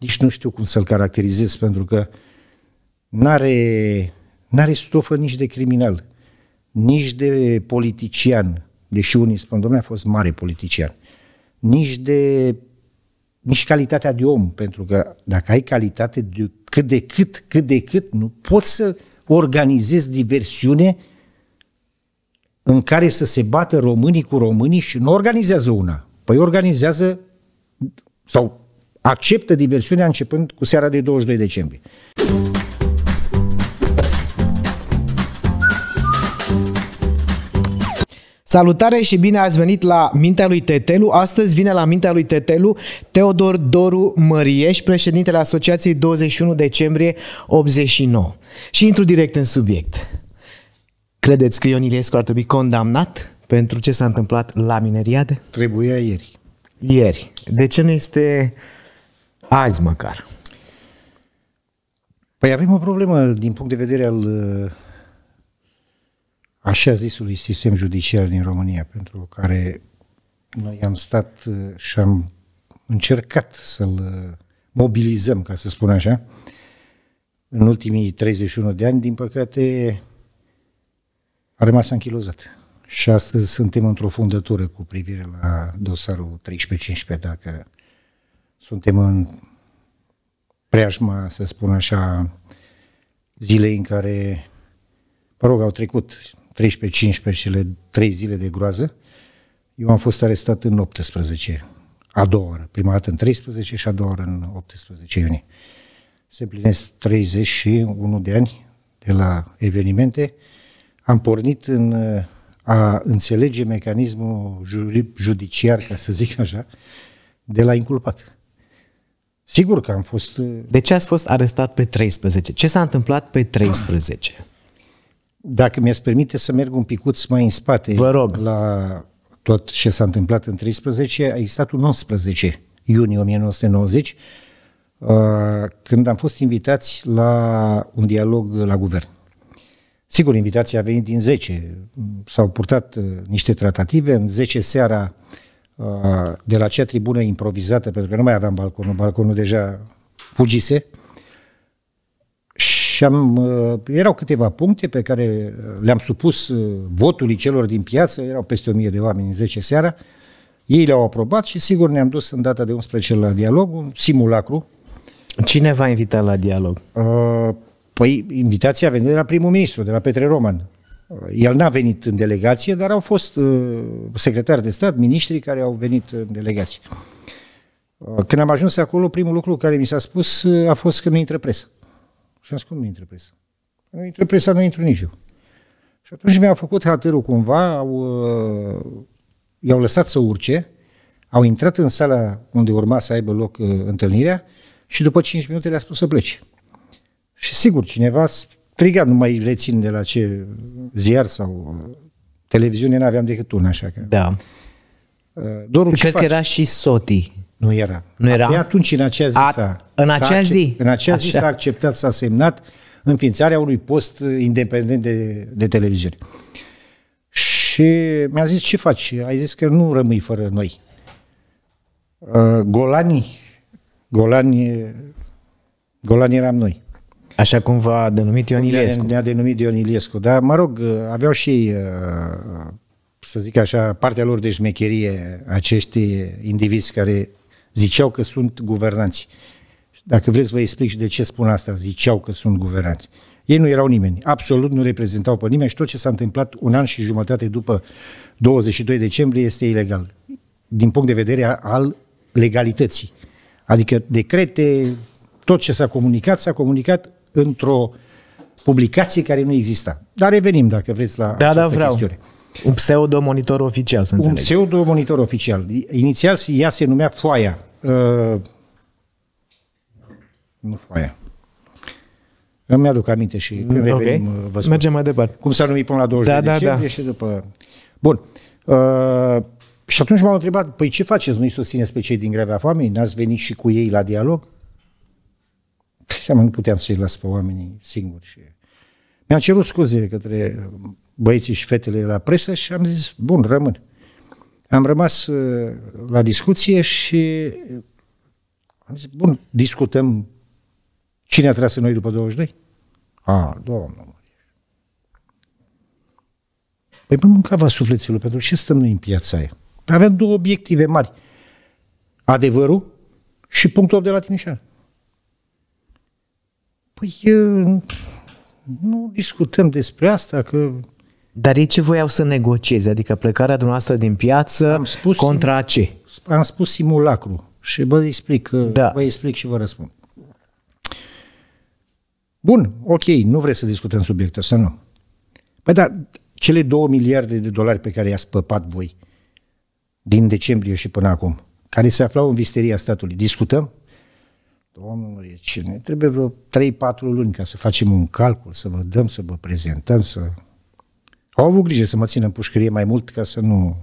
nici nu știu cum să-l caracterizez, pentru că n-are, n-are stofă nici de criminal, nici de politician, deși unii spun, domnule, a fost mare politician, nici de nici calitatea de om, pentru că dacă ai calitate de cât de cât, cât de cât, nu poți să organizezi diversiune în care să se bată românii cu românii și nu organizează una. Păi organizează sau acceptă diversiunea începând cu seara de 22 decembrie. Salutare și bine ați venit la Mintea lui Tetelu. Astăzi vine la Mintea lui Tetelu Teodor Doru Mărieș, președintele Asociației 21 decembrie 89. Și intru direct în subiect. Credeți că Ion Iliescu ar trebui condamnat pentru ce s-a întâmplat la Mineriade? Trebuia ieri. Ieri. De ce nu este Azi măcar. Păi avem o problemă din punct de vedere al uh, așa zisului sistem judiciar din România, pentru care noi am stat uh, și am încercat să-l uh, mobilizăm, ca să spun așa, în ultimii 31 de ani, din păcate, a rămas anchilozat. Și astăzi suntem într-o fundătură cu privire la dosarul 13-15, dacă suntem în preajma, să spun așa, zilei în care, mă rog, au trecut 13-15 cele trei zile de groază. Eu am fost arestat în 18, a doua oră, prima dată în 13 și a doua oră în 18 iunie. Se împlinesc 31 de ani de la evenimente. Am pornit în a înțelege mecanismul judiciar, ca să zic așa, de la inculpat. Sigur că am fost... Uh, De ce ați fost arestat pe 13? Ce s-a întâmplat pe 13? Dacă mi-ați permite să merg un picuț mai în spate Vă rog. la tot ce s-a întâmplat în 13, a existat un 19 iunie 1990, uh, când am fost invitați la un dialog la guvern. Sigur, invitația a venit din 10. S-au purtat uh, niște tratative. În 10 seara Uh, de la acea tribună improvizată, pentru că nu mai aveam balconul, balconul deja fugise, și am, uh, erau câteva puncte pe care uh, le-am supus votului celor din piață, erau peste 1000 de oameni în 10 seara, ei le-au aprobat și sigur ne-am dus în data de 11 la dialog, un simulacru. Cine va invita la dialog? Păi invitația a venit de la primul ministru, de la Petre Roman. El n-a venit în delegație, dar au fost uh, secretari de stat, miniștri care au venit în delegație. Uh, când am ajuns acolo, primul lucru care mi s-a spus uh, a fost că nu intră presă. Și am spus, cum nu intră presă? Nu intră presa, nu intru nici eu. Și atunci mi-au făcut hatărul cumva, au, i-au lăsat să urce, au intrat în sala unde urma să aibă loc întâlnirea și după 5 minute le-a spus să plece. Și sigur, cineva strigat, nu mai rețin de la ce ziar sau televiziune, n-aveam decât una, așa că... Da. Uh, Doru, Cred că era și Soti. Nu era. Nu era? Abia atunci, în acea zi, A, s-a, în acea s-a, zi? În acea zi s-a acceptat, s-a semnat înființarea unui post independent de, de televiziune. Și mi-a zis, ce faci? Ai zis că nu rămâi fără noi. Uh, Golani, Golani, Golani eram noi. Așa cum v-a denumit Ion Iliescu. Ne-a denumit Ion Iliescu, dar mă rog, aveau și ei, uh, să zic așa, partea lor de șmecherie, acești indivizi care ziceau că sunt guvernanți. Dacă vreți vă explic și de ce spun asta, ziceau că sunt guvernanți. Ei nu erau nimeni, absolut nu reprezentau pe nimeni și tot ce s-a întâmplat un an și jumătate după 22 decembrie este ilegal, din punct de vedere al legalității. Adică decrete, tot ce s-a comunicat, s-a comunicat într-o publicație care nu exista. Dar revenim, dacă vreți, la da, da această da, vreau. chestiune. Un pseudo-monitor oficial, să înțeleg. Un pseudo-monitor oficial. Inițial ea se numea Foaia. Uh, nu Foaia. Îmi aduc aminte și când mm, okay. revenim, uh, vă spun. Mergem mai departe. Cum s-a numit până la 20 da, de da, da, da. și după... Bun. Uh, și atunci m-au întrebat, păi ce faceți? Nu-i susțineți pe cei din greva foamei? N-ați venit și cu ei la dialog? seama, nu puteam să-i las pe oamenii singuri. Și... Mi-am cerut scuze către băieții și fetele la presă și am zis, bun, rămân. Am rămas uh, la discuție și am zis, bun, discutăm cine a tras în noi după 22? A, doamnă, Păi mă mâncava sufletul, pentru ce stăm noi în piața aia? Păi aveam două obiective mari. Adevărul și punctul 8 de la Timișoara. Păi nu discutăm despre asta, că... Dar ei ce voiau să negocieze? Adică plecarea dumneavoastră din piață am spus, contra ce? Am spus simulacru și vă explic, uh, da. vă explic și vă răspund. Bun, ok, nu vreți să discutăm subiectul ăsta, nu. Păi da, cele 2 miliarde de dolari pe care i-ați păpat voi din decembrie și până acum, care se aflau în visteria statului, discutăm? domnule, cine? Trebuie vreo 3-4 luni ca să facem un calcul, să vă dăm, să vă prezentăm, să... Au avut grijă să mă țină în pușcărie mai mult ca să nu...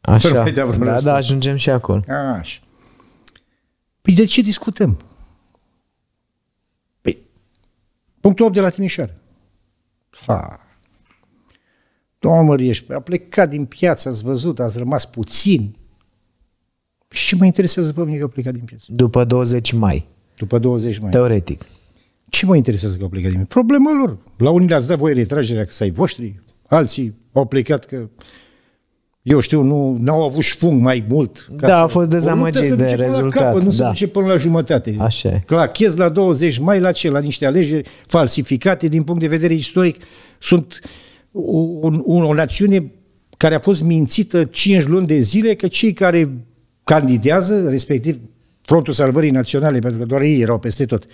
Așa, da, răspuns. da, ajungem și acolo. Așa. Păi de ce discutăm? Păi, punctul 8 de la Timișoara. Ha. Domnul Mărieș, a plecat din piață, ați văzut, ați rămas puțin. Și mă interesează pe mine că a plecat din piață. După 20 mai. După 20 mai. Teoretic. Ce mă interesează că au plecat din Problema lor. La unii le-ați dat voie retragerea că să-i voștri, alții au plecat că eu știu, nu au avut șfung mai mult. Ca da, a fost dezamăgit de rezultat. Capă, nu da. se duce până la jumătate. Așa Că la chez la 20 mai, la ce? La niște alegeri falsificate din punct de vedere istoric. Sunt o, un, o națiune care a fost mințită 5 luni de zile că cei care candidează, respectiv Frontul Salvării Naționale, pentru că doar ei erau peste tot.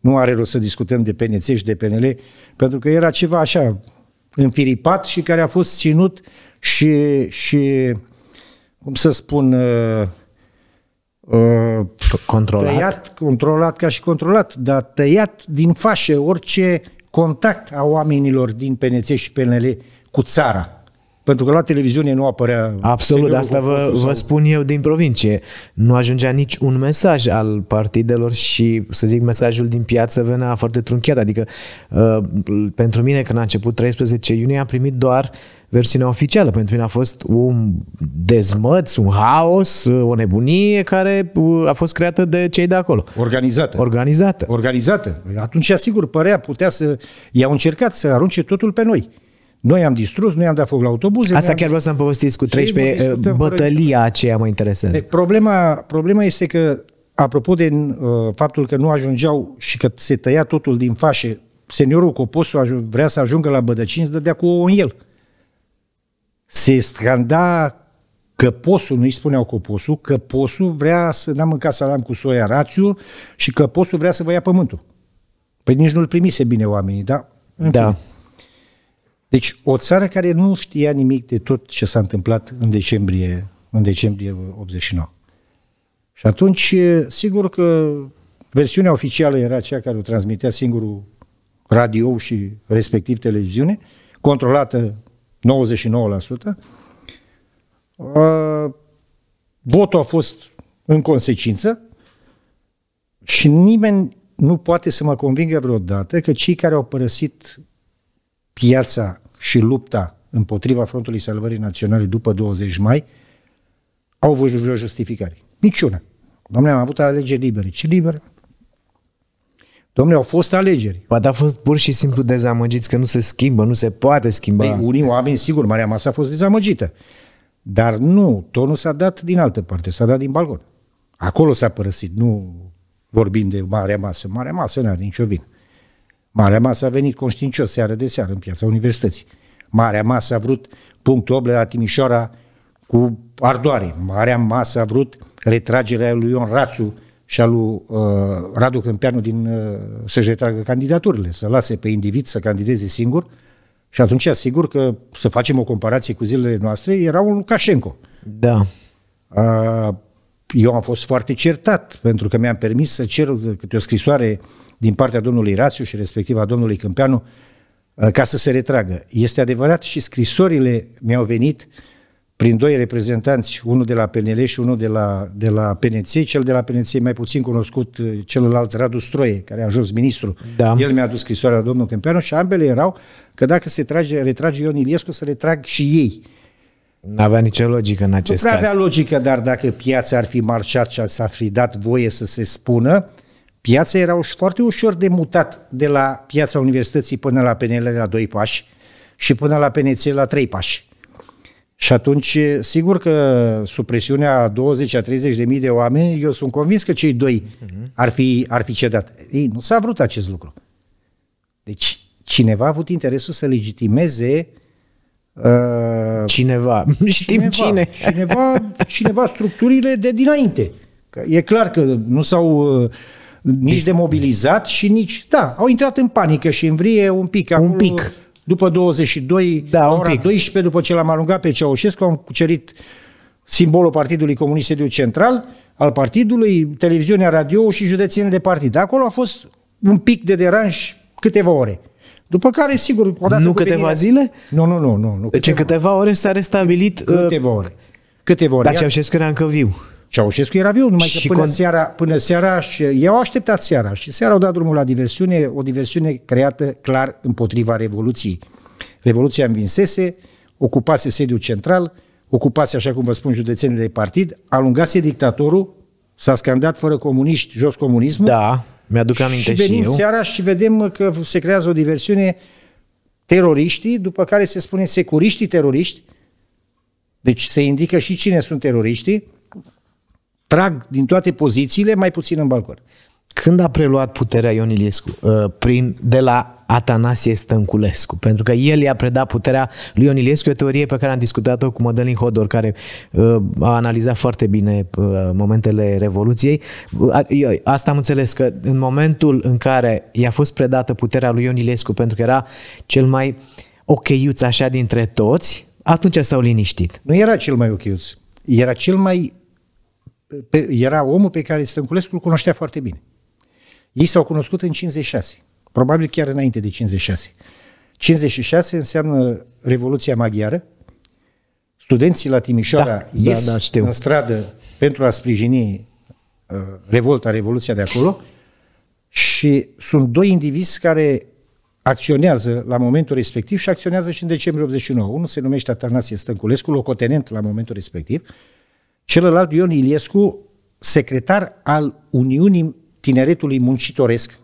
Nu are rost să discutăm de PNC și de PNL, pentru că era ceva așa înfiripat și care a fost ținut și, și cum să spun, uh, uh, controlat. tăiat, controlat ca și controlat, dar tăiat din fașe orice contact a oamenilor din PNC și PNL cu țara. Pentru că la televiziune nu apărea... Absolut, asta vă, vă spun eu din provincie. Nu ajungea nici un mesaj al partidelor și, să zic, mesajul din piață venea foarte trunchiat. Adică, uh, pentru mine, când a început 13 iunie, am primit doar versiunea oficială. Pentru mine a fost un dezmăț, un haos, uh, o nebunie care uh, a fost creată de cei de acolo. Organizată. Organizată. Organizată. Atunci, sigur, părea, putea să... I-au încercat să arunce totul pe noi. Noi am distrus, noi am dat foc la autobuze. Asta chiar vreau să-mi povestiți cu 13, uh, bătălia aceea mă interesează. Deci, problema, problema este că, apropo de uh, faptul că nu ajungeau și că se tăia totul din fașe, seniorul Coposul vrea să ajungă la Bădăcini, dădea cu ouă în el. Se scanda că posul, nu-i spuneau coposul, că posul vrea să n-am mâncat salam cu soia rațiu și că posul vrea să vă ia pământul. Păi nici nu-l primise bine oamenii, da? da. Deci o țară care nu știa nimic de tot ce s-a întâmplat în decembrie, în decembrie 89. Și atunci, sigur că versiunea oficială era cea care o transmitea singurul radio și respectiv televiziune, controlată 99%. Votul a fost în consecință și nimeni nu poate să mă convingă vreodată că cei care au părăsit piața și lupta împotriva Frontului Salvării Naționale după 20 mai au avut vreo justificare. Niciuna. Domnule, am avut alegeri libere. Ce libere? Domnule, au fost alegeri. Poate a fost pur și simplu dezamăgiți că nu se schimbă, nu se poate schimba. Păi, unii oameni, sigur, Marea Masă a fost dezamăgită. Dar nu, tonul s-a dat din altă parte, s-a dat din balcon. Acolo s-a părăsit, nu vorbim de Marea Masă. Marea Masă n-are nicio vină. Marea masă a venit conștiincios seară de seară în piața universității. Marea masă a vrut punctul 8 la Timișoara cu ardoare. Marea masă a vrut retragerea lui Ion Rațu și a lui uh, Radu Câmpianu din uh, să-și retragă candidaturile, să lase pe individ să candideze singur și atunci asigur că să facem o comparație cu zilele noastre era un Lukashenko. Da. Uh, eu am fost foarte certat pentru că mi-am permis să cer câte o scrisoare uh, din partea domnului Rațiu și respectiv a domnului Câmpeanu uh, ca să se retragă. Este adevărat și scrisorile mi-au venit prin doi reprezentanți, unul de la PNL și unul de la, de la PNC, cel de la PNC mai puțin cunoscut, uh, celălalt Radu Stroie, care a ajuns ministru. Da. El mi-a adus scrisoarea domnul Câmpeanu și ambele erau că dacă se trage, retrage Ion Iliescu, să retrag și ei. Nu avea nicio logică în acest nu caz. Nu avea logică, dar dacă piața ar fi marșat și s ar fi dat voie să se spună, uh, Piața era foarte ușor de mutat de la piața universității până la PNL la doi pași și până la PNC la trei pași. Și atunci, sigur că sub presiunea 20 a 30 de mii de oameni, eu sunt convins că cei doi mhm. ar fi, ar fi cedat. Ei, nu s-a vrut acest lucru. Deci, cineva a avut interesul să legitimeze uh, Cineva, știm cineva, cine. Cineva, cineva structurile de dinainte. Că e clar că nu s-au uh, nici demobilizat și nici... Da, au intrat în panică și în vrie un pic. Acolo, un pic. După 22, da, ora pic. 12, după ce l-am alungat pe Ceaușescu, am cucerit simbolul Partidului Comunist Sediu Central, al partidului, televiziunea, radio și județenii de partid. Acolo a fost un pic de deranj câteva ore. După care, sigur, odată Nu câteva venirea... zile? Nu, nu, nu. nu, nu deci câteva. câteva ore s-a restabilit... Uh, câteva ore. Câteva ore. Dar Ceaușescu era încă viu. Ceaușescu era viu, numai și că până, con... seara, până seara, și eu așteptat seara și seara au dat drumul la diversiune, o diversiune creată clar împotriva Revoluției. Revoluția învinsese, ocupase sediul central, ocupase, așa cum vă spun, județenii de partid, alungase dictatorul, s-a scandat fără comuniști, jos comunismul. Da, mi-aduc aminte și, venim și eu. seara și vedem că se creează o diversiune teroriștii, după care se spune securiștii teroriști, deci se indică și cine sunt teroriștii, trag din toate pozițiile, mai puțin în balcon. Când a preluat puterea Ion Iliescu uh, prin, de la Atanasie Stănculescu? Pentru că el i-a predat puterea lui Ion Iliescu, o teorie pe care am discutat-o cu Mădălin Hodor, care uh, a analizat foarte bine uh, momentele Revoluției. Asta am înțeles că în momentul în care i-a fost predată puterea lui Ion Iliescu, pentru că era cel mai ocheiuț așa dintre toți, atunci s-au liniștit. Nu era cel mai ocheiuț, era cel mai pe, era omul pe care Stănculescu îl cunoștea foarte bine. Ei s-au cunoscut în 56, probabil chiar înainte de 56. 56 înseamnă Revoluția Maghiară, studenții la Timișoara da, da ies da, da, știu. în stradă pentru a sprijini uh, revolta, revoluția de acolo și sunt doi indivizi care acționează la momentul respectiv și acționează și în decembrie 89. Unul se numește Atanasie Stănculescu, locotenent la momentul respectiv, Celălalt Ion Iliescu, secretar al Uniunii Tineretului Muncitoresc.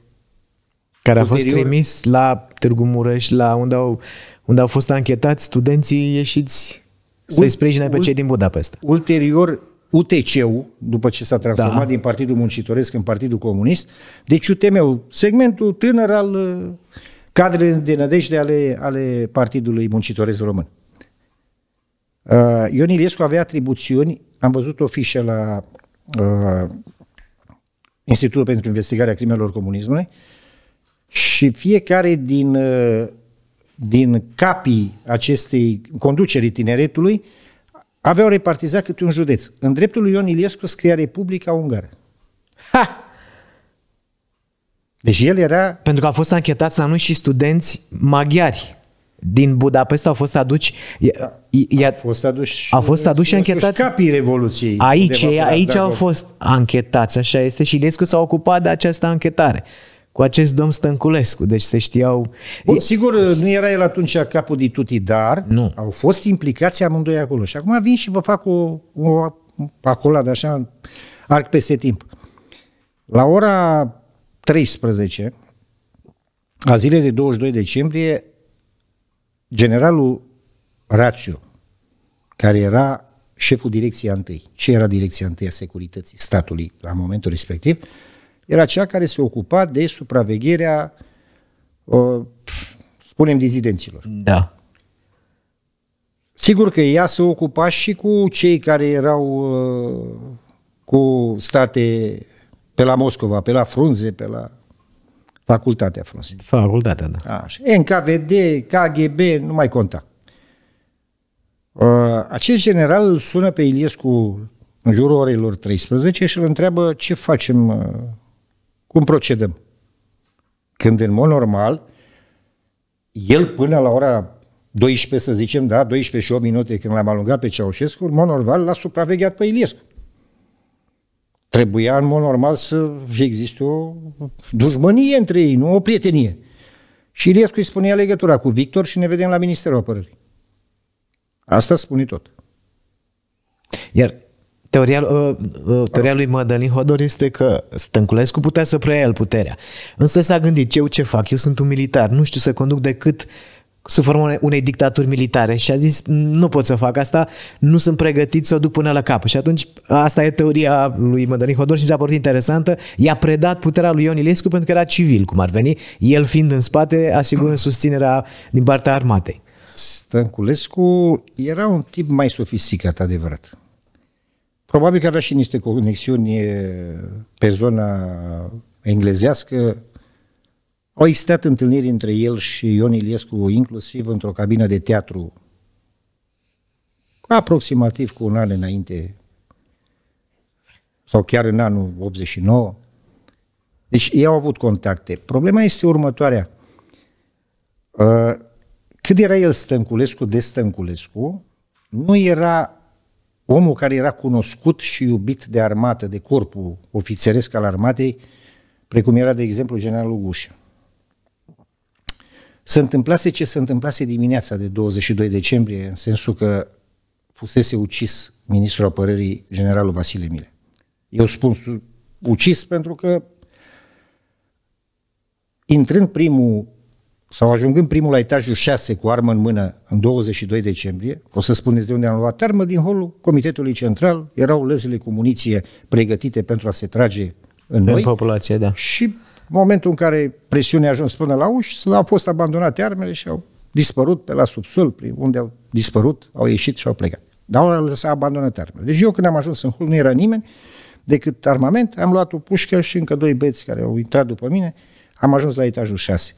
Care a fost trimis la Târgu Mureș, la unde au, unde au fost anchetați studenții ieșiți să-i sprijine pe cei din Budapest. Ulterior, UTC-ul, după ce s-a transformat da. din Partidul Muncitoresc în Partidul Comunist, deci UTM-ul, segmentul tânăr al uh, cadrele de nădejde ale, ale Partidului Muncitoresc Român. Uh, Ion Iliescu avea atribuțiuni, am văzut o fișă la uh, Institutul pentru Investigarea Crimelor Comunismului și fiecare din, uh, din capii acestei conduceri tineretului aveau repartizat câte un județ. În dreptul lui Ion Iliescu scria Republica Ungară. Ha! Deci el era... Pentru că a fost anchetați la noi și studenți maghiari din Budapesta au fost aduși i, a fost aduși a fost aduși anchetați capii revoluției aici aici, aici au fost anchetați așa este și Ilescu s-a ocupat de această anchetare cu acest domn Stănculescu, deci se știau... Bun, sigur, nu era el atunci capul de tuti, dar nu. au fost implicați amândoi acolo. Și acum vin și vă fac o, o acoladă așa, arc peste timp. La ora 13 a zilei de 22 decembrie generalul Rațiu, care era șeful direcției întâi, ce era direcția întâi a securității statului la momentul respectiv, era cea care se ocupa de supravegherea, uh, spunem, dizidenților. Da. Sigur că ea se ocupa și cu cei care erau uh, cu state pe la Moscova, pe la Frunze, pe la Facultatea frunze. Facultatea, da. Așa. NKVD, KGB, nu mai conta. Acest general îl sună pe Iliescu în jurul orelor 13 și îl întreabă ce facem, cum procedăm. Când în mod normal, el până la ora 12, să zicem, da, 12 și 8 minute când l-am alungat pe Ceaușescu, în mod normal l-a supravegheat pe Iliescu. Trebuia, în mod normal, să existe o dușmănie între ei, nu o prietenie. Și Iliescu îi spunea legătura cu Victor și ne vedem la Ministerul Apărării. Asta spune tot. Iar teoria, uh, uh, teoria lui Mădălin Hodor este că Stănculescu putea să preia el puterea. Însă s-a gândit, eu ce fac? Eu sunt un militar, nu știu să conduc decât uh, sub formă unei dictaturi militare și a zis nu pot să fac asta, nu sunt pregătit să o duc până la cap. Și atunci asta e teoria lui Mădălin Hodor și mi s-a părut interesantă. I-a predat puterea lui Ion Ilescu pentru că era civil, cum ar veni, el fiind în spate, asigurând susținerea din partea armatei. Stănculescu era un tip mai sofisticat, adevărat. Probabil că avea și niște conexiuni pe zona englezească, au existat întâlniri între el și Ion Iliescu, inclusiv într-o cabină de teatru, aproximativ cu un an înainte, sau chiar în anul 89. Deci ei au avut contacte. Problema este următoarea. Uh, cât era el Stănculescu de Stănculescu, nu era omul care era cunoscut și iubit de armată, de corpul ofițeresc al armatei, precum era, de exemplu, generalul Gușa. Se întâmplase ce se întâmplase dimineața de 22 decembrie, în sensul că fusese ucis ministrul apărării generalul Vasile Mile. Eu spun ucis pentru că intrând primul sau ajungând primul la etajul 6 cu armă în mână în 22 decembrie, o să spuneți de unde am luat armă, din holul Comitetului Central, erau lăzile cu muniție pregătite pentru a se trage în, în noi. populație, da. Și în momentul în care presiunea a ajuns până la uși, au fost abandonate armele și au dispărut pe la subsol, prin unde au dispărut, au ieșit și au plecat. Dar au lăsat abandonate armele. Deci eu când am ajuns în Hul nu era nimeni decât armament, am luat o pușcă și încă doi băieți care au intrat după mine, am ajuns la etajul 6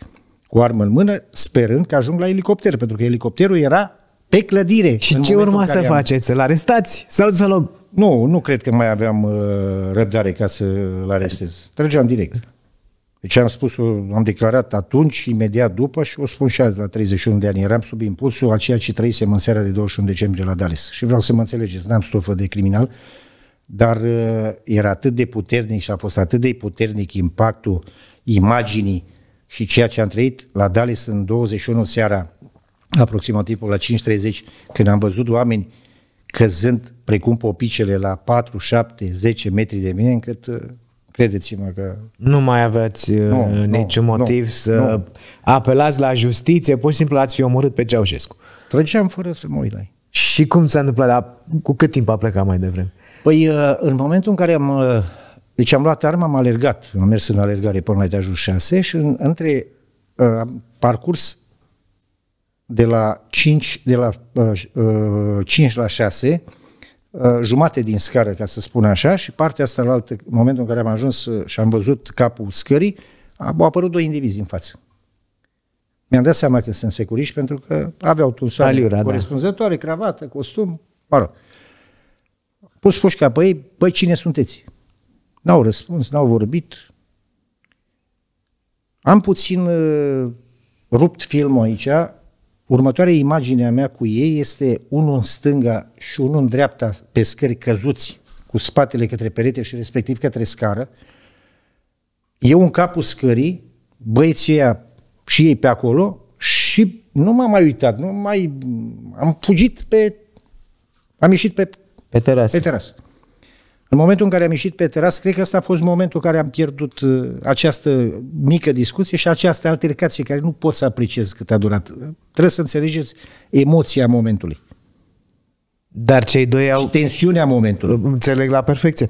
cu armă în mână, sperând că ajung la elicopter, pentru că elicopterul era pe clădire. Și ce urma să am... faceți? Să-l arestați? Sau să-l... Nu, nu cred că mai aveam uh, răbdare ca să-l arestez. Trăgeam direct. Deci am spus am declarat atunci, imediat după și o spun și azi la 31 de ani. Eram sub impulsul a ceea ce trăisem în seara de 21 decembrie la Dallas. Și vreau să mă înțelegeți, n-am stofă de criminal, dar uh, era atât de puternic și a fost atât de puternic impactul imaginii și ceea ce am trăit la Dallas în 21 seara, aproximativ la 5.30, când am văzut oameni căzând precum popicele la 4, 7, 10 metri de mine, încât uh, credeți-mă că... Nu mai aveți uh, nu, niciun nu, motiv nu, să nu. apelați la justiție, pur și simplu ați fi omorât pe Ceaușescu. Trăgeam fără să mă uit ei. Și cum s-a întâmplat? Dar cu cât timp a plecat mai devreme? Păi uh, în momentul în care am... Uh, deci am luat arma, am alergat, am mers în alergare până la etajul 6 și în, între am parcurs de la 5, de la, uh, 5 la 6 Uh, jumate din scară, ca să spun așa, și partea asta, la altă, în momentul în care am ajuns uh, și am văzut capul scării, au apărut doi indivizi în față. Mi-am dat seama că sunt securiști pentru că aveau tunsoare Aliura, da. corespunzătoare, da. cravată, costum, mă rog. Pus fușca pe ei, băi, cine sunteți? N-au răspuns, n-au vorbit. Am puțin uh, rupt filmul aici, Următoarea imagine a mea cu ei este unul în stânga și unul în dreapta pe scări căzuți, cu spatele către perete și respectiv către scară. Eu în capul scării, băieții ăia și ei pe acolo și nu m-am mai uitat, nu mai... am fugit pe... am ieșit pe... Pe terasă. Pe terasă. În momentul în care am ieșit pe terasă, cred că asta a fost momentul în care am pierdut uh, această mică discuție și această altercație care nu pot să apreciez cât a durat. Trebuie să înțelegeți emoția momentului. Dar cei doi au... Și tensiunea momentului. Înțeleg la perfecție.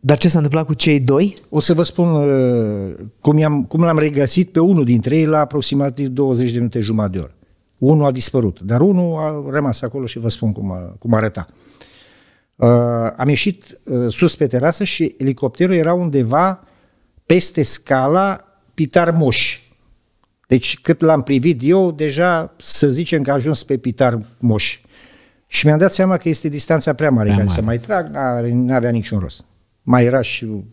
Dar ce s-a întâmplat cu cei doi? O să vă spun uh, cum, am cum l-am regăsit pe unul dintre ei la aproximativ 20 de minute jumătate de oră. Unul a dispărut, dar unul a rămas acolo și vă spun cum, a, cum arăta. Uh, am ieșit uh, sus pe terasă și elicopterul era undeva peste scala Pitar Moș. Deci cât l-am privit eu, deja să zicem că a ajuns pe Pitar Moș. Și mi-am dat seama că este distanța prea mare prea care să mai trag, nu avea niciun rost. Mai era și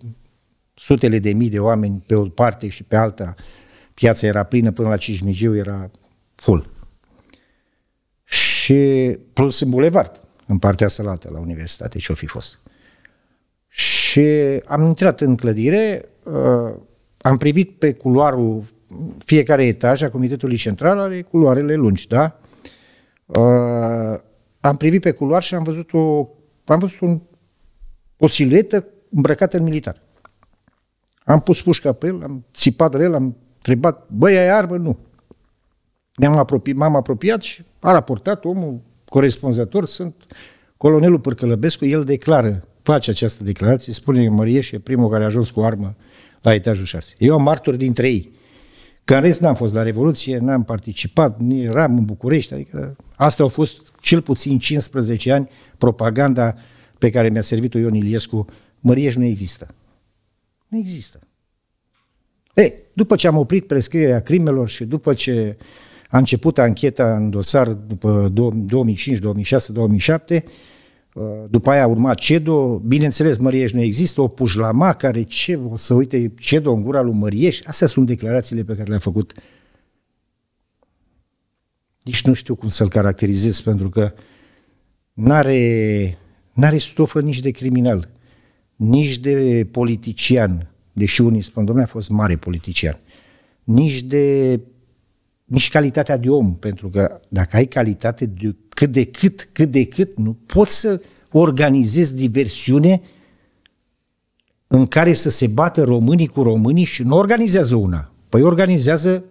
sutele de mii de oameni pe o parte și pe alta. Piața era plină până la Cismigiu, era full. Și plus în bulevard în partea sălată la universitate, și o fi fost. Și am intrat în clădire, uh, am privit pe culoarul, fiecare etaj a Comitetului Central are culoarele lungi, da? Uh, am privit pe culoar și am văzut o, am văzut un, o siluetă îmbrăcată în militar. Am pus pușca pe el, am țipat de el, am întrebat, băi, ai armă? Nu. Ne-am apropiat, m-am apropiat și a raportat omul corespunzător sunt colonelul Pârcălăbescu, el declară, face această declarație, spune că și e primul care a ajuns cu armă la etajul 6. Eu am martor dintre ei. Că în rest n-am fost la Revoluție, n-am participat, nici eram în București, adică asta au fost cel puțin 15 ani propaganda pe care mi-a servit-o Ion Iliescu, Mărieș nu există. Nu există. Ei, după ce am oprit prescrierea crimelor și după ce a început ancheta în dosar după 2005, 2006, 2007, după aia a urmat CEDO, bineînțeles Mărieș nu există, o pușlama care ce, o să uite CEDO în gura lui Mărieș, astea sunt declarațiile pe care le-a făcut. Nici nu știu cum să-l caracterizez pentru că n-are, n-are stofă nici de criminal, nici de politician, deși unii spun, domnule, a fost mare politician, nici de nici calitatea de om, pentru că dacă ai calitate de cât de cât, cât de cât, nu poți să organizezi diversiune în care să se bată românii cu românii și nu organizează una. Păi organizează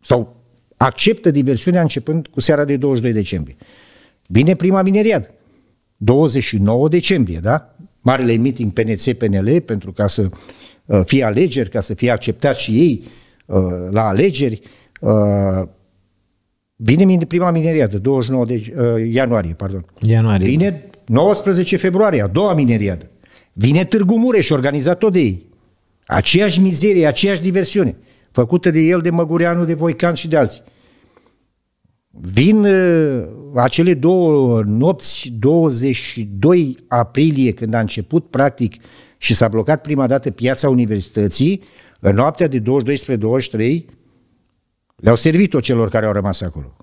sau acceptă diversiunea începând cu seara de 22 decembrie. Bine prima mineriad, 29 decembrie, da? Marele meeting PNC-PNL pentru ca să uh, fie alegeri, ca să fie acceptați și ei uh, la alegeri. Uh, vine prima mineriadă, 29 de, uh, ianuarie, pardon. Ianuarie. Vine 19 da. februarie, a doua mineriadă. Vine Târgu Mureș, organizat tot de ei. Aceeași mizerie, aceeași diversiune, făcută de el, de Măgureanu, de Voican și de alții. Vin uh, acele două nopți, 22 aprilie, când a început practic și s-a blocat prima dată piața universității, în noaptea de 22 spre 23, le-au servit-o celor care au rămas acolo.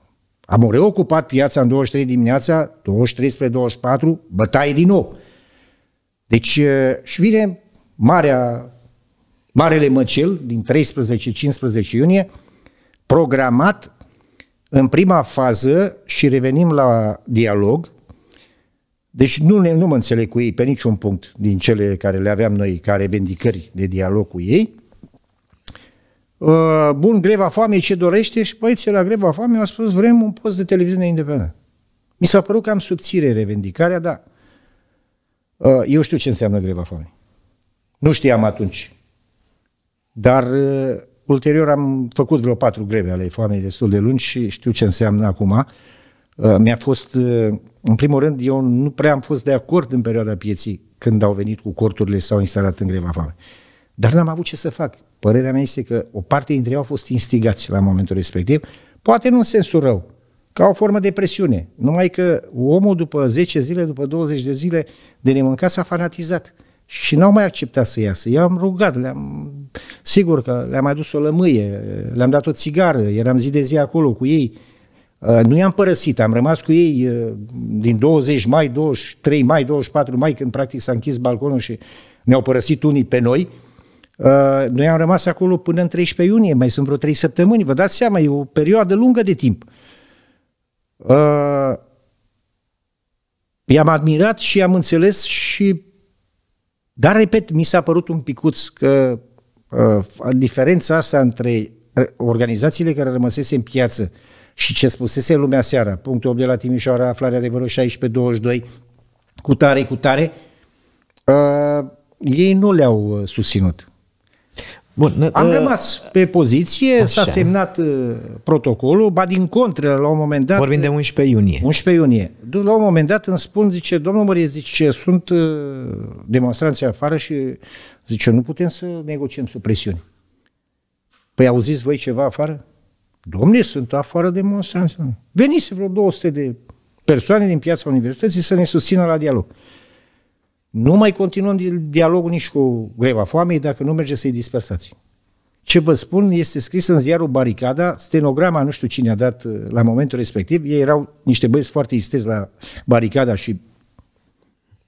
Am reocupat piața în 23 dimineața, 23 spre 24, bătaie din nou. Deci, și vine marea, marele măcel din 13-15 iunie, programat în prima fază și revenim la dialog. Deci nu, ne, nu mă înțeleg cu ei pe niciun punct din cele care le aveam noi ca revendicări de dialog cu ei. Uh, bun, greva foamei, ce dorește? Și băieții la greva foamei au spus, vrem un post de televiziune independent. Mi s-a părut că am subțire revendicarea, dar uh, eu știu ce înseamnă greva foamei. Nu știam atunci. Dar uh, ulterior am făcut vreo patru greve ale foamei destul de lungi și știu ce înseamnă acum. Mi-a fost, în primul rând, eu nu prea am fost de acord în perioada pieții când au venit cu corturile, sau au instalat în greva foamei. Dar n-am avut ce să fac. Părerea mea este că o parte dintre ei au fost instigați la momentul respectiv, poate nu în sensul rău, ca o formă de presiune. Numai că omul după 10 zile, după 20 de zile de nemâncat s-a fanatizat și n-au mai acceptat să iasă. Eu am rugat, le-am, sigur că le-am adus o lămâie, le-am dat o țigară, eram zi de zi acolo cu ei. Uh, nu i-am părăsit, am rămas cu ei uh, din 20 mai, 23 mai, 24 mai, când practic s-a închis balconul și ne-au părăsit unii pe noi. Uh, noi am rămas acolo până în 13 iunie, mai sunt vreo 3 săptămâni, vă dați seama, e o perioadă lungă de timp. Uh, i-am admirat și am înțeles și... Dar, repet, mi s-a părut un picuț că uh, diferența asta între organizațiile care rămăsese în piață și ce spusese lumea seara, punctul 8 de la Timișoara, aflarea adevărului 16-22, cu tare, cu tare, uh, ei nu le-au susținut. Bun, Am uh, rămas pe poziție, așa. s-a semnat uh, protocolul, ba din contră, la un moment dat... Vorbim de 11 ă, iunie. 11 iunie. La un moment dat îmi spun, zice, domnul Mărie, zice, sunt uh, demonstranții afară și, zice, nu putem să negociem supresiuni. Păi auziți voi ceva afară? Domne, sunt afară demonstranți. Veniți vreo 200 de persoane din piața universității să ne susțină la dialog. Nu mai continuăm dialogul nici cu greva foamei dacă nu merge să-i dispersați. Ce vă spun este scris în ziarul Baricada, stenograma, nu știu cine a dat uh, la momentul respectiv, ei erau niște băieți foarte istezi la Baricada și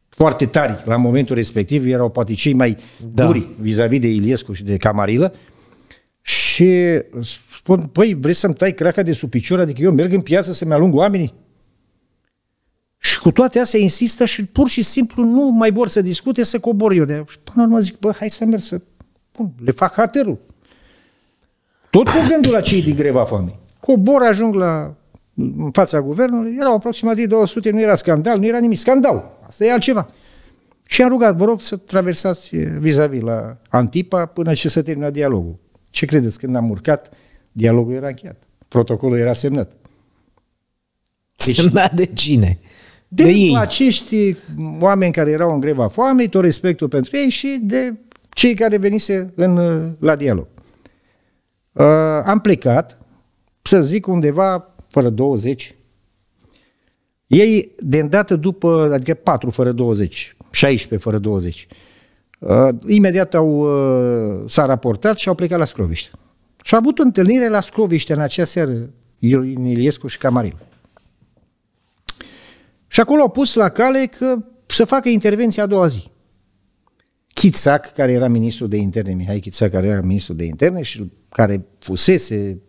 foarte tari la momentul respectiv, erau poate cei mai da. duri vis-a-vis de Iliescu și de Camarilă, și spun, păi, vrei să-mi tai craca de sub picior? Adică eu merg în piață să-mi alung oamenii? Și cu toate astea insistă și pur și simplu nu mai vor să discute, să cobor eu. Și până la urmă zic, bă, hai să merg să... Bun, le fac haterul. Tot cu gândul la cei din greva foamei. Cobor, ajung la în fața guvernului, erau aproximativ 200, nu era scandal, nu era nimic, scandal, asta e altceva. Și am rugat, vă rog, să traversați vis-a-vis -vis la Antipa până ce se termină dialogul. Ce credeți, când am urcat, dialogul era încheiat, protocolul era semnat. Deci, semnat de cine? de, de ei. acești oameni care erau în greva foamei, tot respectul pentru ei și de cei care venise în, la dialog. Uh, am plecat, să zic, undeva fără 20. Ei, de îndată după, adică 4 fără 20, 16 fără 20, uh, imediat au, uh, s-a raportat și au plecat la Scroviște. Și a avut o întâlnire la Scroviște în acea seară, Ion Iliescu și Camaril. Și acolo au pus la cale că să facă intervenția a doua zi. Chițac, care era ministru de interne, Mihai Chițac, care era ministru de interne și care fusese,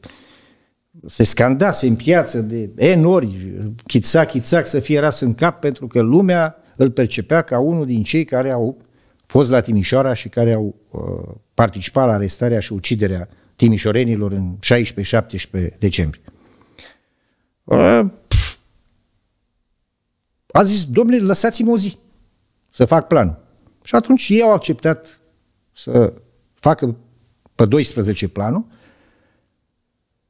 se scandase în piață de enori, Chițac, Chițac să fie ras în cap pentru că lumea îl percepea ca unul din cei care au fost la Timișoara și care au uh, participat la arestarea și uciderea timișorenilor în 16-17 decembrie. Uh, a zis, domnule, lăsați-mi o zi să fac planul. Și atunci ei au acceptat să facă pe 12 planul.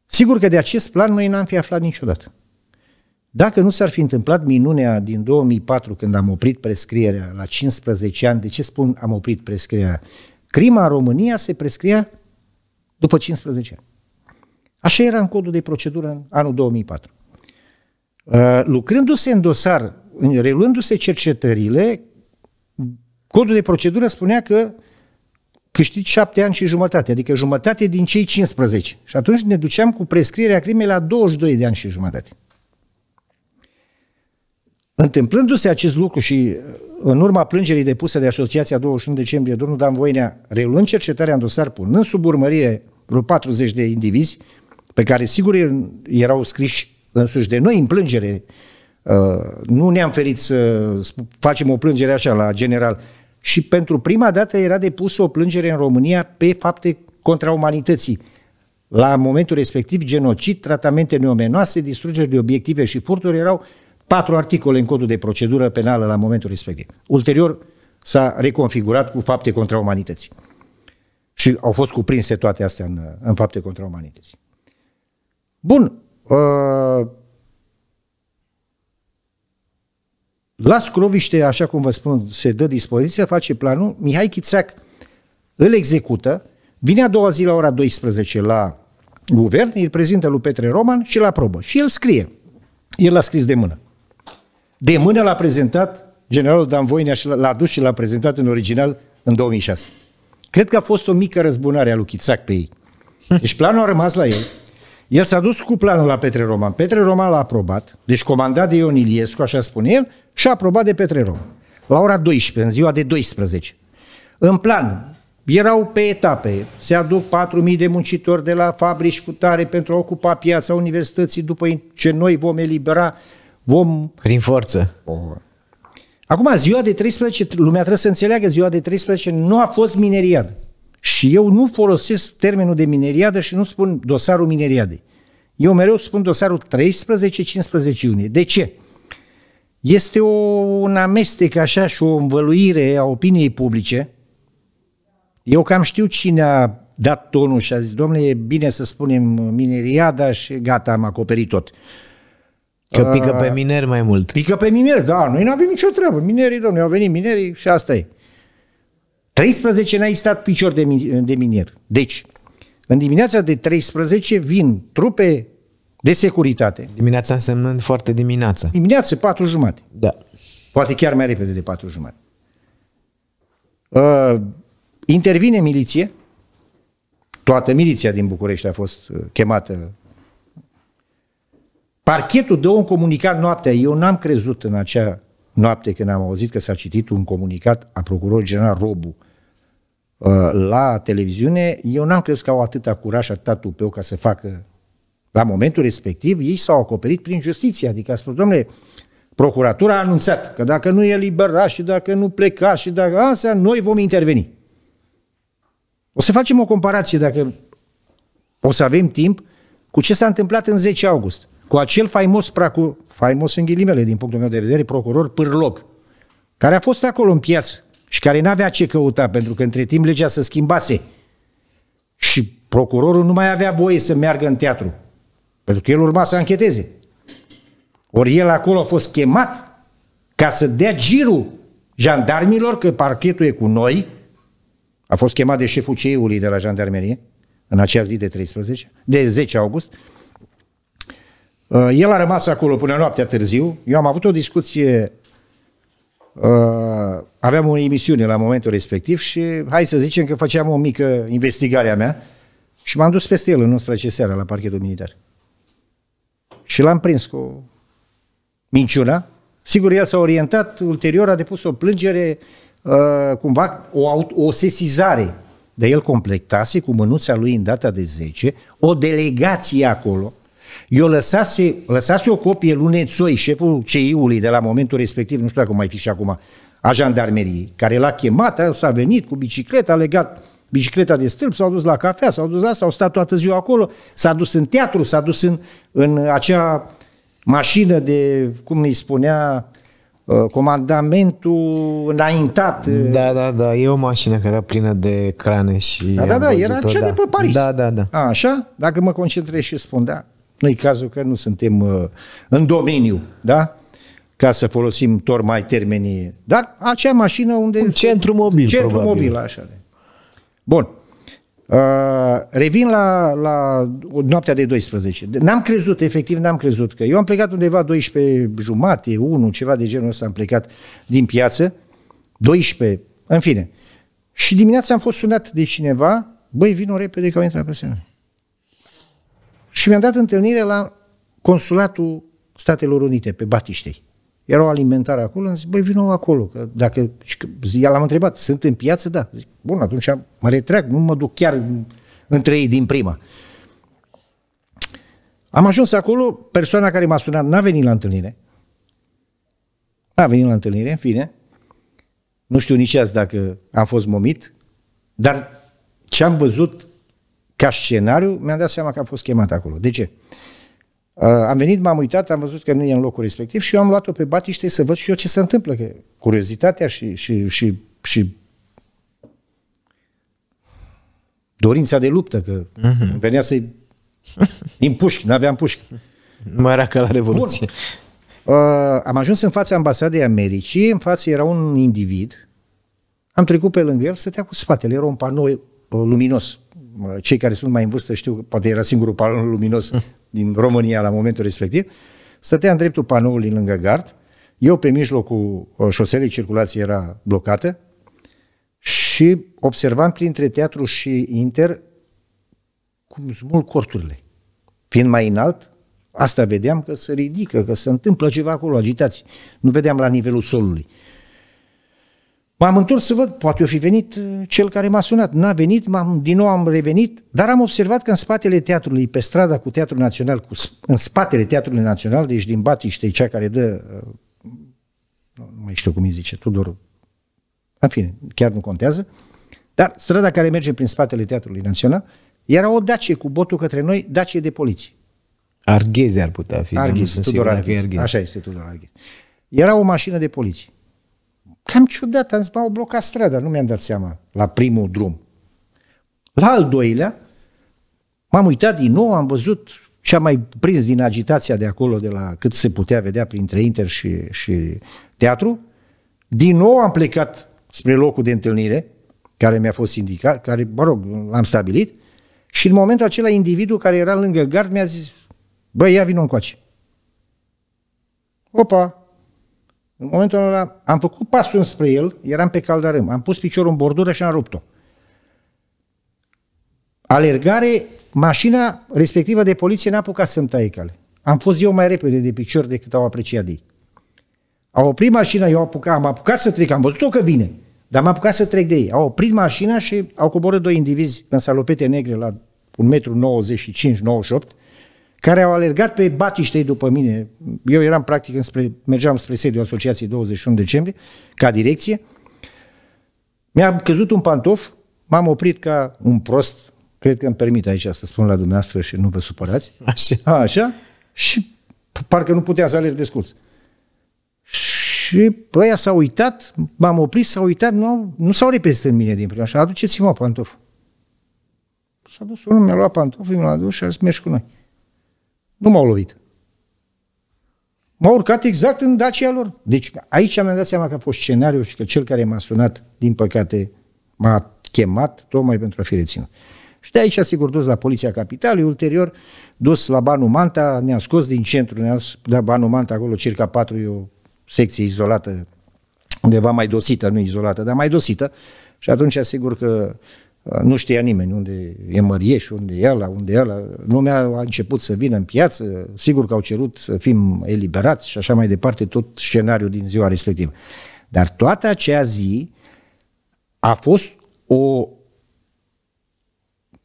Sigur că de acest plan noi n-am fi aflat niciodată. Dacă nu s-ar fi întâmplat minunea din 2004, când am oprit prescrierea la 15 ani, de ce spun am oprit prescrierea? Crima în România se prescria după 15 ani. Așa era în codul de procedură în anul 2004. Uh, lucrându-se în dosar reluându-se cercetările, codul de procedură spunea că câștigi șapte ani și jumătate, adică jumătate din cei 15. Și atunci ne duceam cu prescrierea crimei la 22 de ani și jumătate. Întâmplându-se acest lucru și uh, în urma plângerii depuse de Asociația 21 decembrie, domnul Dan Voinea, reluând cercetarea în dosar, punând sub urmărire vreo 40 de indivizi, pe care sigur erau scriși însuși de noi în plângere Uh, nu ne-am ferit să facem o plângere așa la general. Și pentru prima dată era depusă o plângere în România pe fapte contra umanității. La momentul respectiv, genocid, tratamente neomenoase, distrugeri de obiective și furturi erau patru articole în codul de procedură penală la momentul respectiv. Ulterior s-a reconfigurat cu fapte contra umanității. Și au fost cuprinse toate astea în, în fapte contra umanității. Bun. Uh, la Scroviște, așa cum vă spun, se dă dispoziție, face planul, Mihai Chițeac îl execută, vine a doua zi la ora 12 la guvern, îl prezintă lui Petre Roman și îl aprobă. Și el scrie. El l-a scris de mână. De mână l-a prezentat generalul Dan Voinea și l-a dus și l-a prezentat în original în 2006. Cred că a fost o mică răzbunare a lui Chițac pe ei. Deci planul a rămas la el. El s-a dus cu planul la Petre Roman. Petre Roman l-a aprobat, deci comandat de Ion Iliescu, așa spune el, și a aprobat de Petre Roman. La ora 12, în ziua de 12. În plan, erau pe etape, se aduc 4.000 de muncitori de la fabrici cu tare pentru a ocupa piața universității după ce noi vom elibera, vom... Prin forță. Acum, ziua de 13, lumea trebuie să înțeleagă, ziua de 13 nu a fost mineriadă. Și eu nu folosesc termenul de mineriadă și nu spun dosarul mineriadei. Eu mereu spun dosarul 13-15 iunie. De ce? Este o, un amestec așa și o învăluire a opiniei publice. Eu cam știu cine a dat tonul și a zis, domnule, e bine să spunem mineriada și gata, am acoperit tot. Că pică pe miner mai mult. Pică pe miner, da, noi nu avem nicio treabă. Minerii, domnule, au venit minerii și asta e. 13 n-a existat picior de, de minier. Deci, în dimineața de 13 vin trupe de securitate. Dimineața însemnând foarte dimineața. Dimineață, 4 jumate. Da. Poate chiar mai repede de 4 jumate. Uh, intervine miliție. Toată miliția din București a fost uh, chemată. Parchetul dă un comunicat noaptea. Eu n-am crezut în acea noapte când am auzit că s-a citit un comunicat a procurorului general Robu Uh, la televiziune, eu n-am crezut că au atâta curaj, atâta tupeu ca să facă. La momentul respectiv, ei s-au acoperit prin justiție, adică a spus, domnule, procuratura a anunțat că dacă nu e liberat și dacă nu pleca și dacă astea, noi vom interveni. O să facem o comparație, dacă o să avem timp, cu ce s-a întâmplat în 10 august, cu acel faimos, faimos în ghilimele, din punctul meu de vedere, procuror Pârlog, care a fost acolo în piață și care n-avea ce căuta, pentru că între timp legea se schimbase și procurorul nu mai avea voie să meargă în teatru, pentru că el urma să ancheteze. Ori el acolo a fost chemat ca să dea girul jandarmilor că parchetul e cu noi, a fost chemat de șeful CEU-ului de la jandarmerie, în acea zi de 13, de 10 august, uh, el a rămas acolo până noaptea târziu. Eu am avut o discuție Uh, aveam o emisiune la momentul respectiv și hai să zicem că făceam o mică investigare a mea și m-am dus peste el în 11 seara la parchetul militar. Și l-am prins cu minciuna. Sigur, el s-a orientat, ulterior a depus o plângere, uh, cumva o, o sesizare de el completase cu mânuța lui în data de 10, o delegație acolo, eu lăsase, lăsase o copie lunețoi, șeful CI-ului de la momentul respectiv, nu știu dacă mai fi și acum, a jandarmeriei, care l-a chemat, s-a venit cu bicicleta, a legat bicicleta de stâlp, s-au dus la cafea, s-au dus la s au stat toată ziua acolo, s-a dus în teatru, s-a dus în, în acea mașină de, cum îi spunea, uh, comandamentul înaintat. Uh. Da, da, da, e o mașină care era plină de crane și... Da, da, da, era cea da. de pe Paris. Da, da, da. A, așa? Dacă mă concentrez și spun, da. Nu e cazul că nu suntem uh, în domeniu, da? Ca să folosim tot mai termenii. Dar acea mașină unde... Un centru mobil, Centru probabil. mobil, așa. De. Bun. Uh, revin la, la noaptea de 12. N-am crezut, efectiv n-am crezut că eu am plecat undeva 12 jumate, 1, ceva de genul ăsta am plecat din piață, 12, în fine. Și dimineața am fost sunat de cineva, băi, vino repede că au intrat pe semne. Și mi-am dat întâlnire la consulatul Statelor Unite, pe Batiștei. Era o acolo, am zis, băi, vină acolo, că dacă, și că, ea l-am întrebat, sunt în piață? Da. Zic, bun, atunci mă retrag, nu mă duc chiar între ei din prima. Am ajuns acolo, persoana care m-a sunat n-a venit la întâlnire. N-a venit la întâlnire, în fine. Nu știu nici azi dacă am fost momit, dar ce am văzut ca scenariu, mi-am dat seama că am fost chemat acolo. De ce? Uh, am venit, m-am uitat, am văzut că nu e în locul respectiv și eu am luat-o pe batiște să văd și eu ce se întâmplă, că curiozitatea și, și, și, și dorința de luptă, că uh-huh. venea să-i impușchi, nu aveam pușchi. Nu era ca la Revoluție. Uh, am ajuns în fața ambasadei Americii, în față era un individ, am trecut pe lângă el, stătea cu spatele, era un panou uh, luminos, cei care sunt mai în vârstă știu, poate era singurul palon luminos din România la momentul respectiv, stătea în dreptul panoului lângă gard, eu pe mijlocul șoselei circulație era blocată și observam printre teatru și inter cum smul corturile. Fiind mai înalt, asta vedeam că se ridică, că se întâmplă ceva acolo, agitații. Nu vedeam la nivelul solului. M-am întors să văd, poate o fi venit uh, cel care m-a sunat. N-a venit, m-am, din nou am revenit, dar am observat că în spatele teatrului, pe strada cu Teatrul Național, cu, în spatele Teatrului Național, deci din Batiște, cea care dă, uh, nu mai știu cum îi zice, Tudor, în fine, chiar nu contează, dar strada care merge prin spatele Teatrului Național, era o dacie cu botul către noi, dacie de poliție. Argheze ar putea fi. Arghezi, Tudor Arghezi. Arghezi. Așa este Tudor Arghezi. Era o mașină de poliție. Cam ciudat, am zis, m-au blocat strada, nu mi-am dat seama la primul drum. La al doilea, m-am uitat din nou, am văzut ce am mai prins din agitația de acolo, de la cât se putea vedea printre Inter și, și teatru. Din nou am plecat spre locul de întâlnire, care mi-a fost indicat, care, mă rog, l-am stabilit, și în momentul acela individul care era lângă gard mi-a zis, băi, ia vină încoace. Opa, în momentul ăla am făcut pasul înspre el, eram pe caldarâm, am pus piciorul în bordură și am rupt-o. Alergare, mașina respectivă de poliție n-a apucat să-mi taie cale. Am fost eu mai repede de picior decât au apreciat ei. Au oprit mașina, eu apucat, am apucat să trec, am văzut-o că vine, dar am apucat să trec de ei. Au oprit mașina și au coborât doi indivizi în salopete negre la 1,95-98 m care au alergat pe batiștei după mine. Eu eram practic, înspre, mergeam spre sediul Asociației 21 decembrie, ca direcție. Mi-a căzut un pantof, m-am oprit ca un prost, cred că îmi permit aici să spun la dumneavoastră și nu vă supărați. Așa. A, așa. Și parcă nu puteam să alerg descurs. Și ăia s a uitat, m-am oprit, s a uitat, nu, nu s-au repezit în mine din prima. Așa, aduceți-mă pantof. S-a dus unul, mi-a luat pantoful, mi a adus și a zis, mergi cu noi. Nu m-au lovit. M-au urcat exact în Dacia lor. Deci aici mi-am dat seama că a fost scenariu și că cel care m-a sunat, din păcate, m-a chemat tocmai pentru a fi reținut. Și de aici, sigur, dus la Poliția Capitalului, ulterior dus la Banu Manta, ne a scos din centru, ne-am la da, Banu Manta acolo, circa 4, e o secție izolată, undeva mai dosită, nu izolată, dar mai dosită. Și atunci, sigur că nu știa nimeni unde e Mărieș, unde e ala, unde e ala. Lumea a început să vină în piață, sigur că au cerut să fim eliberați și așa mai departe, tot scenariul din ziua respectivă. Dar toată acea zi a fost o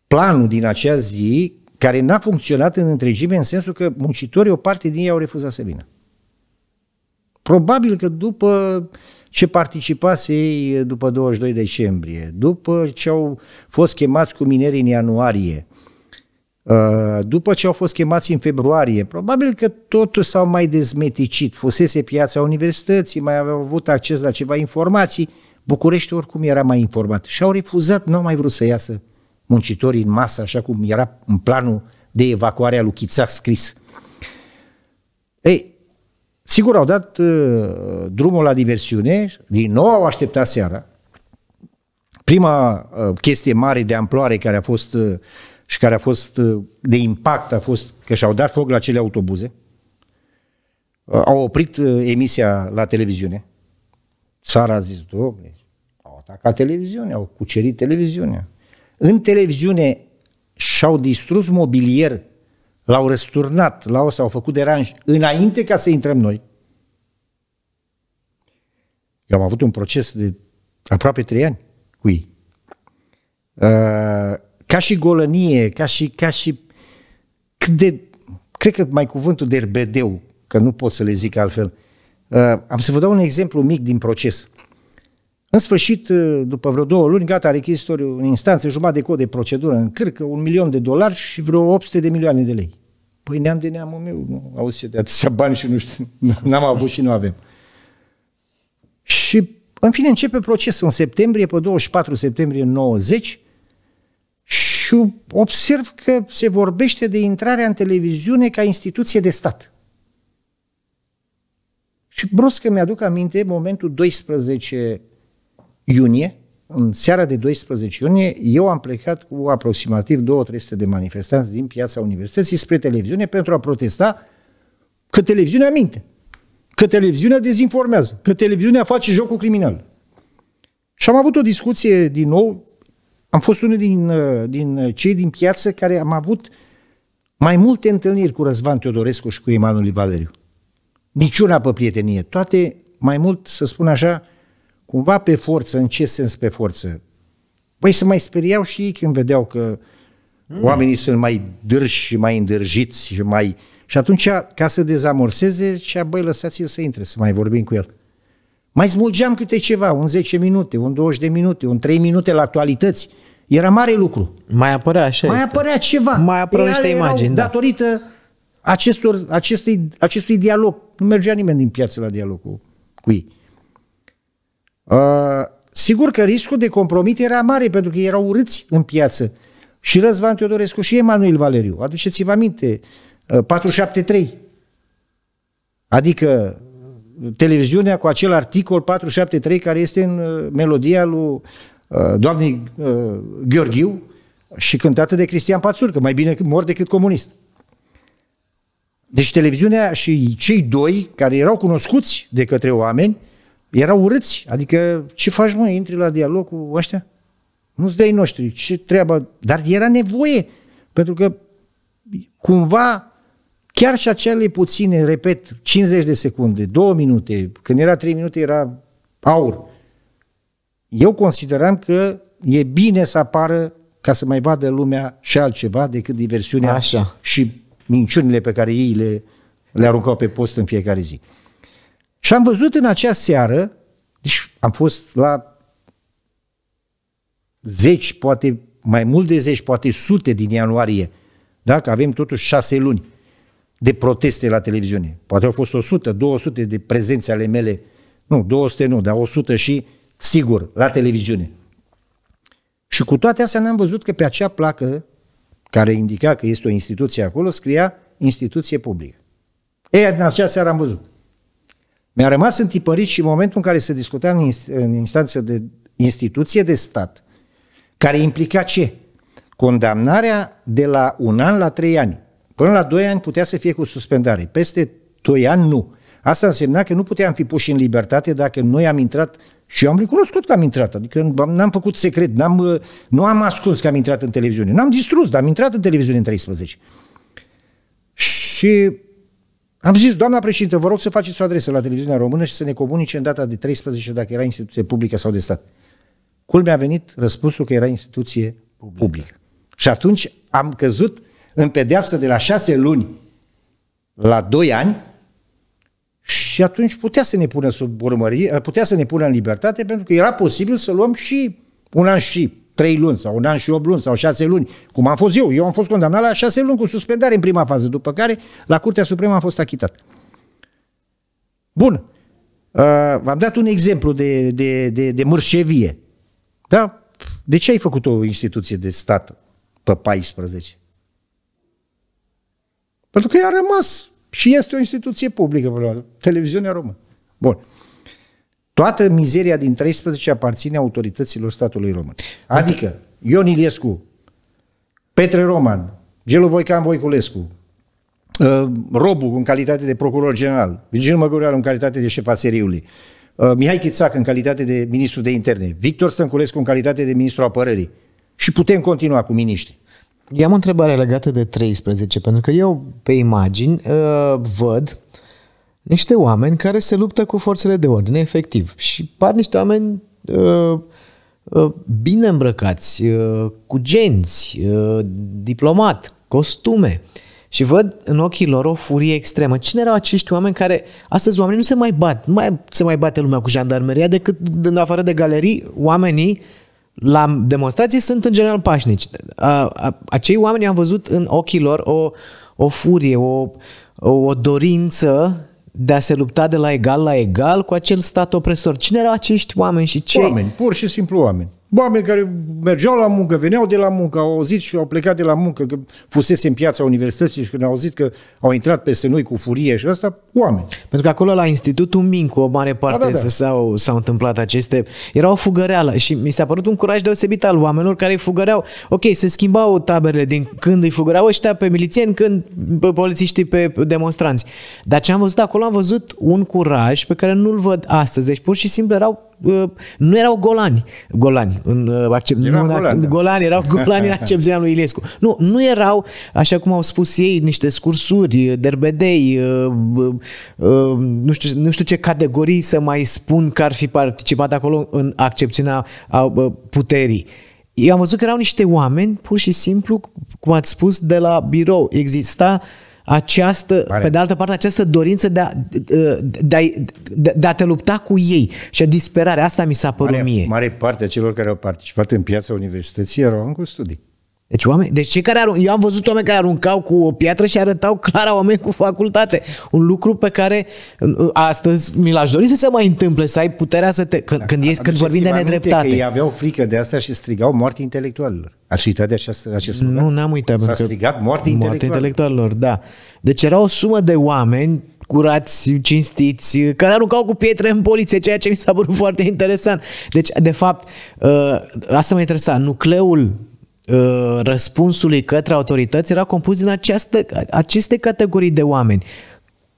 planul din acea zi care n-a funcționat în întregime în sensul că muncitorii, o parte din ei au refuzat să vină. Probabil că după uh, ce participase ei după 22 decembrie, după ce au fost chemați cu minerii în ianuarie, uh, după ce au fost chemați în februarie, probabil că totul s-au mai dezmeticit, fusese piața universității, mai aveau avut acces la ceva informații, București oricum era mai informat și au refuzat, nu au mai vrut să iasă muncitorii în masă, așa cum era în planul de evacuare a lui Chițac scris. Ei, Sigur, au dat uh, drumul la diversiune, din nou au așteptat seara. Prima uh, chestie mare de amploare care a fost uh, și care a fost uh, de impact a fost că și-au dat foc la cele autobuze. Uh, au oprit uh, emisia la televiziune. Țara a zis, domne, au atacat televiziunea, au cucerit televiziunea. În televiziune și-au distrus mobilier L-au răsturnat, l-au s-au făcut deranj înainte ca să intrăm noi. Eu am avut un proces de aproape trei ani cu ei. Uh, ca și golănie, ca și, ca și cât de, cred că mai cuvântul de erbedeu, că nu pot să le zic altfel. Uh, am să vă dau un exemplu mic din proces. În sfârșit, uh, după vreo două luni, gata, rechizitoriu în instanță, jumătate de cod de procedură în cârcă, un milion de dolari și vreo 800 de milioane de lei. Păi neam de neamul meu, nu au de atâția bani și nu știu, n-am avut și nu avem. Și în fine începe procesul în septembrie, pe 24 septembrie 90 și observ că se vorbește de intrarea în televiziune ca instituție de stat. Și brusc că mi-aduc aminte momentul 12 iunie în seara de 12 iunie, eu am plecat cu aproximativ 2-300 de manifestanți din piața universității spre televiziune pentru a protesta că televiziunea minte, că televiziunea dezinformează, că televiziunea face jocul criminal. Și am avut o discuție din nou, am fost unul din, din cei din piață care am avut mai multe întâlniri cu Răzvan Teodorescu și cu Emanuel Valeriu. Niciuna pe prietenie, toate mai mult, să spun așa, Cumva pe forță, în ce sens pe forță? Păi se mai speriau și ei când vedeau că mm. oamenii sunt mai dârși și mai îndârjiți și mai... Și atunci, ca să dezamorseze, cea băi, lăsați-l să intre, să mai vorbim cu el. Mai smulgeam câte ceva, un 10 minute, un 20 de minute, un 3 minute la actualități. Era mare lucru. Mai apărea așa Mai este. apărea ceva. Mai apărea niște imagini. Da. Datorită acestor, acestui, acestui dialog. Nu mergea nimeni din piață la dialog cu, cu ei. Uh, sigur că riscul de compromit era mare pentru că erau urâți în piață. Și Răzvan Teodorescu și Emanuel Valeriu. Aduceți-vă aminte, 473. Uh, adică televiziunea cu acel articol 473 care este în uh, melodia lui doamnei Gheorghiu și cântată de Cristian Pațur, că mai bine mor decât comunist. Deci televiziunea și cei doi care erau cunoscuți de către oameni erau urâți. Adică ce faci, mă, intri la dialog cu ăștia? Nu-ți dai noștri, ce treaba? Dar era nevoie, pentru că cumva chiar și acele puține, repet, 50 de secunde, 2 minute, când era 3 minute era aur. Eu consideram că e bine să apară ca să mai vadă lumea și altceva decât diversiunea Așa. și minciunile pe care ei le, le aruncau pe post în fiecare zi. Și am văzut în acea seară, deci am fost la zeci, poate mai mult de zeci, poate sute din ianuarie, dacă avem totuși șase luni de proteste la televiziune. Poate au fost 100, 200 de prezențe ale mele, nu, 200 nu, dar 100 și sigur, la televiziune. Și cu toate astea n-am văzut că pe acea placă, care indica că este o instituție acolo, scria instituție publică. Ei, în acea seară am văzut. Mi-a rămas întipărit și momentul în care se discuta în, inst- în instanță de instituție de stat, care implica ce? Condamnarea de la un an la trei ani. Până la doi ani putea să fie cu suspendare. Peste doi ani nu. Asta însemna că nu puteam fi puși în libertate dacă noi am intrat și eu am recunoscut că am intrat, adică n-am făcut secret, n-am, nu am ascuns că am intrat în televiziune, n-am distrus, dar am intrat în televiziune în 13. Și am zis, doamna președinte, vă rog să faceți o adresă la televiziunea română și să ne comunice în data de 13 dacă era instituție publică sau de stat. Culmea a venit răspunsul că era instituție publică. publică. Și atunci am căzut în pedeapsă de la șase luni la doi ani și atunci putea să ne pună sub urmărie, putea să ne pună în libertate pentru că era posibil să luăm și un an și trei luni sau un an și 8 luni sau 6 luni, cum am fost eu. Eu am fost condamnat la 6 luni cu suspendare în prima fază, după care la Curtea Supremă am fost achitat. Bun. Uh, v-am dat un exemplu de, de, de, de mârșevie. Da? De ce ai făcut o instituție de stat pe 14? Pentru că i a rămas și este o instituție publică, televiziunea română. Bun. Toată mizeria din 13 aparține autorităților statului român. Adică Ion Iliescu, Petre Roman, Gelu Voican Voiculescu, uh, Robu în calitate de procuror general, Virgil Măgureal în calitate de șefa seriului, uh, Mihai Chițac în calitate de ministru de interne, Victor Stănculescu în calitate de ministru apărării și putem continua cu miniștri. Eu am o întrebare legată de 13, pentru că eu pe imagini uh, văd niște oameni care se luptă cu forțele de ordine, efectiv. Și par niște oameni uh, uh, bine îmbrăcați, uh, cu genți, diplomat, costume. Și văd în ochii lor o furie extremă. Cine erau acești oameni care... Astăzi oamenii nu se mai bat. Nu mai se mai bate lumea cu jandarmeria decât în afară de galerii. Oamenii la demonstrații sunt în general pașnici. A, a, acei oameni am văzut în ochii lor o, o furie, o, o dorință de a se lupta de la egal la egal cu acel stat opresor. Cine erau acești oameni și ce? Oameni, pur și simplu oameni. Oameni care mergeau la muncă, veneau de la muncă, au auzit și au plecat de la muncă, că fusese în piața universității și când au auzit că au intrat peste noi cu furie și asta, oameni. Pentru că acolo la Institutul Mincu, o mare da, da, parte da, da, da. S-au, s-au întâmplat aceste, era o fugăreală și mi s-a părut un curaj deosebit al oamenilor care îi fugăreau. Ok, se schimbau taberele din când îi fugăreau ăștia pe milițieni, când pe polițiștii pe demonstranți. Dar ce am văzut acolo, am văzut un curaj pe care nu-l văd astăzi. Deci pur și simplu erau Uh, nu erau golani, golani, în, uh, accept, erau nu, golani, da. golani, erau golani în accepția lui Iliescu. Nu, nu erau, așa cum au spus ei, niște scursuri, uh, derbedei, nu știu, nu știu ce categorii să mai spun că ar fi participat acolo în accepțiunea puterii. Eu am văzut că erau niște oameni, pur și simplu, cum ați spus, de la birou. Exista uh, această, Pare. pe de altă parte, această dorință de a, de, a, de a te lupta cu ei și a disperare. Asta mi s-a părut mare, mie. Mare parte a celor care au participat în piața universității erau în cu studii. Deci, oameni, deci cei care arunc, eu am văzut oameni care aruncau cu o piatră și arătau clar oameni cu facultate. Un lucru pe care astăzi mi l-aș dori să se mai întâmple, să ai puterea să te... Când, când, ești, când vorbim de nedreptate. Că ei aveau frică de asta și strigau moarte intelectualilor. Ați uitat de acest, acest lucru? Nu, n-am uitat. S-a strigat moarte, moarte intelectualilor. da. Deci era o sumă de oameni curați, cinstiți, care aruncau cu pietre în poliție, ceea ce mi s-a părut foarte interesant. Deci, de fapt, ă, asta mă interesa. Nucleul Uh, răspunsului către autorități era compus din această, aceste categorii de oameni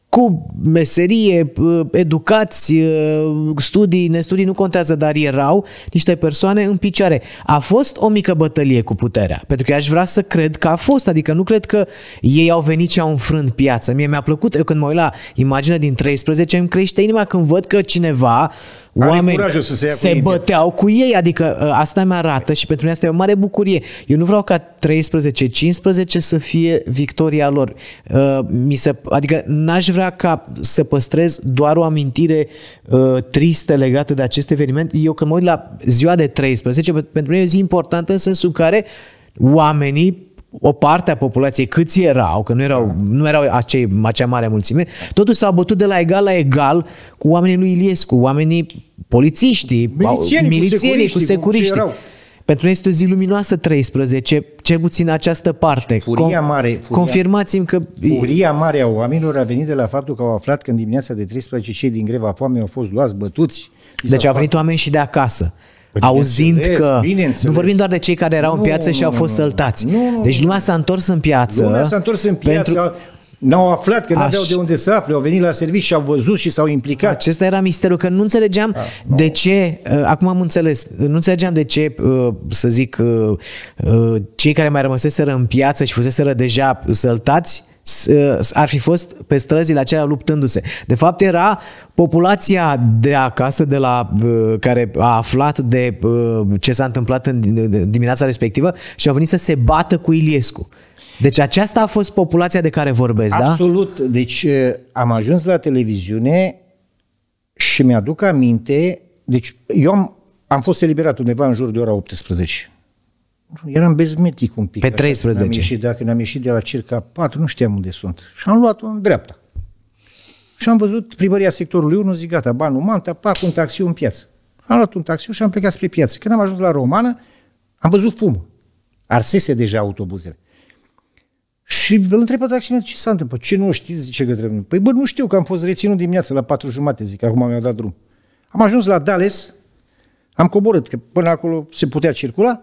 cu meserie, uh, educați, uh, studii, nestudii, nu contează, dar erau niște persoane în picioare. A fost o mică bătălie cu puterea, pentru că aș vrea să cred că a fost, adică nu cred că ei au venit și au înfrânt piața. Mie mi-a plăcut, eu când mă uit la imaginea din 13, îmi crește inima când văd că cineva oameni să se, se cu băteau cu ei. Adică ă, asta mi arată și pentru mine asta e o mare bucurie. Eu nu vreau ca 13-15 să fie victoria lor. Ă, mi se, adică n-aș vrea ca să păstrez doar o amintire ă, tristă legată de acest eveniment. Eu când mă uit la ziua de 13, pentru mine e o zi importantă în sensul care oamenii o parte a populației, câți erau, că nu erau, nu erau acei, acea mare mulțime, totuși s-a bătut de la egal la egal cu oamenii lui Iliescu, oamenii polițiștii, milițienii, milițienii cu securiști Pentru noi este o zi luminoasă 13, cel puțin această parte. Furia Com- mare. Furia, confirmați-mi că... Furia mare a oamenilor a venit de la faptul că au aflat că în dimineața de 13 cei din greva foamei au fost luați, bătuți. Deci au venit oameni și de acasă auzind că... Nu vorbim doar de cei care erau nu, în piață și au fost săltați. Nu, deci lumea s-a întors în piață. Lumea s-a întors în piață. Pentru... N-au aflat că nu aveau de unde să afle, au venit la serviciu și au văzut și s-au implicat. Acesta era misterul, că nu înțelegeam A, ah, de ce, uh, acum am înțeles, nu înțelegeam de ce, uh, să zic, uh, cei care mai rămăseseră în piață și fuseseră deja săltați, Uh, ar fi fost pe străzile acelea luptându-se. De fapt, era populația de acasă, de la, uh, care a aflat de uh, ce s-a întâmplat în dimineața respectivă și au venit să se bată cu Iliescu. Deci aceasta a fost populația de care vorbesc, Absolut. da? Absolut. Deci am ajuns la televiziune și mi-aduc aminte, deci eu am, am fost eliberat undeva în jur de ora 18 eram bezmetic un pic. Pe 13? Așa, ieșit, dacă ne-am ieșit de la circa 4, nu știam unde sunt. Și am luat-o în dreapta. Și am văzut primăria sectorului 1, zic gata, banul, manta, pac, un taxi în piață. Am luat un taxi și am plecat spre piață. Când am ajuns la Romană, am văzut fum. Arsese deja autobuzele. Și îl întreb pe taxi, ce s-a întâmplat. Ce nu știți, zice către mine. Păi bă, nu știu că am fost reținut dimineața la patru jumate, zic, acum mi-a dat drum. Am ajuns la Dales, am coborât, că până acolo se putea circula,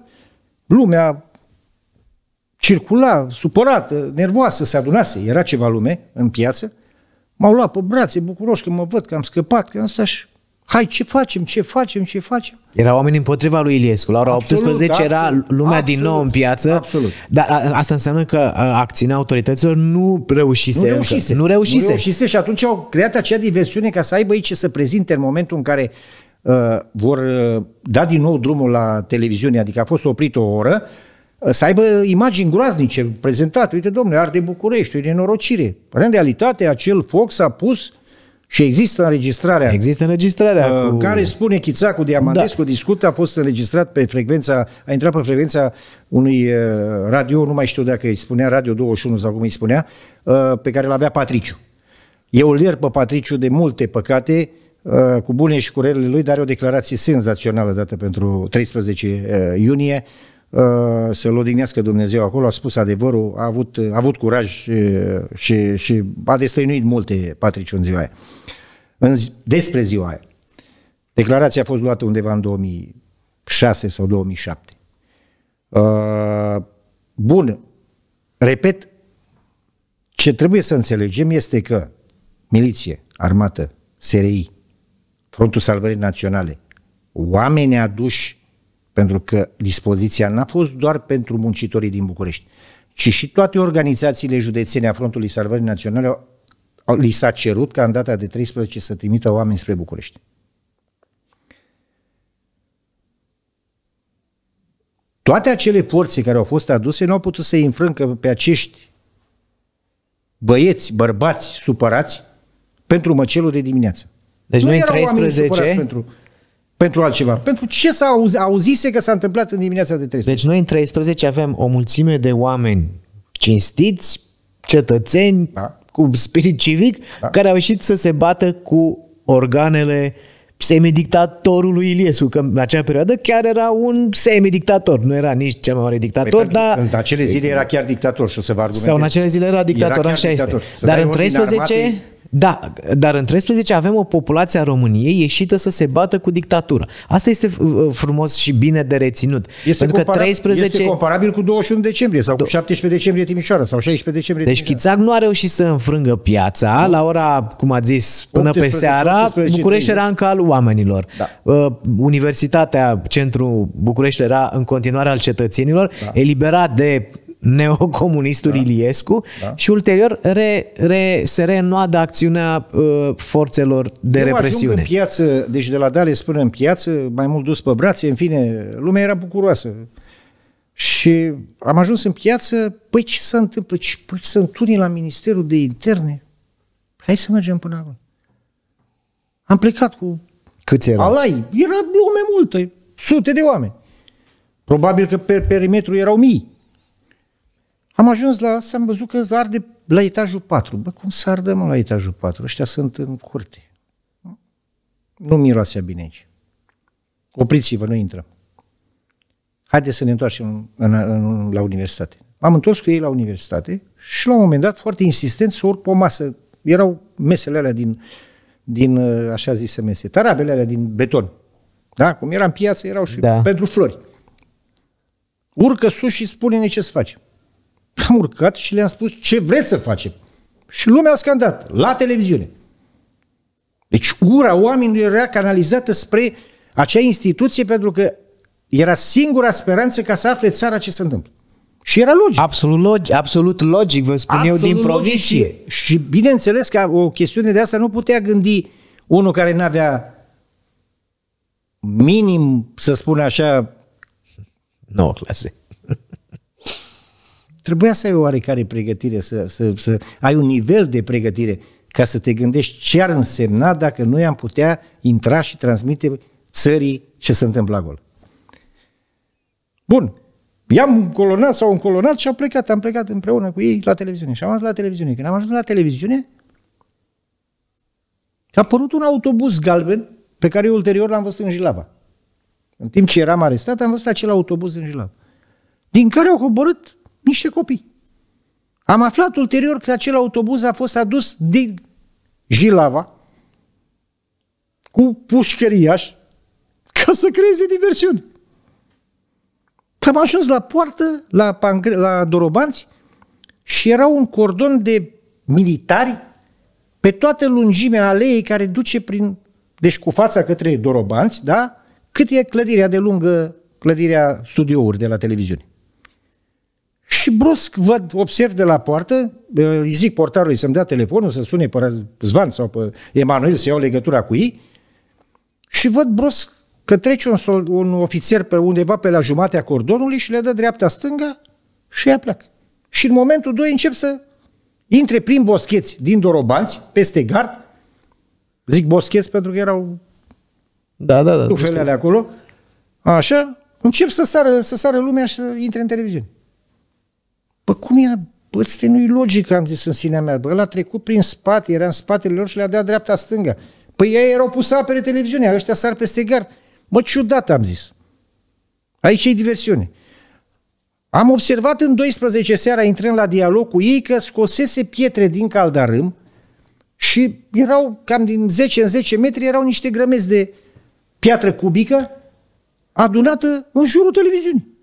Lumea circula, supărată, nervoasă, se adunase, era ceva lume în piață, m-au luat pe brațe, bucuroși că mă văd că am scăpat, că asta și hai ce facem, ce facem, ce facem. Erau oameni împotriva lui Iliescu. La ora absolut, 18 absolut, era lumea absolut, din nou în piață. Absolut. Dar asta înseamnă că acțiunea autorităților nu reușise. Nu reușise. Încă. Nu reușise. Nu reușise și atunci au creat acea diversiune ca să aibă ei ce să prezinte în momentul în care Uh, vor uh, da din nou drumul la televiziune, adică a fost oprit o oră, uh, să aibă imagini groaznice prezentate. Uite, domne, arde București, e nenorocire. În realitate, acel foc s-a pus și există înregistrarea. Există înregistrarea. Uh, cu... Care spune Chițacu Diamandescu, da. discută, a fost înregistrat pe frecvența, a intrat pe frecvența unui radio, nu mai știu dacă îi spunea Radio 21 sau cum îi spunea, uh, pe care l-avea Patriciu. Eu îl iert pe Patriciu de multe păcate, uh, Uh, cu bune și cu relele lui, dar are o declarație senzațională dată pentru 13 uh, iunie, uh, să-l odihnească Dumnezeu acolo, a spus adevărul, a avut, a avut curaj și, și a destăinuit multe patrici în ziua aia. În, despre ziua aia. Declarația a fost luată undeva în 2006 sau 2007. Bun, repet, ce trebuie să înțelegem este că miliție, armată, SRI, Frontul Salvării Naționale, oameni aduși, pentru că dispoziția n-a fost doar pentru muncitorii din București, ci și toate organizațiile județene a Frontului Salvării Naționale li s-a cerut ca în data de 13 să trimită oameni spre București. Toate acele forțe care au fost aduse nu au putut să-i înfrâncă pe acești băieți, bărbați, supărați pentru măcelul de dimineață. Deci nu noi erau 13... pentru, pentru altceva. Pentru ce s-a auz, auzise că s-a întâmplat în dimineața de 13? Deci noi în 13 avem o mulțime de oameni cinstiți, cetățeni, da. cu spirit civic, da. care au ieșit să se bată cu organele semidictatorului Iliescu, că în acea perioadă chiar era un semidictator, nu era nici cel mai mare dictator, păi, dar... În acele zile era chiar dictator și o să vă argumentez. Sau în acele zile era dictator, era așa dictator. este. Să dar în 13... Da, dar în 13 avem o populație a României ieșită să se bată cu dictatura. Asta este uh, uh, frumos și bine de reținut. Este, Pentru comparabil, că 13... este comparabil cu 21 decembrie sau cu 17 decembrie Timișoara sau 16 decembrie Deci Chițac nu a reușit să înfrângă piața nu. la ora, cum a zis, până 18, pe seara. 18, București 30. era încă al oamenilor. Da. Uh, Universitatea, centrul București era în continuare al cetățenilor, da. eliberat de neocomunistul da. Iliescu da. și ulterior re, re, se reînnoadă acțiunea uh, forțelor de Eu represiune. în piață, deci de la Dale spune în piață, mai mult dus pe brațe, în fine, lumea era bucuroasă. Și am ajuns în piață, păi ce păi, se întâmplă? Păi sunt unii la Ministerul de Interne. Hai să mergem până acolo. Am plecat cu... Câți erau? Alai. Era lume multă, sute de oameni. Probabil că pe perimetru erau mii. Am ajuns la asta, am văzut că arde la etajul 4. Bă, cum să ardă mă la etajul 4? Ăștia sunt în curte. Nu miroase bine aici. Opriți-vă, nu intrăm. Haideți să ne întoarcem în, în, în, la universitate. M-am întors cu ei la universitate și la un moment dat, foarte insistent, să urc pe o masă. Erau mesele alea din, din uh, așa zise mese, tarabele alea din beton. Da? Cum era în piață, erau și da. pentru flori. Urcă sus și spune-ne ce să facem am urcat și le-am spus ce vreți să facem. Și lumea a scandat la televiziune. Deci ura oamenilor era canalizată spre acea instituție pentru că era singura speranță ca să afle țara ce se întâmplă. Și era logic. Absolut logic, absolut logic vă spun absolut eu, din provincie. Și Și bineînțeles că o chestiune de asta nu putea gândi unul care nu avea minim, să spun așa, nouă clase trebuia să ai o oarecare pregătire, să, să, să ai un nivel de pregătire ca să te gândești ce ar însemna dacă noi am putea intra și transmite țării ce se întâmplă acolo. Bun, i-am colonat sau un colonat și am plecat, am plecat împreună cu ei la televiziune și am ajuns la televiziune. Când am ajuns la televiziune, a apărut un autobuz galben pe care eu ulterior l-am văzut în Jilava. În timp ce eram arestat, am văzut acel autobuz în Jilava. Din care au coborât niște copii. Am aflat ulterior că acel autobuz a fost adus de Jilava cu pușcăriaș ca să creeze diversiuni. Am ajuns la poartă, la, Pangre- la Dorobanți și era un cordon de militari pe toată lungimea aleei care duce prin, deci cu fața către Dorobanți, da? Cât e clădirea de lungă, clădirea studiouri de la televiziune? Și brusc văd, observ de la poartă, îi zic portarului să-mi dea telefonul, să sune pe Zvan sau pe Emanuel să iau legătura cu ei și văd brusc că trece un, sol, un ofițer pe undeva pe la jumatea cordonului și le dă dreapta stânga și ea pleacă. Și în momentul 2 încep să intre prin boscheți din Dorobanți, peste gard, zic boscheți pentru că erau da, da, da, tufele alea acolo, așa, încep să sară, să sară lumea și să intre în televiziune. Bă, cum era? Bă, este nu-i logic, am zis în sinea mea. Bă, a trecut prin spate, era în spatele lor și le-a dat dreapta-stânga. Păi ei erau pus apere televiziunea, ăștia sar peste gard. Mă, ciudat am zis. Aici e diversiune. Am observat în 12 seara, intrând la dialog cu ei, că scosese pietre din caldarâm și erau cam din 10 în 10 metri, erau niște grămezi de piatră cubică adunată în jurul televiziunii.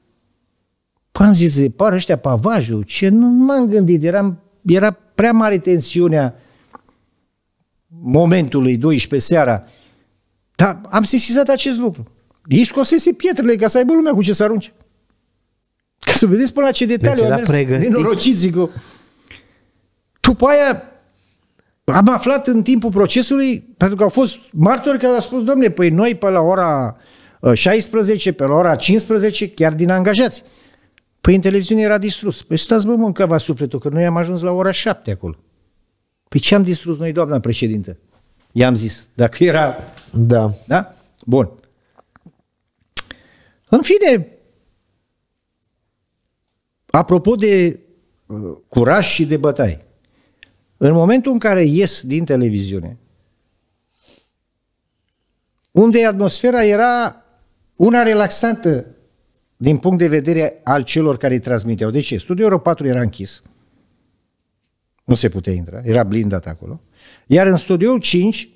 Păi am zis, par ăștia pavajul, ce nu m-am gândit, eram, era prea mare tensiunea momentului 12 seara. Dar am sesizat acest lucru. Ei scosese pietrele ca să aibă lumea cu ce să arunce. Ca să vedeți până la ce detaliu deci a mers pregătit. nenorocit, zic După aia am aflat în timpul procesului, pentru că au fost martori care au spus, domne, păi noi pe la ora 16, uh, pe la ora 15, chiar din angajați. Păi în televiziune era distrus. Păi stați bă mâncava sufletul, că noi am ajuns la ora șapte acolo. Păi ce am distrus noi, doamna președintă? I-am zis, dacă era... Da. Da? Bun. În fine, apropo de uh, curaj și de bătaie, în momentul în care ies din televiziune, unde atmosfera era una relaxantă, din punct de vedere al celor care îi transmiteau. De ce? Studiul Euro 4 era închis. Nu se putea intra, era blindat acolo. Iar în studio 5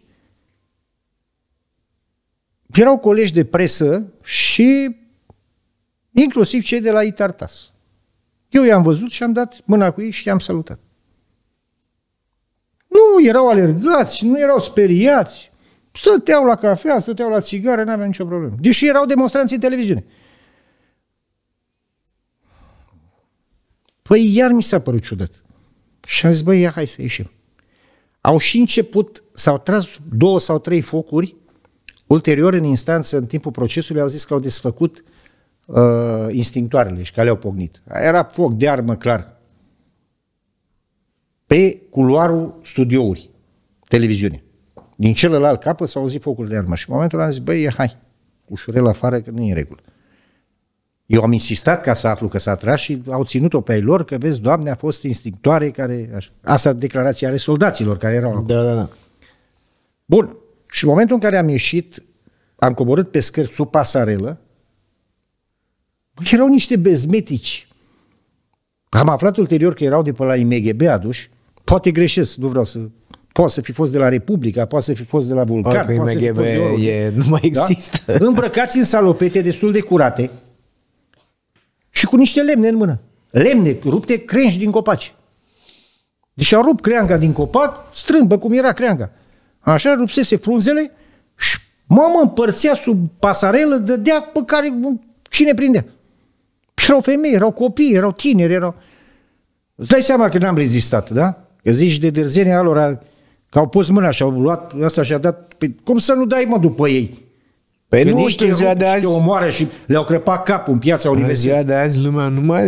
erau colegi de presă și inclusiv cei de la Itartas. Eu i-am văzut și am dat mâna cu ei și i-am salutat. Nu erau alergați, nu erau speriați. Stăteau la cafea, stăteau la țigară, n aveau nicio problemă. Deși erau demonstranți în televiziune. Păi iar mi s-a părut ciudat. Și am zis, băi, ia hai să ieșim. Au și început, s-au tras două sau trei focuri, ulterior în instanță, în timpul procesului, au zis că au desfăcut uh, instinctoarele și că le-au pognit. Era foc de armă clar. Pe culoarul studioului, televiziune. Din celălalt capăt s-au auzit focul de armă și în momentul ăla am zis, băi, hai, ușurel afară că nu e în regulă. Eu am insistat ca să aflu că s-a tras și au ținut-o pe ei lor că, vezi, Doamne, a fost instinctoare care... Așa. Asta declarația ale soldaților care erau Da, da, da. Bun. Și în momentul în care am ieșit, am coborât pe scări sub pasarelă, erau niște bezmetici. Am aflat ulterior că erau de pe la IMGB aduși. Poate greșesc, nu vreau să... Poate să fi fost de la Republica, poate să fi fost de la Vulcan. Oricum, IMGB e, nu mai da? există. Da? Îmbrăcați în salopete destul de curate, și cu niște lemne în mână. Lemne rupte crengi din copaci. Deci au rupt creanga din copac, strâmbă cum era creanga. Așa rupsese frunzele și mama împărțea sub pasarelă, dădea pe care cine prindea. Erau femei, erau copii, erau tineri, erau... Îți dai seama că n-am rezistat, da? Că zici de derzenia lor, că au pus mâna și au luat asta și a dat... Păi, cum să nu dai mă după ei? Păi nu, știu în ziua de azi... omoară și le-au crepat capul în piața universității. În ziua de azi lumea nu mai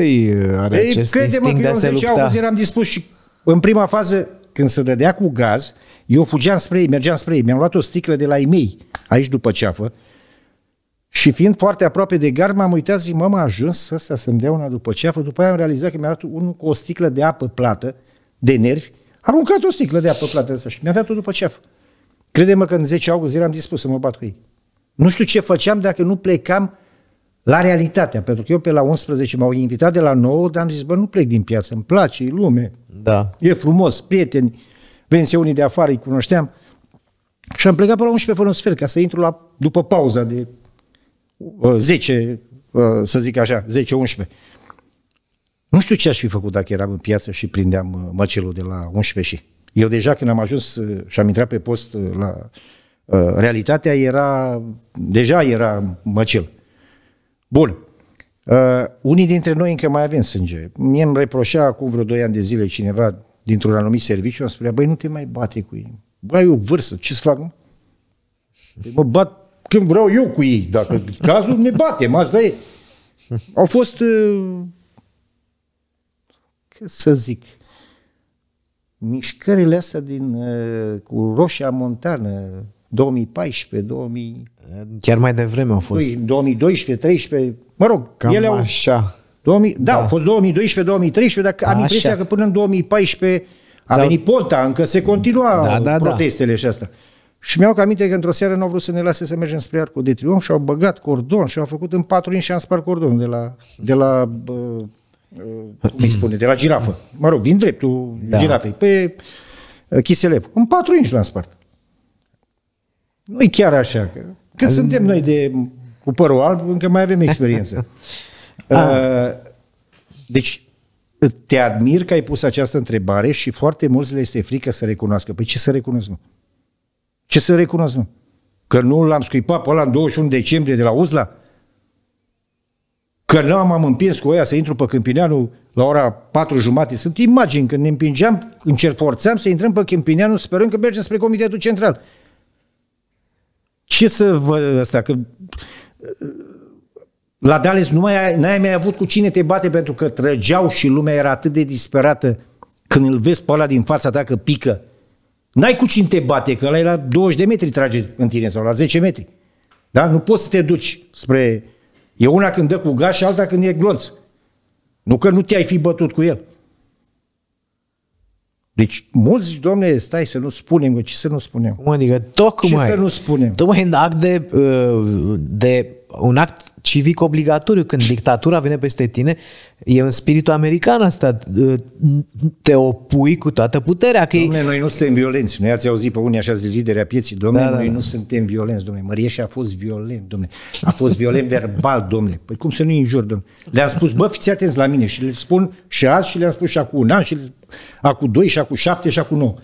are Ei, acest instinct de a se lupta. Auzi, eram dispus și în prima fază, când se dădea cu gaz, eu fugeam spre ei, mergeam spre ei. Mi-am luat o sticlă de la ei mei, aici după ceafă, și fiind foarte aproape de gard, m-am uitat, zic, m a ajuns să-mi dea una după ceafă. După aia am realizat că mi-a dat unul cu o sticlă de apă plată, de nervi, a aruncat o sticlă de apă plată asta și mi-a dat-o după ceafă. Crede-mă că în 10 august eram dispus să mă bat cu ei. Nu știu ce făceam dacă nu plecam la realitatea, pentru că eu pe la 11 m-au invitat de la 9, dar am zis, bă, nu plec din piață, îmi place, e lume, da. e frumos, prieteni, venise unii de afară, îi cunoșteam. Și am plecat pe la 11 fără un sfert, ca să intru la, după pauza de uh, 10, uh, să zic așa, 10-11. Nu știu ce aș fi făcut dacă eram în piață și prindeam uh, măcelul de la 11 și. Eu deja când am ajuns uh, și am intrat pe post uh, la Uh, realitatea era, deja era măcil. Bun. Uh, unii dintre noi încă mai avem sânge. Mie îmi reproșea acum vreo 2 ani de zile cineva dintr-un anumit serviciu, îmi spunea, băi, nu te mai bate cu ei. Băi, eu vârstă, ce să fac? Păi mă bat când vreau eu cu ei. Dacă cazul ne batem, asta e. Au fost, uh, să zic, mișcările astea din, uh, cu Roșia Montană, 2014, 2000... Chiar mai devreme au fost. 2012, păi, 2013 mă rog, Cam ele au... așa. 2000, da, da, au fost 2012-2013, dar am impresia că până în 2014 a Sau... venit Ponta, încă se continua da, da, da. protestele da. și asta. Și mi-au aminte că într-o seară nu au vrut să ne lase să mergem spre Arcul de Triunf și au băgat cordon și au făcut în patru inși și am spart cordonul de la, de la bă, cum îi spune, de la girafă. Mă rog, din dreptul da. girafei, pe Chiselev. În patru inși l-am spart nu e chiar așa. Că cât Azi... suntem noi de cu părul alb, încă mai avem experiență. uh, ah. deci, te admir că ai pus această întrebare și foarte mulți le este frică să recunoască. Păi ce să recunosc, mă? Ce să recunosc, mă? Că nu l-am scuipat pe ăla în 21 decembrie de la Uzla? Că nu am am împins cu ea să intru pe Câmpineanu la ora 4 jumate. Sunt imagini când ne împingeam, forțeam să intrăm pe Câmpineanu sperând că mergem spre Comitetul Central. Ce să vă... Asta, că, uh, la Dallas nu mai, n-ai mai avut cu cine te bate pentru că trăgeau și lumea era atât de disperată când îl vezi pe ăla din fața ta că pică. N-ai cu cine te bate, că ăla e la 20 de metri trage în tine sau la 10 metri. Da? Nu poți să te duci spre... E una când dă cu gaș și alta când e glonț. Nu că nu te-ai fi bătut cu el. Deci mulți, domne, stai să nu spunem, ce să nu spunem. Cum adică? Tocmai. Ce să nu spunem? Tocmai în act de, uh, de un act civic obligatoriu. Când dictatura vine peste tine, e un spiritul american asta. Ă, te opui cu toată puterea. Că domne, e... noi nu suntem violenți. Noi ați auzit pe unii așa zi liderea pieții. Domne da, da, noi da, da. nu suntem violenți, domne. Mărieșa a fost violent, domne. A fost violent verbal, domne. Păi cum să nu-i înjur, domne? Le-am spus, bă, fiți atenți la mine. Și le spun și azi și le-am spus și acum un an și le... acum doi și acum șapte și acum nouă.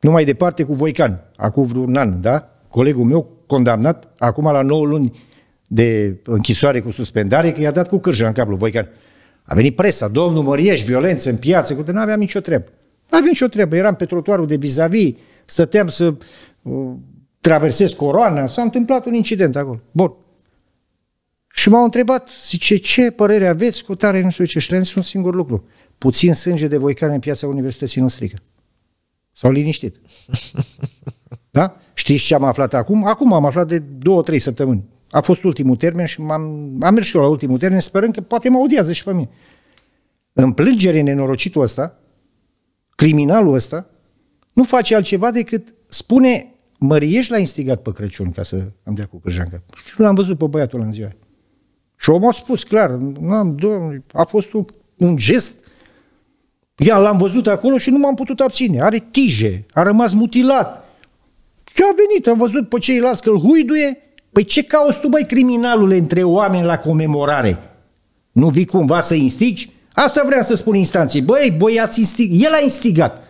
Nu mai departe cu Voican, acum vreun an, da? Colegul meu, condamnat acum la 9 luni de închisoare cu suspendare, că i-a dat cu cârja în cap lui Voican. A venit presa, domnul Măriești, violență în piață, că nu aveam nicio treabă. Nu aveam nicio treabă, eram pe trotuarul de vis a stăteam să uh, traversez coroana, s-a întâmplat un incident acolo. Bun. Și m-au întrebat, zice, ce părere aveți cu tare, nu știu ce, și le-am zis un singur lucru. Puțin sânge de voican în piața universității nu strică. S-au liniștit. Da? Știți ce am aflat acum? Acum am aflat de două, trei săptămâni. A fost ultimul termen și m-am, am mers și eu la ultimul termen sperând că poate mă audiază și pe mine. În plângere nenorocitul ăsta, criminalul ăsta, nu face altceva decât spune Măriești l-a instigat pe Crăciun ca să am dea cu Cârjancă. Și l-am văzut pe băiatul în ziua Și omul a spus clar, am a fost un, un gest. Ia l-am văzut acolo și nu m-am putut abține. Are tije, a rămas mutilat. Și a venit, am văzut pe ceilalți că îl huiduie. Păi ce cauți tu, băi, criminalul între oameni la comemorare? Nu vii cumva să instigi? Asta vrea să spun instanții. Băi, băi, ați instig... El a instigat.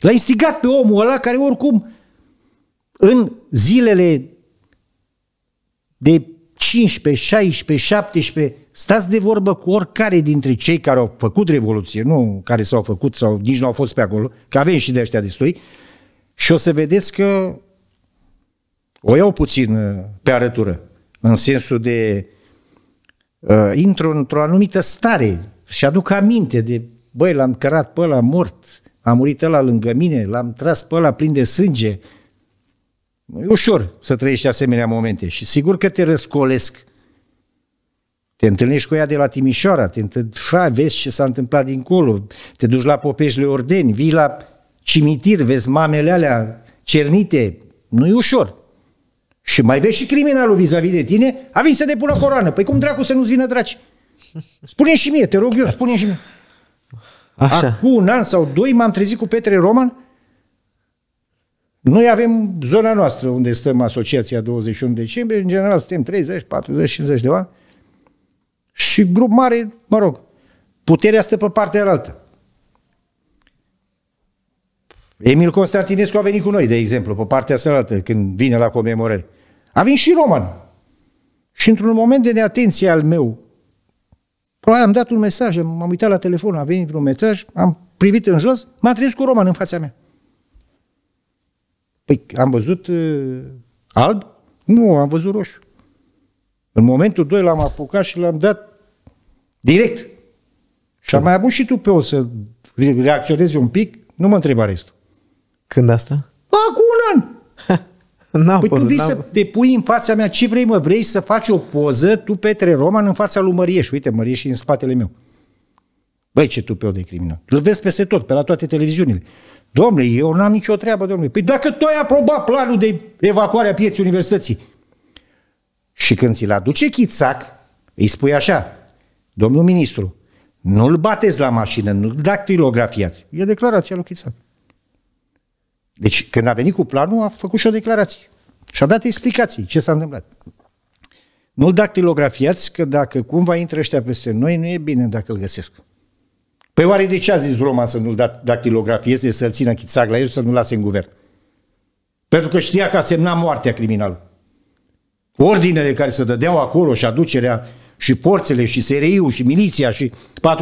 L-a instigat pe omul ăla care oricum în zilele de 15, 16, 17, stați de vorbă cu oricare dintre cei care au făcut revoluție, nu care s-au făcut sau nici nu au fost pe acolo, că avem și de ăștia destui, și o să vedeți că o iau puțin uh, pe arătură, în sensul de uh, intru într-o anumită stare și aduc aminte de, băi, l-am cărat pe ăla mort, a murit ăla lângă mine, l-am tras pe ăla plin de sânge. E ușor să trăiești asemenea momente și sigur că te răscolesc. Te întâlnești cu ea de la Timișoara, te întâlnești, vezi ce s-a întâmplat dincolo, te duci la Popeșle Ordeni, vii la cimitir, vezi mamele alea cernite. Nu e ușor. Și mai vezi și criminalul vis-a-vis de tine, a venit să depună coroană. Păi cum dracu să nu-ți vină draci? spune și mie, te rog eu, spune și mie. Așa. Acum un an sau doi m-am trezit cu Petre Roman. Noi avem zona noastră unde stăm asociația 21 decembrie, în general suntem 30, 40, 50 de oameni. Și grup mare, mă rog, puterea stă pe partea altă. Emil Constantinescu a venit cu noi, de exemplu, pe partea sălaltă, când vine la comemorări. A venit și Roman. Și într-un moment de neatenție al meu, probabil am dat un mesaj, m-am uitat la telefon, a venit vreun mesaj, am privit în jos, m-a trezit cu Roman în fața mea. Păi am văzut uh, alb? Nu, am văzut roșu. În momentul 2 l-am apucat și l-am dat direct. Și am mai avut și tu pe o să reacționezi un pic, nu mă întreba restul. Când asta? Acum păi tu vii să te pui în fața mea, ce vrei mă, vrei să faci o poză, tu Petre Roman, în fața lui Mărieș, uite Mărieș e în spatele meu. Băi, ce tupeu de criminal. Îl vezi peste tot, pe la toate televiziunile. Domnule, eu n-am nicio treabă, domnule. Păi dacă tu ai aprobat planul de evacuare a pieții universității și când ți-l aduce chițac, îi spui așa, domnul ministru, nu-l bateți la mașină, nu-l dactilografiați. E declarația lui Chițac. Deci când a venit cu planul, a făcut și o declarație. Și a dat explicații ce s-a întâmplat. Nu-l dactilografiați, că dacă cumva intră ăștia peste noi, nu e bine dacă îl găsesc. Păi oare de ce a zis Roman să nu-l dactilografieze, să-l țină chițag la el, să nu-l lase în guvern? Pentru că știa că a semnat moartea criminalului. Ordinele care se dădeau acolo și aducerea și forțele și SRI-ul și miliția și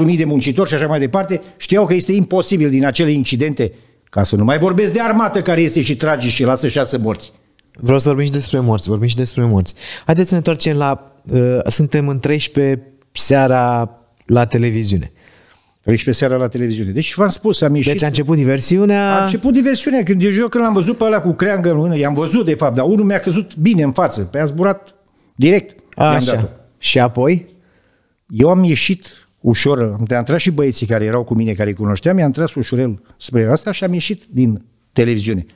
4.000 de muncitori și așa mai departe, știau că este imposibil din acele incidente ca să nu mai vorbesc de armată care iese și trage și lasă șase morți. Vreau să vorbim și despre morți, vorbim și despre morți. Haideți să ne întoarcem la... Uh, suntem în 13 seara la televiziune. 13 seara la televiziune. Deci v-am spus, am deci ieșit... Deci a început diversiunea... A început diversiunea. Când eu, eu când l-am văzut pe ăla cu creangă în mână, i-am văzut de fapt, dar unul mi-a căzut bine în față. Pe păi a zburat direct. Așa. Și apoi? Eu am ieșit ușor, am tras și băieții care erau cu mine, care îi cunoșteam, i-am tras ușurel spre asta și am ieșit din televiziune.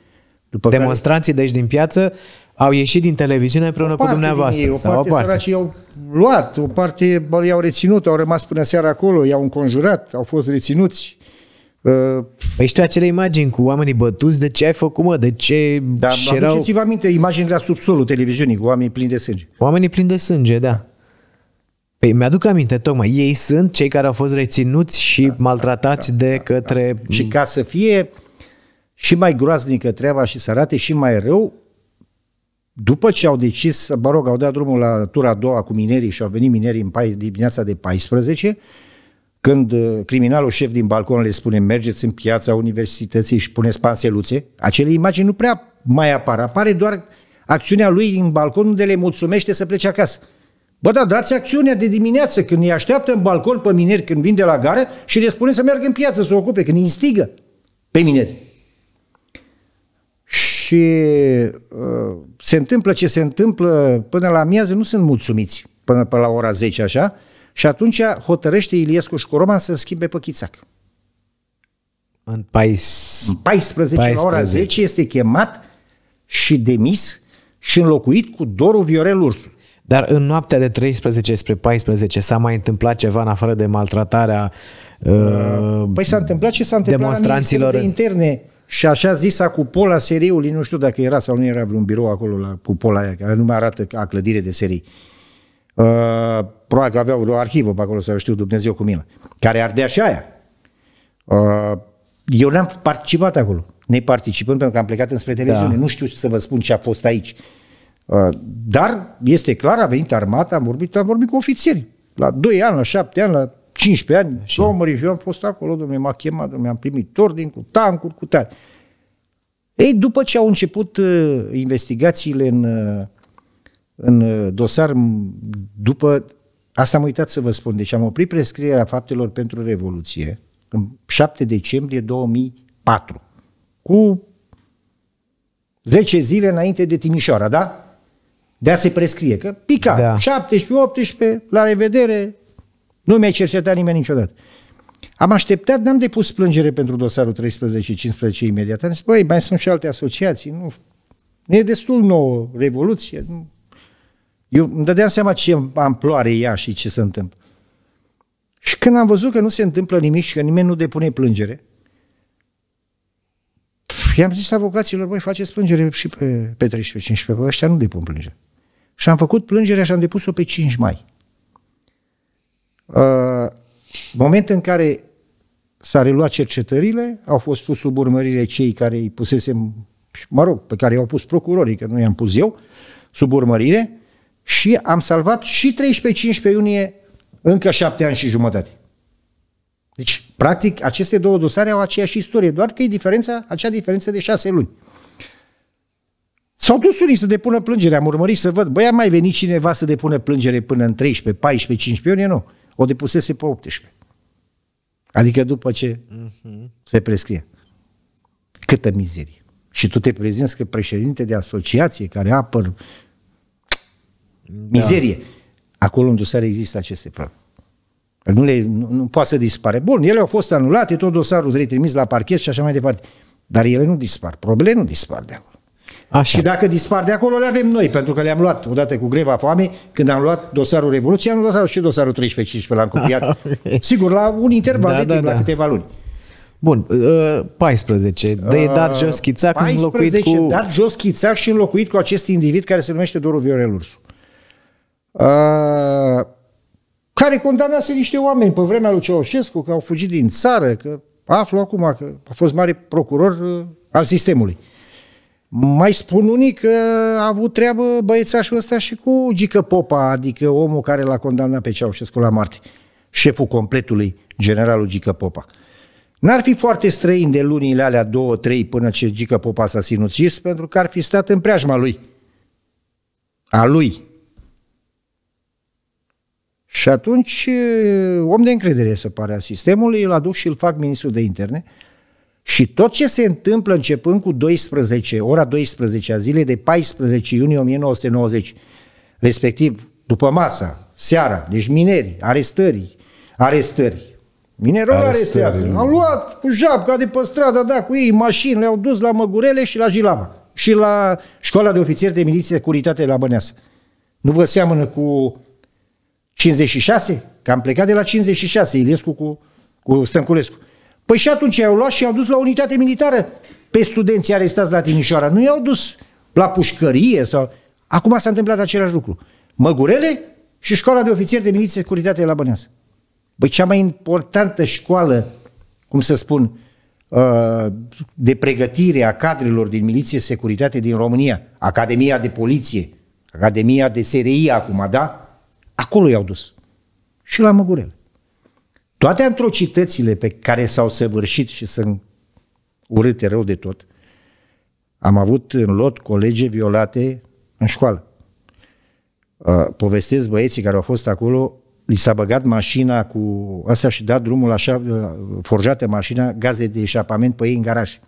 După Demonstranții, care... deci, din piață, au ieșit din televiziune împreună cu dumneavoastră. Ei, o sau parte, o parte. săracii au luat, o parte i-au reținut, au rămas până seara acolo, i-au înconjurat, au fost reținuți. Păi știu acele imagini cu oamenii bătuți, de ce ai făcut, mă, de ce... da, erau... aduceți-vă aminte imaginile la subsolul televiziunii cu oamenii plini de sânge. Oamenii plini de sânge, da. Păi mi-aduc aminte, tocmai, ei sunt cei care au fost reținuți și da, maltratați da, da, de da, către... Da. Și ca să fie și mai groaznică treaba și să arate și mai rău, după ce au decis, mă rog, au dat drumul la tura a doua cu minerii și au venit minerii în dimineața de 14, când uh, criminalul șef din balcon le spune mergeți în piața universității și puneți panseluțe, acele imagini nu prea mai apar, apare doar acțiunea lui din balcon unde le mulțumește să plece acasă. Bă, da, dați acțiunea de dimineață când îi așteaptă în balcon pe mineri când vin de la gară și le spune să meargă în piață să o ocupe, când îi instigă pe mineri. Și uh, se întâmplă ce se întâmplă până la miază, nu sunt mulțumiți până, până la ora 10 așa, și atunci hotărăște Iliescu și Coroman să schimbe pe Chițac. În 14, 14, 14 la ora 10 este chemat și demis și înlocuit cu Doru Viorel Ursul. Dar în noaptea de 13 spre 14 s-a mai întâmplat ceva în afară de maltratarea uh, Păi s-a întâmplat ce s-a întâmplat demonstranților la interne și așa zisa pola seriului, nu știu dacă era sau nu era vreun birou acolo la cupola aia, care nu mai arată ca clădire de serii. Uh, probabil că aveau vreo arhivă pe acolo, sau eu știu, Dumnezeu cu mine, care ardea și aia. Uh, eu n-am participat acolo. Ne participăm pentru că am plecat înspre televiziune. Da. Nu știu ce să vă spun ce a fost aici. Uh, dar este clar, a venit armata, am vorbit, am vorbit cu ofițeri. La 2 ani, la 7 ani, la 15 ani, și am murit. Eu am fost acolo, domnule, m-a chemat, domnule, am primit ordin cu tancuri, cu tare. Ei, după ce au început uh, investigațiile în, uh, în uh, dosar, după, asta am uitat să vă spun, deci am oprit prescrierea faptelor pentru Revoluție în 7 decembrie 2004, cu 10 zile înainte de Timișoara, da? de a se prescrie, că pica, da. 17, 18, la revedere, nu mi-a cercetat nimeni niciodată. Am așteptat, n-am depus plângere pentru dosarul 13 15 imediat. Am zis, băi, mai sunt și alte asociații, nu, nu e destul nouă revoluție. Nu. Eu îmi dădeam seama ce amploare ea și ce se întâmplă. Și când am văzut că nu se întâmplă nimic și că nimeni nu depune plângere, i-am zis avocaților, voi faceți plângere și pe, pe 13-15, ăștia nu depun plângere. Și am făcut plângerea și am depus-o pe 5 mai. Uh, moment în care s-a reluat cercetările, au fost pus sub urmărire cei care îi pusesem, mă rog, pe care i-au pus procurorii, că nu i-am pus eu, sub urmărire și am salvat și 13-15 iunie încă șapte ani și jumătate. Deci, practic, aceste două dosare au aceeași istorie, doar că e diferența, acea diferență de șase luni. S-au dus unii să depună plângere, am urmărit să văd. Băi, a mai venit cineva să depună plângere până în 13, 14, 15 iunie? Nu. O depusese pe 18. Adică după ce uh-huh. se prescrie. Câtă mizerie. Și tu te prezinți că președinte de asociație care apăr da. mizerie. Acolo în dosare există aceste probleme. Nu, le, nu, nu poate să dispare. Bun, ele au fost anulate, tot dosarul trimis la parchet și așa mai departe. Dar ele nu dispar. Problemele nu dispar de acolo. Așa. Și dacă dispar de acolo, le avem noi, pentru că le-am luat odată cu greva foamei, când am luat dosarul Revoluției, am luat și dosarul 13-15, l-am copiat. Sigur, la un interval da, de da, timp, da, da. la câteva luni. Bun, 14. Uh, uh, de dat jos schițac 14, înlocuit cu... dat jos schițac și înlocuit cu acest individ care se numește Doru Viorel Ursu. Uh, care condamnase niște oameni pe vremea lui Ceaușescu că au fugit din țară, că aflu acum că a fost mare procuror uh, al sistemului. Mai spun unii că a avut treabă băiețașul ăsta și cu Gică Popa, adică omul care l-a condamnat pe Ceaușescu la Marte, șeful completului, generalul Gică Popa. N-ar fi foarte străin de lunile alea două, trei, până ce Gică Popa s-a sinucis, pentru că ar fi stat în preajma lui. A lui. Și atunci, eh, om de încredere să pare a sistemului, îl aduc și îl fac ministru de interne, și tot ce se întâmplă începând cu 12, ora 12 a zilei de 14 iunie 1990, respectiv după masa, seara, deci mineri, arestări, arestări. Minerul arestează. Au luat cu japca de pe stradă, da, cu ei, mașini, le-au dus la Măgurele și la Jilava și la școala de ofițeri de miliție securitate la Băneasă. Nu vă seamănă cu 56? Că am plecat de la 56, Iliescu cu, cu Stănculescu. Păi și atunci i-au luat și i-au dus la unitate militară pe studenții arestați la Timișoara. Nu i-au dus la pușcărie sau... Acum s-a întâmplat același lucru. Măgurele și școala de ofițeri de miliție securitate la Băneasă. Băi, cea mai importantă școală, cum să spun, uh, de pregătire a cadrelor din miliție securitate din România, Academia de Poliție, Academia de SRI acum, da? Acolo i-au dus. Și la Măgurele toate atrocitățile pe care s-au săvârșit și sunt urâte rău de tot, am avut în lot colege violate în școală. Uh, povestesc băieții care au fost acolo, li s-a băgat mașina cu astea și dat drumul așa, uh, forjată mașina, gaze de eșapament pe ei în garaj.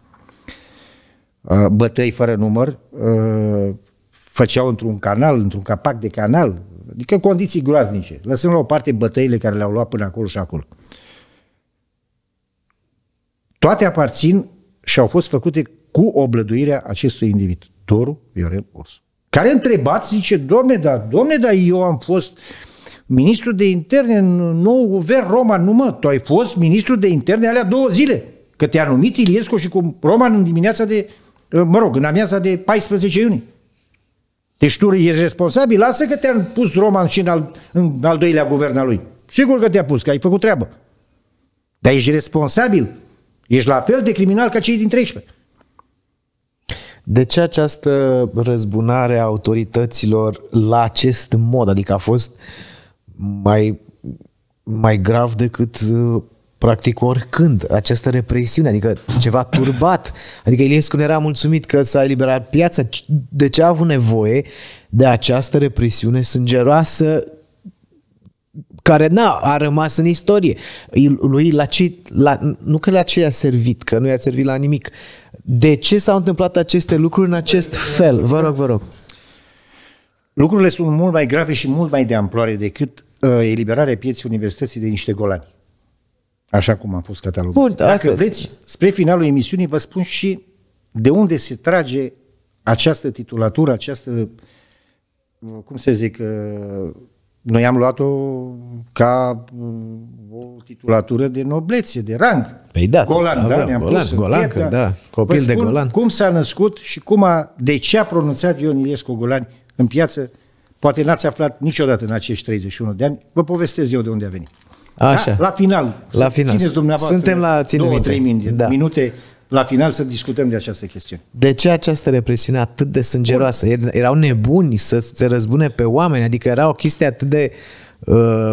Uh, bătăi fără număr, făceau într-un canal, într-un capac de canal, adică condiții groaznice, lăsând la o parte bătăile care le-au luat până acolo și acolo. Toate aparțin și au fost făcute cu oblăduirea acestui individ, Toru Viorel Ursu. Care întrebați, zice, domne, da, domne, da, eu am fost ministru de interne în nou guvern Roman, nu mă, tu ai fost ministru de interne alea două zile, că te-a numit Iliescu și cu Roman în dimineața de, mă rog, în amiața de 14 iunie. Deci tu ești responsabil, lasă că te-a pus Roman și în al, în al doilea guvern al lui. Sigur că te-a pus, că ai făcut treabă. Dar ești responsabil Ești la fel de criminal ca cei din 13. De ce această răzbunare a autorităților la acest mod? Adică a fost mai, mai grav decât uh, practic oricând această represiune, adică ceva turbat. Adică Iliescu nu era mulțumit că s-a eliberat piața. De ce a avut nevoie de această represiune sângeroasă care, na, a rămas în istorie. Lui, la ce, la, nu că la ce i-a servit, că nu i-a servit la nimic. De ce s-au întâmplat aceste lucruri în acest fel? Vă rog, vă rog. Lucrurile sunt mult mai grave și mult mai de amploare decât uh, eliberarea pieții universității de niște golani. Așa cum a fost catalogul. Bun, Dacă astăzi. vreți, spre finalul emisiunii vă spun și de unde se trage această titulatură, această, uh, cum să zic, uh, noi am luat-o ca mm, o titulatură de noblețe, de rang. Păi da, Golan, avea, da, ne-am Golan, pus Golan, că, da, copil păi spun, de Golan. Cum s-a născut și cum a, de ce a pronunțat Ion Iliescu Golan în piață, poate n-ați aflat niciodată în acești 31 de ani, vă povestesc eu de unde a venit. Așa. Da? La final. La final. Țineți dumneavoastră Suntem la ține 2-3 minute, da. minute la final să discutăm de această chestiune. De ce această represiune atât de sângeroasă? Bun. Erau nebuni să se răzbune pe oameni, adică era o chestie atât de uh,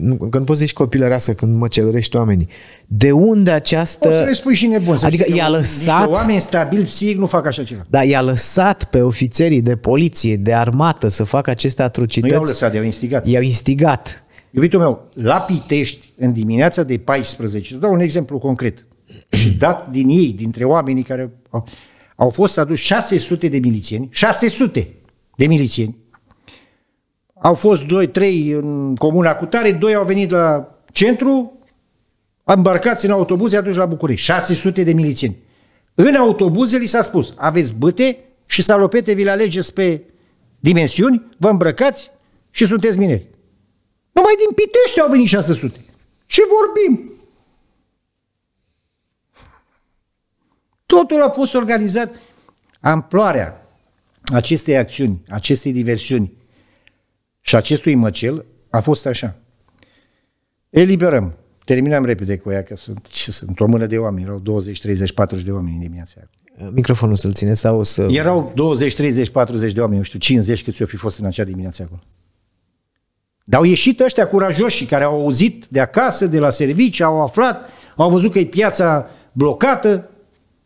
nu, că nu poți zici copilăreasă când măcelărești oamenii. De unde această... O să le spui și nebun. Să adică i-a lăsat... oameni stabili psihic nu fac așa ceva. Da, i-a lăsat pe ofițerii de poliție, de armată să facă aceste atrocități. Nu i-au lăsat, i-au instigat. I-au instigat. Iubitul meu, la Pitești, în dimineața de 14, îți dau un exemplu concret și dat din ei, dintre oamenii care au, au fost aduși 600 de milițieni, 600 de milițieni, au fost 2-3 în comuna cu tare, 2 au venit la centru, îmbarcați în autobuze aduși la București, 600 de milițieni. În autobuze li s-a spus, aveți băte și salopete vi le alegeți pe dimensiuni, vă îmbrăcați și sunteți mineri. Numai din Pitești au venit 600. Ce vorbim? Totul a fost organizat. Amploarea acestei acțiuni, acestei diversiuni și acestui măcel a fost așa. Eliberăm. Terminăm repede cu ea, că sunt, ce sunt o mână de oameni. Erau 20, 30, 40 de oameni în dimineața aia. Microfonul să-l ține sau să... Erau 20, 30, 40 de oameni, nu știu, 50 câți o fi fost în acea dimineață acolo. Dar au ieșit ăștia curajoși care au auzit de acasă, de la servici, au aflat, au văzut că e piața blocată,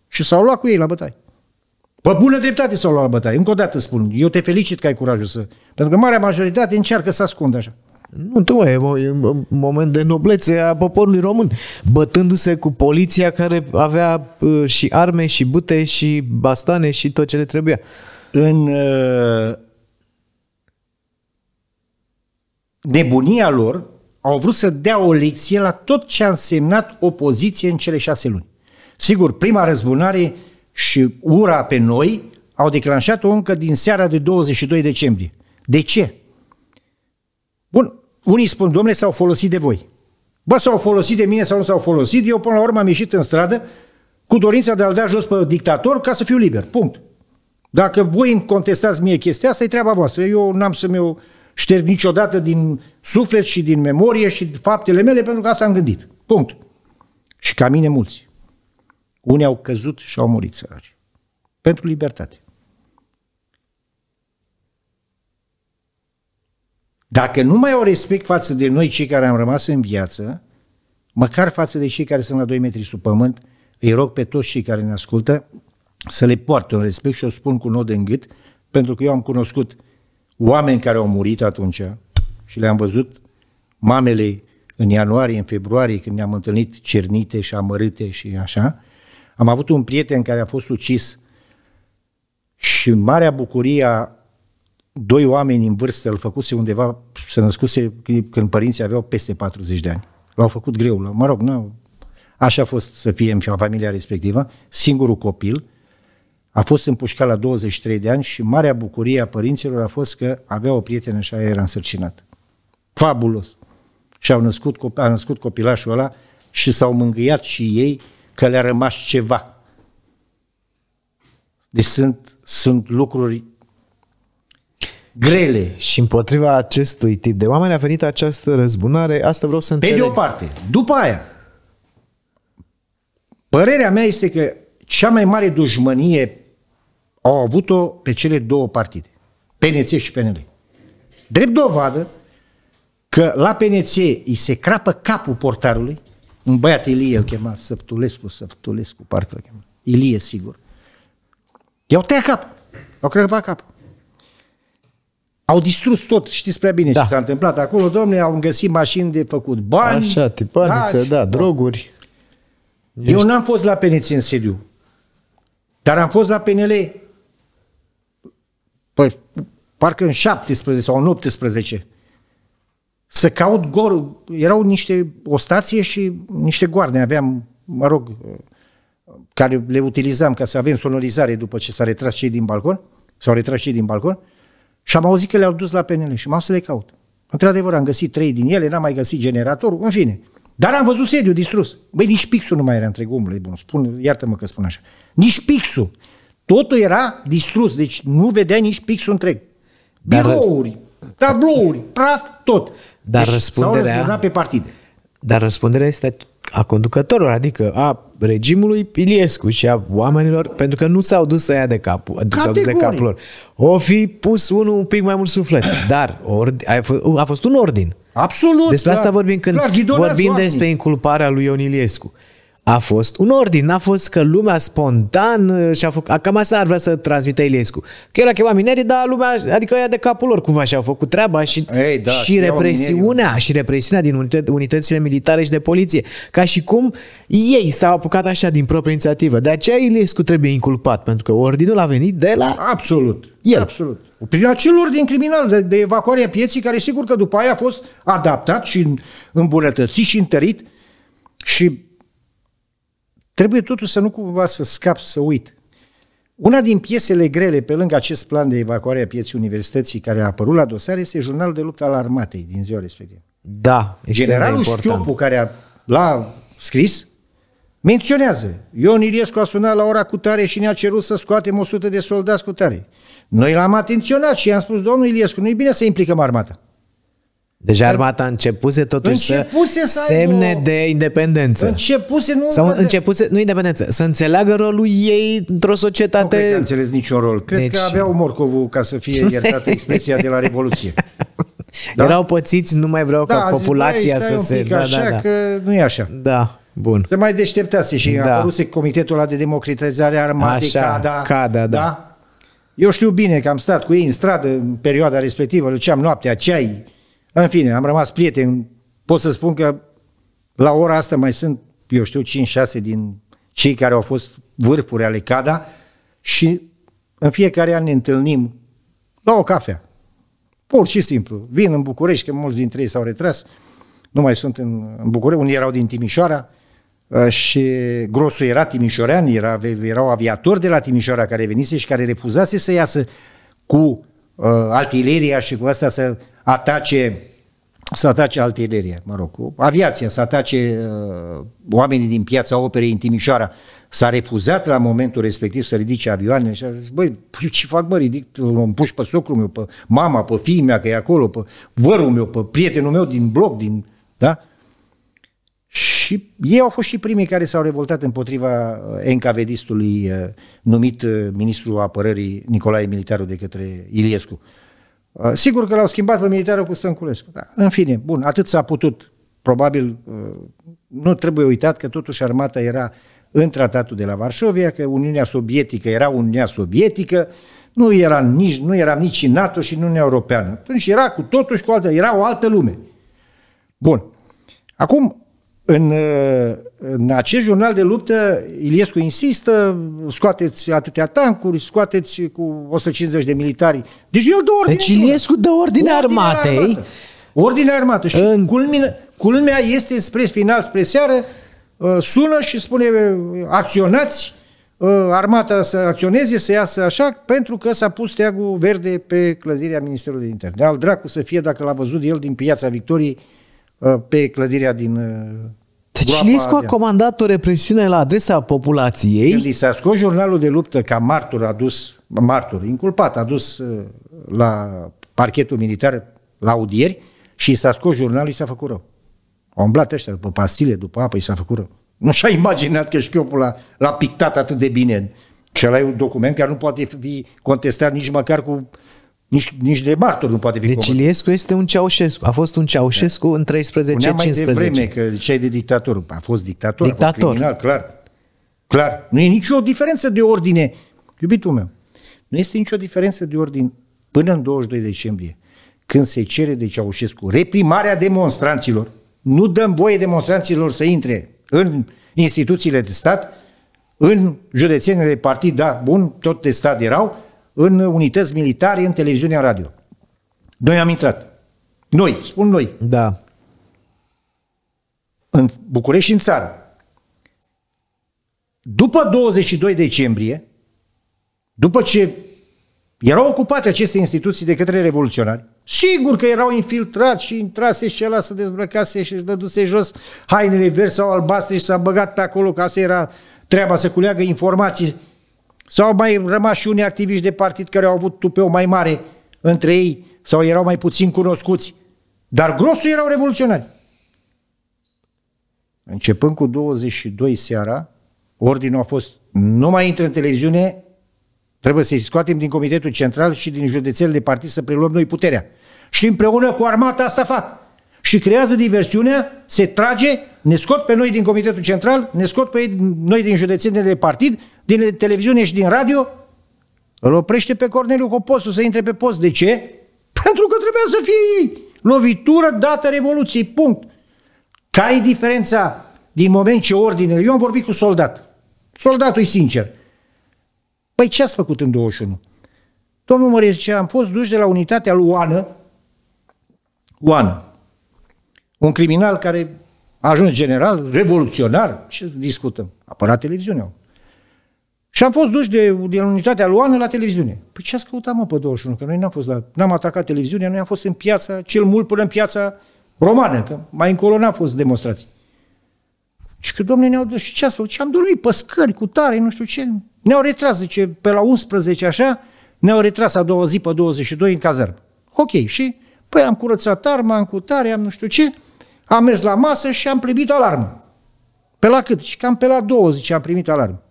și s-au luat cu ei la bătaie. Pe bună dreptate s-au luat la bătaie. Încă o dată spun, eu te felicit că ai curajul să... Pentru că marea majoritate încearcă să ascundă așa. Nu, tu e un moment de noblețe a poporului român, bătându-se cu poliția care avea uh, și arme, și bute, și bastoane, și tot ce le trebuia. În uh, nebunia lor, au vrut să dea o lecție la tot ce a însemnat opoziție în cele șase luni. Sigur, prima răzbunare și ura pe noi au declanșat-o încă din seara de 22 decembrie. De ce? Bun, unii spun, domnule, s-au folosit de voi. Bă, s-au folosit de mine sau nu s-au folosit, eu până la urmă am ieșit în stradă cu dorința de a-l da jos pe dictator ca să fiu liber. Punct. Dacă voi îmi contestați mie chestia asta, e treaba voastră. Eu n-am să mi-o șterg niciodată din suflet și din memorie și faptele mele, pentru că asta am gândit. Punct. Și ca mine mulți. Unii au căzut și au murit săraci. Pentru libertate. Dacă nu mai au respect față de noi, cei care am rămas în viață, măcar față de cei care sunt la 2 metri sub pământ, îi rog pe toți cei care ne ascultă să le poartă un respect și o spun cu nod în gât, pentru că eu am cunoscut oameni care au murit atunci și le-am văzut mamele în ianuarie, în februarie, când ne-am întâlnit cernite și amărâte și așa, am avut un prieten care a fost ucis și marea bucurie a doi oameni în vârstă îl făcuse undeva, se născuse când părinții aveau peste 40 de ani. L-au făcut greu, mă rog, nu, așa a fost să fie în familia respectivă, singurul copil, a fost împușcat la 23 de ani și marea bucurie a părinților a fost că avea o prietenă și aia era însărcinată. Fabulos! Și au născut, a născut copilașul ăla și s-au mângâiat și ei că le-a rămas ceva. Deci sunt, sunt lucruri grele. Și împotriva acestui tip de oameni a venit această răzbunare, asta vreau să înțeleg. Pe de o parte. După aia, părerea mea este că cea mai mare dușmănie au avut-o pe cele două partide, PNC și PNL. Drept dovadă că la PNC îi se crapă capul portarului, un băiat Ilie îl chema, Săftulescu, Săftulescu, parcă îl chema. Ilie, sigur. I-au tăiat cap. au crăpat capul. Au distrus tot, știți prea bine da. ce s-a întâmplat acolo, domnule, au găsit mașini de făcut bani. Așa, tipaniță, da, da droguri. Eu n-am fost la PNC în sediu, dar am fost la PNL, păi, parcă în 17 sau în 18 să caut gor, erau niște, o stație și niște goarne, aveam, mă rog, uh, care le utilizam ca să avem sonorizare după ce s au retras cei din balcon, s-au retras cei din balcon, și am auzit că le-au dus la PNL și m-am să le caut. Într-adevăr, am găsit trei din ele, n-am mai găsit generatorul, în fine. Dar am văzut sediu distrus. Băi, nici pixul nu mai era între gumbul, bun, spun, iartă-mă că spun așa. Nici pixul. Totul era distrus, deci nu vedea nici pixul întreg. Birouri, tablouri, praf, tot. Dar deci răspunderea... S-au pe partide. Dar răspunderea este a conducătorilor, adică a regimului Iliescu și a oamenilor, pentru că nu s-au dus să ia de cap, s-au dus de capul lor. O fi pus unul un pic mai mult suflet, dar ordi, a, fost, a fost un ordin. Absolut. Despre clar. asta vorbim când clar, vorbim despre inculparea lui Ion Iliescu a fost un ordin, n-a fost că lumea spontan uh, și-a făcut, cam asta ar vrea să transmită Iliescu. Că el a chemat minerii, dar lumea, adică ea de capul lor cumva și-au făcut treaba și, Ei, da, și represiunea, minerii. și represiunea din unită, unitățile militare și de poliție. Ca și cum ei s-au apucat așa din proprie inițiativă. De aceea Iliescu trebuie inculpat, pentru că ordinul a venit de la... Absolut, el. absolut. Prin acel ordin criminal de, de evacuare a pieții, care sigur că după aia a fost adaptat și îmbunătățit și întărit și Trebuie totuși să nu cumva să scap, să uit. Una din piesele grele pe lângă acest plan de evacuare a pieții universității care a apărut la dosare este jurnalul de luptă al armatei din ziua respectivă. Da, Generalul Știopu care a, l-a scris menționează Ion Iliescu a sunat la ora cu tare și ne-a cerut să scoatem 100 de soldați cu tare. Noi l-am atenționat și i-am spus, domnul Iliescu, nu e bine să implicăm armata. Deja armata începuse totuși începuse să, să semne o... de independență. Începuse nu... Sau de... începuse, nu independență, să înțeleagă rolul ei într-o societate... Nu cred că a înțeles niciun rol. Cred deci... că aveau morcovul ca să fie iertată expresia de la Revoluție. Da? Erau pățiți, nu mai vreau da, ca populația să se... Da, da, așa, da, da. că nu e așa. Da. Bun. Se mai deșteptase și da. apăruse comitetul ăla de democratizare armată. Așa, CADA. CADA, da. da. Eu știu bine că am stat cu ei în stradă în perioada respectivă, luceam noaptea ceai, în fine, am rămas prieten. Pot să spun că la ora asta mai sunt, eu știu, 5-6 din cei care au fost vârfuri ale CADA și în fiecare an ne întâlnim la o cafea. Pur și simplu. Vin în București, că mulți dintre ei s-au retras, nu mai sunt în, București, unii erau din Timișoara ă, și grosul era timișorean, era, erau aviatori de la Timișoara care venise și care refuzase să iasă cu uh, artileria și cu asta să atace să atace artileria, mă rog, aviația, să atace uh, oamenii din piața operei în Timișoara. S-a refuzat la momentul respectiv să ridice avioane și a zis, băi, ce fac mă, ridic, îmi puși pe socrul meu, pe mama, pe fiii mea, că e acolo, pe vărul meu, pe prietenul meu din bloc, din, da? Și ei au fost și primii care s-au revoltat împotriva uh, NKVD-stului uh, numit uh, ministrul apărării Nicolae Militaru de către Iliescu. Uh, sigur că l-au schimbat pe militarul cu Stănculescu. Da. În fine, bun, atât s-a putut. Probabil uh, nu trebuie uitat că totuși armata era în tratatul de la Varșovia, că Uniunea Sovietică era Uniunea Sovietică, nu era nici, nu era nici NATO și în Uniunea Europeană. Atunci era cu totuși cu altă, era o altă lume. Bun. Acum, în, uh, în acest jurnal de luptă, Iliescu insistă, scoateți atâtea tancuri, scoateți cu 150 de militari. Deci eu dă ordine. Deci Iliescu dă ordine, armatei. Ordine armată. Și în... culmina, culmea este spre final, spre seară, uh, sună și spune uh, acționați, armata să acționeze, să iasă așa, pentru că s-a pus steagul verde pe clădirea Ministerului de Interne. Al dracu să fie dacă l-a văzut el din piața Victoriei pe clădirea din deci Liscu a comandat o represiune la adresa populației. Li s-a scos jurnalul de luptă ca a adus, martor inculpat, adus uh, la parchetul militar la audieri și s-a scos jurnalul, i s-a făcut rău. Au umblat ăștia după pastile, după apă, i s-a făcut rău. Nu și-a imaginat că șchiopul l-a, l-a pictat atât de bine. Și ăla e un document care nu poate fi contestat nici măcar cu nici, nici de martor nu poate fi Deci Iliescu este un Ceaușescu. A fost un Ceaușescu da. în 13-15. mai devreme că ziceai de dictator. A fost dictator, dictator. a fost criminal, clar. Clar. Nu e nicio diferență de ordine. Iubitul meu, nu este nicio diferență de ordine până în 22 decembrie, când se cere de Ceaușescu reprimarea demonstranților. Nu dăm voie demonstranților să intre în instituțiile de stat, în județenele de partid, da, bun, tot de stat erau, în unități militare, în televiziune, în radio. Noi am intrat. Noi, spun noi. Da. În București și în țară. După 22 decembrie, după ce erau ocupate aceste instituții de către revoluționari, sigur că erau infiltrați și intrase și ăla să dezbrăcase și își dăduse jos hainele verzi sau albastre și s-a băgat pe acolo ca să era treaba să culeagă informații sau mai rămas și unii activiști de partid care au avut tupeu mai mare între ei sau erau mai puțin cunoscuți. Dar grosul erau revoluționari. Începând cu 22 seara, ordinul a fost nu mai intră în televiziune, trebuie să-i scoatem din Comitetul Central și din județele de partid să preluăm noi puterea. Și împreună cu armata asta fac. Și creează diversiunea, se trage, ne scot pe noi din Comitetul Central, ne scot pe noi din județele de partid din televiziune și din radio, îl oprește pe Corneliu Coposu să intre pe post. De ce? Pentru că trebuia să fie lovitură dată Revoluției, punct. care e diferența din moment ce ordine? Eu am vorbit cu soldat. Soldatul e sincer. Păi ce ați făcut în 21? Domnul Mărie zice, am fost duși de la unitatea lui Oană, Oană, un criminal care a ajuns general, revoluționar, ce discutăm? Apărat televiziunea. Și am fost duși de, de unitatea Luană la televiziune. Păi ce ați căutat, mă, pe 21? Că noi n-am fost la, n-am atacat televiziunea, noi am fost în piața, cel mult până în piața romană, că mai încolo n-a fost demonstrații. Și că domnule ne-au dus, și ce ați făcut? Și am dormit pe scări, cu tare, nu știu ce. Ne-au retras, zice, pe la 11 așa, ne-au retras a doua zi pe 22 în cazarmă. Ok, și păi am curățat arma, am cu tare, am nu știu ce, am mers la masă și am primit alarmă. Pe la cât? Și cam pe la 20 am primit alarmă.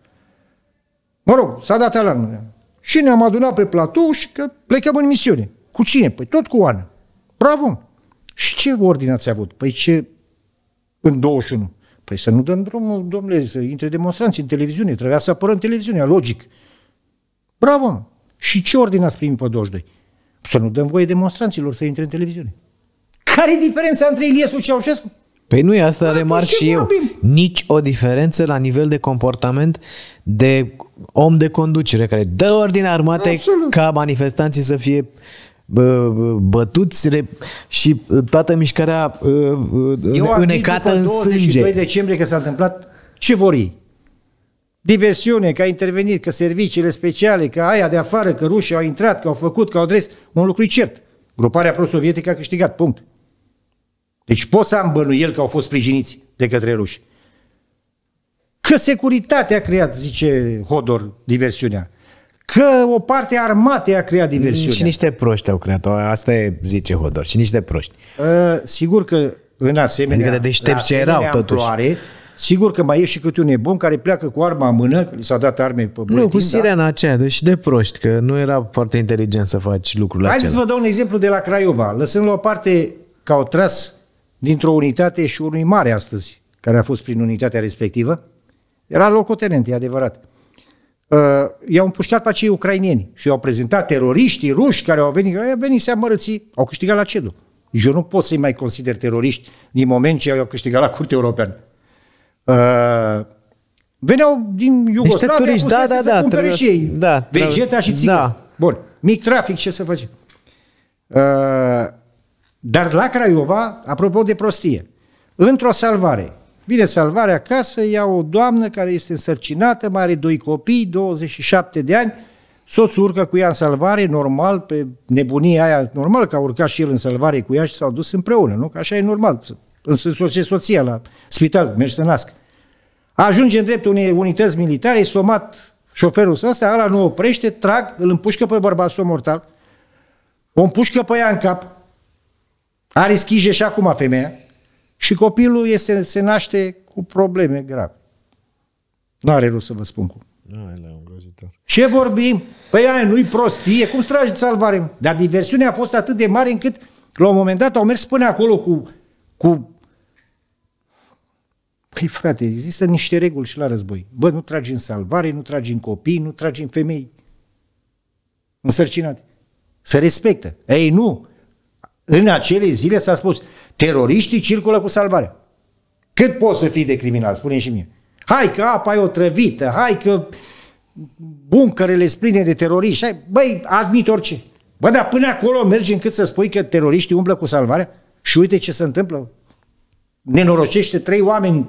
Mă rog, s-a dat alarmă. Și ne-am adunat pe platou și că plecăm în misiune. Cu cine? Păi tot cu Ana. Bravo! Și ce ordine ați avut? Păi ce în 21? Păi să nu dăm drumul, domnule, să intre demonstranți în televiziune. Trebuia să apărăm televiziunea, logic. Bravo! Și ce ordine ați primit pe 22? Să nu dăm voie demonstranților să intre în televiziune. Care e diferența între Iliescu și Ceaușescu? Păi nu, asta păi Atunci remarc și eu. Vorbim. Nici o diferență la nivel de comportament de om de conducere care dă ordine armate Absolut. ca manifestanții să fie bătuți și uh, toată mișcarea uh, uh, eu înecată în sânge. Eu decembrie că s-a întâmplat ce vor ei? Diversiune, că a intervenit, că serviciile speciale, că aia de afară, că rușii au intrat, că au făcut, că au adres. Un lucru e cert. Gruparea pro-sovietică a câștigat. Punct. Deci pot să am bănuiel că au fost sprijiniți de către ruși. Că securitatea a creat, zice Hodor, diversiunea. Că o parte armate a creat diversiunea. Și niște proști au creat-o, asta e, zice Hodor, și niște proști. Uh, sigur că în asemenea, adică de deștepți ce erau totuși. Sigur că mai e și câte un nebun care pleacă cu arma în mână, că li s-a dat arme pe buletin, Nu, cu da? sirena da? aceea, deci de proști, că nu era foarte inteligent să faci lucrul Haideți acela. să vă dau un exemplu de la Craiova. Lăsând la o parte că au tras dintr-o unitate și unui mare astăzi, care a fost prin unitatea respectivă, era locotenent, e adevărat. Uh, i-au împușcat pe acei ucrainieni și i-au prezentat teroriștii ruși care au venit, au venit să amărății, au câștigat la CEDU. Deci eu nu pot să-i mai consider teroriști din moment ce au câștigat la Curtea Europeană. Uh, veneau din Iugoslavia, deci turiști, da, da, da, trebuie, și ei da, vegeta și țigă. Da. Bun, mic trafic, ce să facem? Uh, dar la Craiova, apropo de prostie, într-o salvare, vine salvarea acasă, ia o doamnă care este însărcinată, mai are doi copii, 27 de ani, soțul urcă cu ea în salvare, normal, pe nebunia aia, normal că a urcat și el în salvare cu ea și s-au dus împreună, nu? Că așa e normal, soție soția la spital, mergi să nască. Ajunge în dreptul unei unități militare, somat șoferul ăsta, ala nu oprește, trag, îl împușcă pe bărbatul mortal, o împușcă pe ea în cap, are schije și acum femeia și copilul este, se naște cu probleme grave. Nu are rost să vă spun cum. Da, Ce vorbim? Păi aia nu-i prostie, cum strage salvare? Dar diversiunea a fost atât de mare încât la un moment dat au mers până acolo cu, cu Păi frate, există niște reguli și la război. Bă, nu tragi în salvare, nu tragi în copii, nu tragi în femei însărcinate. Se respectă. Ei, nu. În acele zile s-a spus, teroriștii circulă cu salvarea. Cât poți să fii de criminal? spune și mie. Hai că apa e otrăvită, hai că buncărele spline de teroriști. Hai, băi, admit orice. Bă, dar până acolo mergi încât să spui că teroriștii umblă cu salvarea? Și uite ce se întâmplă. Nenorocește trei oameni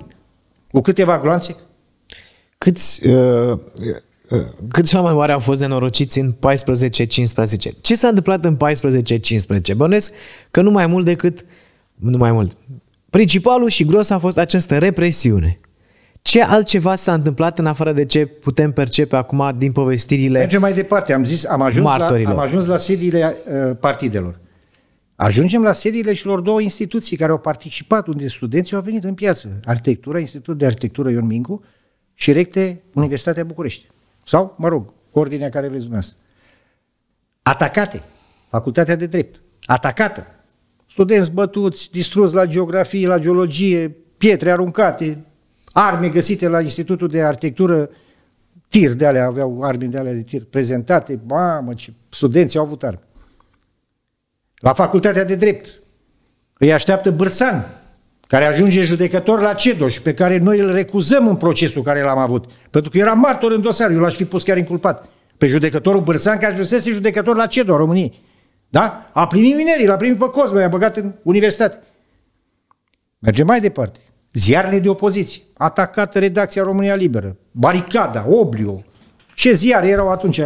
cu câteva gloanțe? Câți, uh, Eh, cât cea mai mare au fost nenorociți în 14-15. Ce s-a întâmplat în 14-15? Bănuiesc că nu mai mult decât, nu mai mult, principalul și gros a fost această represiune. Ce altceva s-a întâmplat în afară de ce putem percepe acum din povestirile Mergem mai departe, am zis, am ajuns, martorilor. la, am ajuns la sediile uh, partidelor. Ajungem la sediile celor două instituții care au participat, unde studenții au venit în piață. Arhitectura, Institutul de Arhitectură Ion Mingu și Recte Universitatea București. Sau, mă rog, ordinea care vreți dumneavoastră. Atacate. Facultatea de drept. Atacată. Studenți bătuți, distruși la geografie, la geologie, pietre aruncate, arme găsite la Institutul de Arhitectură, tir de alea, aveau arme de alea de tir prezentate, mamă, ce studenți au avut arme. La facultatea de drept îi așteaptă bârsani care ajunge judecător la și pe care noi îl recuzăm în procesul care l-am avut, pentru că era martor în dosar, eu l-aș fi pus chiar inculpat, pe judecătorul Bârsan, care ajunsese judecător la CEDO României. Da? A primit minerii, l-a primit pe Cosme, i-a băgat în universitate. Mergem mai departe. Ziarele de opoziție. Atacată redacția România Liberă. Baricada, Obliu. Ce ziare erau atunci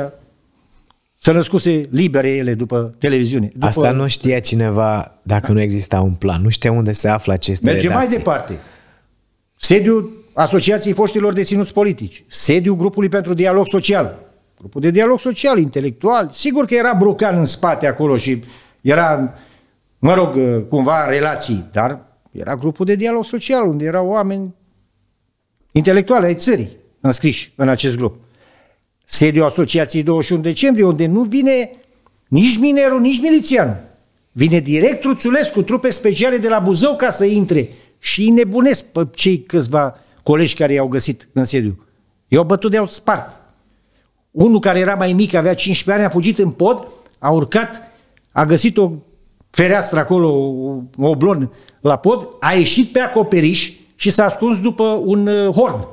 să născuse libere ele după televiziune. După... Asta nu știa cineva dacă nu exista un plan. Nu știa unde se află aceste Merge redacții. mai departe. Sediul Asociației Foștilor Deținuți Politici, sediul Grupului pentru Dialog Social, grupul de dialog social, intelectual, sigur că era brocan în spate acolo și era, mă rog, cumva în relații, dar era grupul de dialog social unde erau oameni intelectuali ai țării înscriși în acest grup sediul Asociației 21 decembrie, unde nu vine nici minerul, nici milițianul. Vine direct Ruțulescu cu trupe speciale de la Buzău ca să intre și îi nebunesc pe cei câțiva colegi care i-au găsit în sediu. I-au bătut de-au spart. Unul care era mai mic, avea 15 ani, a fugit în pod, a urcat, a găsit o fereastră acolo, un oblon la pod, a ieșit pe acoperiș și s-a ascuns după un uh, horn.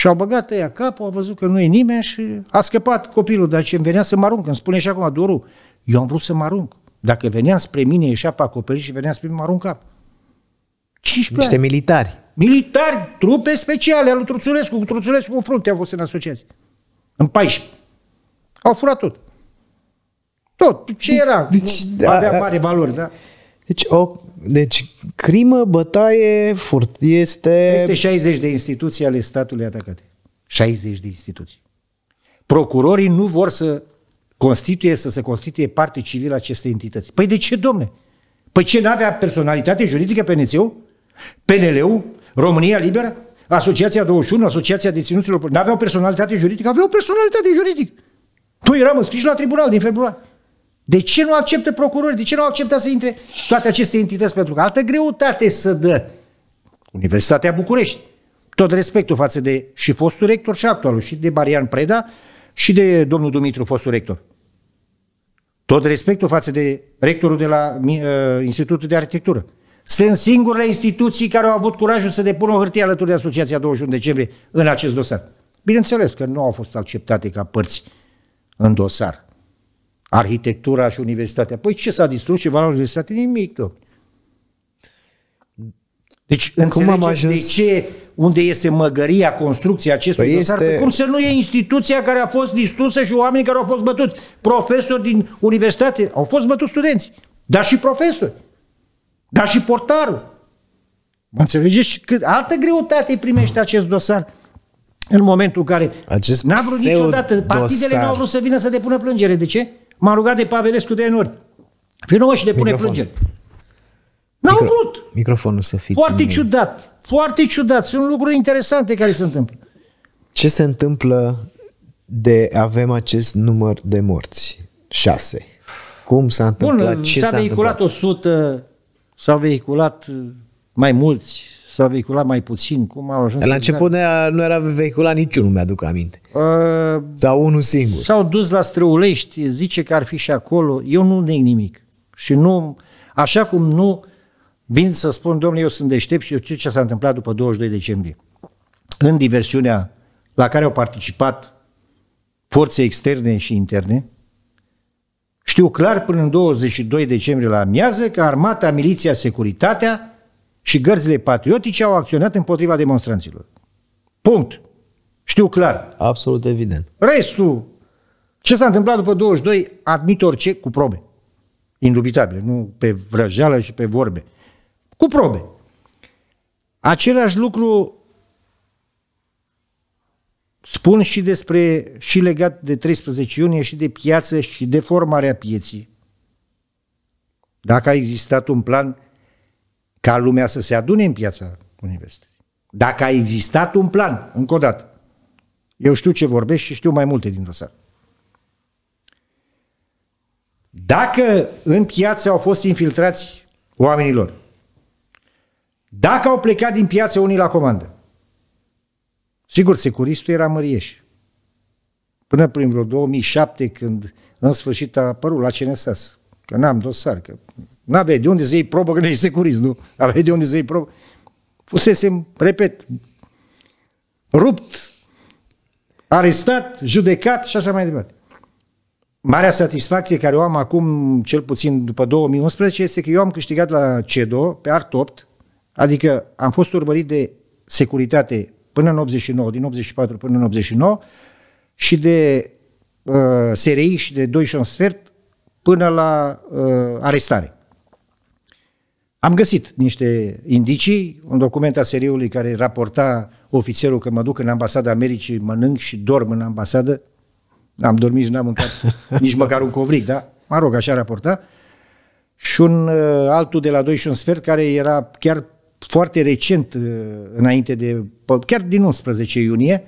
Și au băgat ăia capul, au văzut că nu e nimeni și a scăpat copilul, dar ce îmi venea să mă arunc, îmi spune și acum, Doru, eu am vrut să mă arunc. Dacă venea spre mine, ieșea pe acoperiș și venea spre mine, mă arunca. 15 Niște ani. militari. Militari, trupe speciale, al Truțulescu, cu Truțulescu în frunte au fost în asociație. În 14. Au furat tot. Tot, ce deci, era. Deci, avea mare valori, da? Deci, o, deci crimă, bătaie, furt. Este... Peste 60 de instituții ale statului atacate. 60 de instituții. Procurorii nu vor să constituie, să se constituie parte civilă aceste entități. Păi de ce, domne? Păi ce, n-avea personalitate juridică pe ul PNL-ul? România Liberă? Asociația 21, Asociația Deținuților, nu aveau personalitate juridică, aveau personalitate juridică. Tu eram înscris la tribunal din februarie. De ce nu acceptă procurori? De ce nu acceptă să intre toate aceste entități? Pentru că altă greutate să dă Universitatea București. Tot respectul față de și fostul rector și actualul, și de Marian Preda și de domnul Dumitru, fostul rector. Tot respectul față de rectorul de la uh, Institutul de Arhitectură. Sunt singurele instituții care au avut curajul să depună o hârtie alături de Asociația 21 decembrie în acest dosar. Bineînțeles că nu au fost acceptate ca părți în dosar arhitectura și universitatea. Păi ce s-a distrus ceva la universitate? Nimic, domnule. Deci cum am ajuns? de ce, unde este măgăria construcției acestui păi dosar? Este... Cum să nu e instituția care a fost distrusă și oamenii care au fost bătuți? Profesori din universitate, au fost bătuți studenți, dar și profesori, dar și portarul. Mă înțelegeți? Cât altă greutate primește acest dosar în momentul în care Acest n-a vrut niciodată, partidele n-au vrut să vină să depună plângere. De ce? M-am rugat de Pavelescu de enori. Vino și depune pune plângeri. N-au Micro, vrut. Microfonul să fiți. Foarte în... ciudat. Foarte ciudat. Sunt lucruri interesante care se întâmplă. Ce se întâmplă de avem acest număr de morți? șase? Cum s-a întâmplat? Bun, ce s-a, s-a vehiculat întâmplat? 100, s-au vehiculat mai mulți, s-a vehiculat mai puțin, cum au ajuns... La început exact... nu era vehiculat niciunul, mi-aduc aminte. Uh, sau unul singur. S-au dus la Străulești, zice că ar fi și acolo, eu nu neg nimic. Și nu, așa cum nu vin să spun, domnule, eu sunt deștept și eu știu ce s-a întâmplat după 22 decembrie. În diversiunea la care au participat forțe externe și interne, știu clar până în 22 decembrie la amiază că armata, miliția, securitatea și gărzile patriotice au acționat împotriva demonstranților. Punct. Știu clar. Absolut evident. Restul, ce s-a întâmplat după 22, admit orice cu probe. Indubitabile, nu pe vrăjeală și pe vorbe. Cu probe. Același lucru spun și despre și legat de 13 iunie și de piață și de formarea pieții. Dacă a existat un plan ca lumea să se adune în piața universității. Dacă a existat un plan, încă o dată. Eu știu ce vorbesc și știu mai multe din dosar. Dacă în piață au fost infiltrați oamenilor, dacă au plecat din piață unii la comandă, sigur, securistul era mărieș. Până prin vreo 2007, când în sfârșit a apărut la CNSAS, că n-am dosar, că N-aveai de unde să iei probă, că nu ești securist, nu? Aveai de unde să iei probă. Fusesem, repet, rupt, arestat, judecat și așa mai departe. Marea satisfacție care o am acum, cel puțin după 2011, este că eu am câștigat la CEDO, pe Art 8, adică am fost urmărit de securitate până în 89, din 84 până în 89, și de uh, SRI și de 2 și un sfert până la uh, arestare. Am găsit niște indicii, un document a seriului care raporta ofițerul că mă duc în ambasada Americii, mănânc și dorm în ambasadă. Am dormit și n-am mâncat nici măcar un covric, da? Mă rog, așa raporta. Și un uh, altul de la 2 și un sfert care era chiar foarte recent uh, înainte de, chiar din 11 iunie,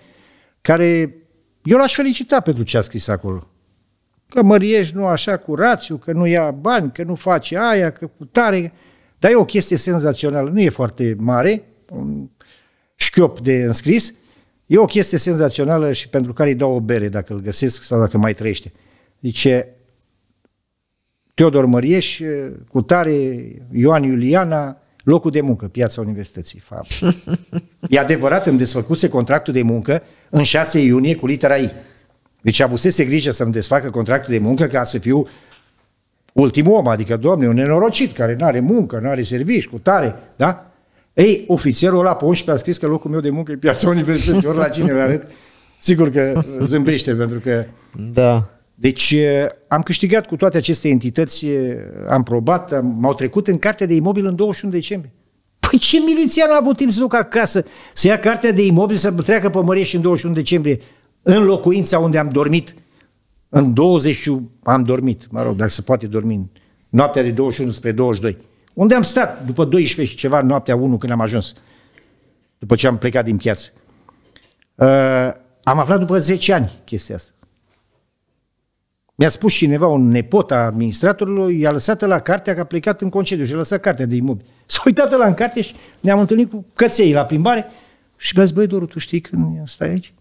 care eu l-aș felicita pentru ce a scris acolo. Că măriești nu așa cu rațiu, că nu ia bani, că nu face aia, că cu tare dar e o chestie senzațională, nu e foarte mare, un șchiop de înscris, e o chestie senzațională și pentru care îi dau o bere dacă îl găsesc sau dacă mai trăiește. Zice, Teodor Mărieș, cu tare, Ioan Iuliana, locul de muncă, piața universității. Fab. E adevărat, îmi desfăcuse contractul de muncă în 6 iunie cu litera I. Deci avusese grijă să-mi desfacă contractul de muncă ca să fiu ultimul om, adică, domnul, un nenorocit care nu are muncă, nu are servici, cu tare, da? Ei, ofițerul ăla pe 11 a scris că locul meu de muncă e piața universității, ori la cine le arăt, sigur că zâmbește, pentru că... Da. Deci am câștigat cu toate aceste entități, am probat, m-au trecut în cartea de imobil în 21 decembrie. Păi ce milițian a avut timp să ducă acasă, să ia cartea de imobil, să treacă pe Măreș în 21 decembrie, în locuința unde am dormit, în 20 am dormit, mă rog, dacă se poate dormi, noaptea de 21 spre 22. Unde am stat după 12 și ceva, noaptea 1 când am ajuns, după ce am plecat din piață. Uh, am aflat după 10 ani chestia asta. Mi-a spus cineva, un nepot a administratorului, i-a lăsat la cartea că a plecat în concediu și a lăsat cartea de imobil. S-a uitat la în carte și ne-am întâlnit cu căței la plimbare și mi-a zis, băi, Doru, tu știi când stai aici?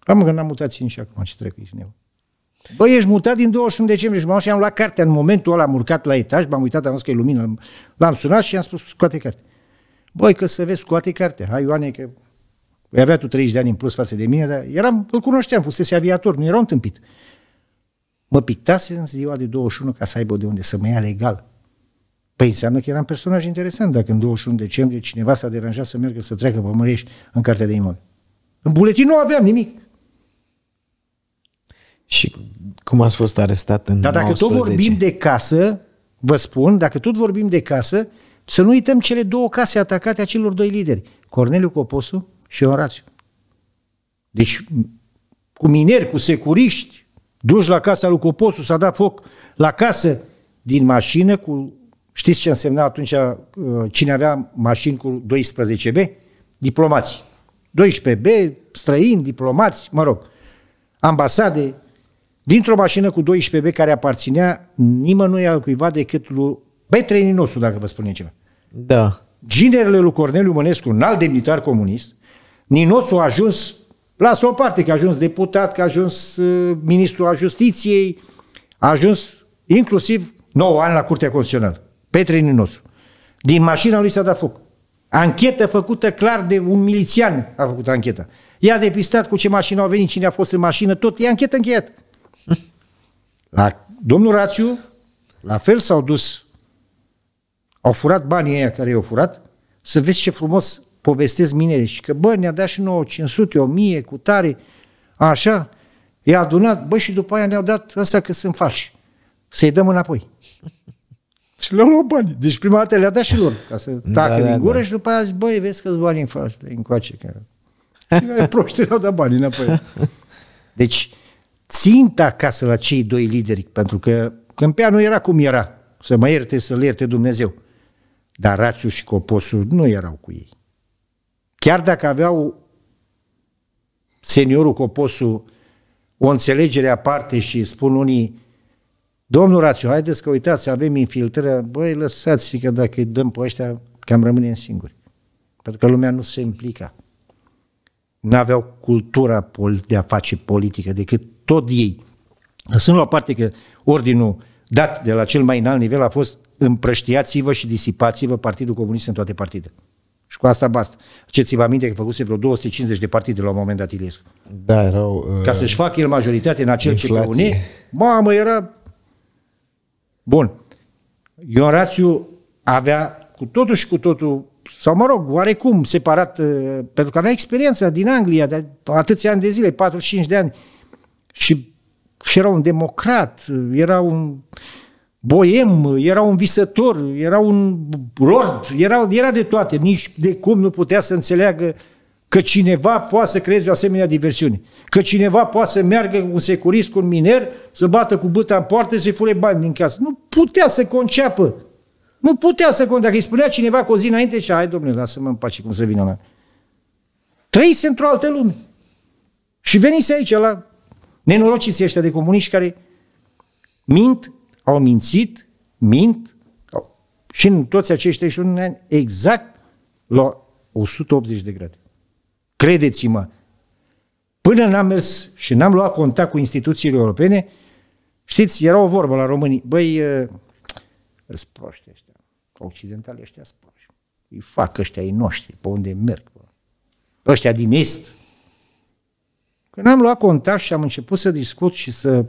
Am că n-am mutat și acum și trec aici. Nevă. Băi, ești mutat din 21 decembrie și m-am și am luat cartea în momentul ăla, am urcat la etaj, m-am uitat, am zis că e lumină, l-am sunat și i-am spus, scoate cartea. Băi, că să vezi, scoate cartea. Hai, Ioane, că avea tu 30 de ani în plus față de mine, dar eram, îl cunoșteam, fusese aviator, nu era un tâmpit. Mă pictase în ziua de 21 ca să aibă de unde să mă ia legal. Păi înseamnă că eram personaj interesant dacă în 21 decembrie cineva s-a deranjat să meargă să treacă pe Mărești în cartea de imobil. În buletin nu aveam nimic. Și cum ați fost arestat în Dar dacă 19? tot vorbim de casă, vă spun, dacă tot vorbim de casă, să nu uităm cele două case atacate a celor doi lideri, Corneliu Coposu și Orațiu. Deci, cu mineri, cu securiști, duși la casa lui Coposu, s-a dat foc la casă din mașină cu... Știți ce însemna atunci uh, cine avea mașini cu 12B? Diplomații. 12B, străini, diplomați, mă rog, ambasade, dintr-o mașină cu 12 B care aparținea nimănui cuiva decât lui Petre Ninosu, dacă vă spune ceva. Da. Ginerele lui Corneliu Mănescu, un alt demnitar comunist, Ninosu a ajuns, lasă o parte, că a ajuns deputat, că a ajuns uh, ministru justiției, a ajuns inclusiv 9 ani la Curtea Constituțională. Petre Ninosu. Din mașina lui s-a dat foc. Anchetă făcută clar de un milițian a făcut ancheta. I-a depistat cu ce mașină au venit, cine a fost în mașină, tot e anchetă încheiată. La domnul Rațiu, la fel s-au dus. Au furat banii ăia care i-au furat, să vezi ce frumos povestesc minerii. Și că, bă, ne-a dat și nouă 500, 1000, cu tare, așa, i-a adunat, bă, și după aia ne-au dat ăsta că sunt falși. Să-i dăm înapoi. Și le-au luat bani. Deci prima dată le-a dat și lor, ca să da, tacă da, din da. gură da. și după aia zic, băi, vezi că s banii încoace. Că... proști le-au dat banii înapoi. Deci, ținta acasă la cei doi lideri, pentru că Câmpeanu era cum era, să mă ierte, să-l ierte Dumnezeu. Dar Rațiu și Coposul nu erau cu ei. Chiar dacă aveau seniorul Coposul o înțelegere aparte și spun unii, domnul Rațiu, haideți că uitați, avem infiltrări, băi, lăsați că dacă îi dăm pe ăștia, cam rămânem singuri. Pentru că lumea nu se implica. Nu aveau cultura de a face politică decât tot ei. Lăsând la parte că ordinul dat de la cel mai înalt nivel a fost împrăștiați-vă și disipați-vă Partidul Comunist în toate partidele. Și cu asta basta. Ce ți-vă aminte că făcuse vreo 250 de partide la un moment dat Iliescu. Da, erau... Uh, Ca să-și facă el majoritate în acel ce CPUN, mamă, era... Bun. Ion Rațiu avea cu totul și cu totul, sau mă rog, oarecum separat, uh, pentru că avea experiența din Anglia de atâția ani de zile, 45 de ani, și, și era un democrat, era un boem, era un visător, era un lord, era, era de toate. Nici de cum nu putea să înțeleagă că cineva poate să creeze o asemenea diversiune, că cineva poate să meargă cu un securist, cu un miner, să bată cu băta în poartă, să-i fure bani din casă. Nu putea să conceapă. Nu putea să conceapă. Dacă îi spunea cineva cu o zi înainte, ce hai domnule, lasă-mă în pace cum să vină la... Trăise într-o altă lume. Și venise aici la Nenorociți ăștia de comuniști care mint, au mințit, mint, și în toți acești un ani, exact la 180 de grade. Credeți-mă, până n-am mers și n-am luat contact cu instituțiile europene, știți, era o vorbă la românii, băi, îți ă, proști ăștia, occidentali ăștia sunt proști. Îi fac ăștia ei noștri, pe unde merg. Bă. Ăștia din Est, când am luat contact și am început să discut și să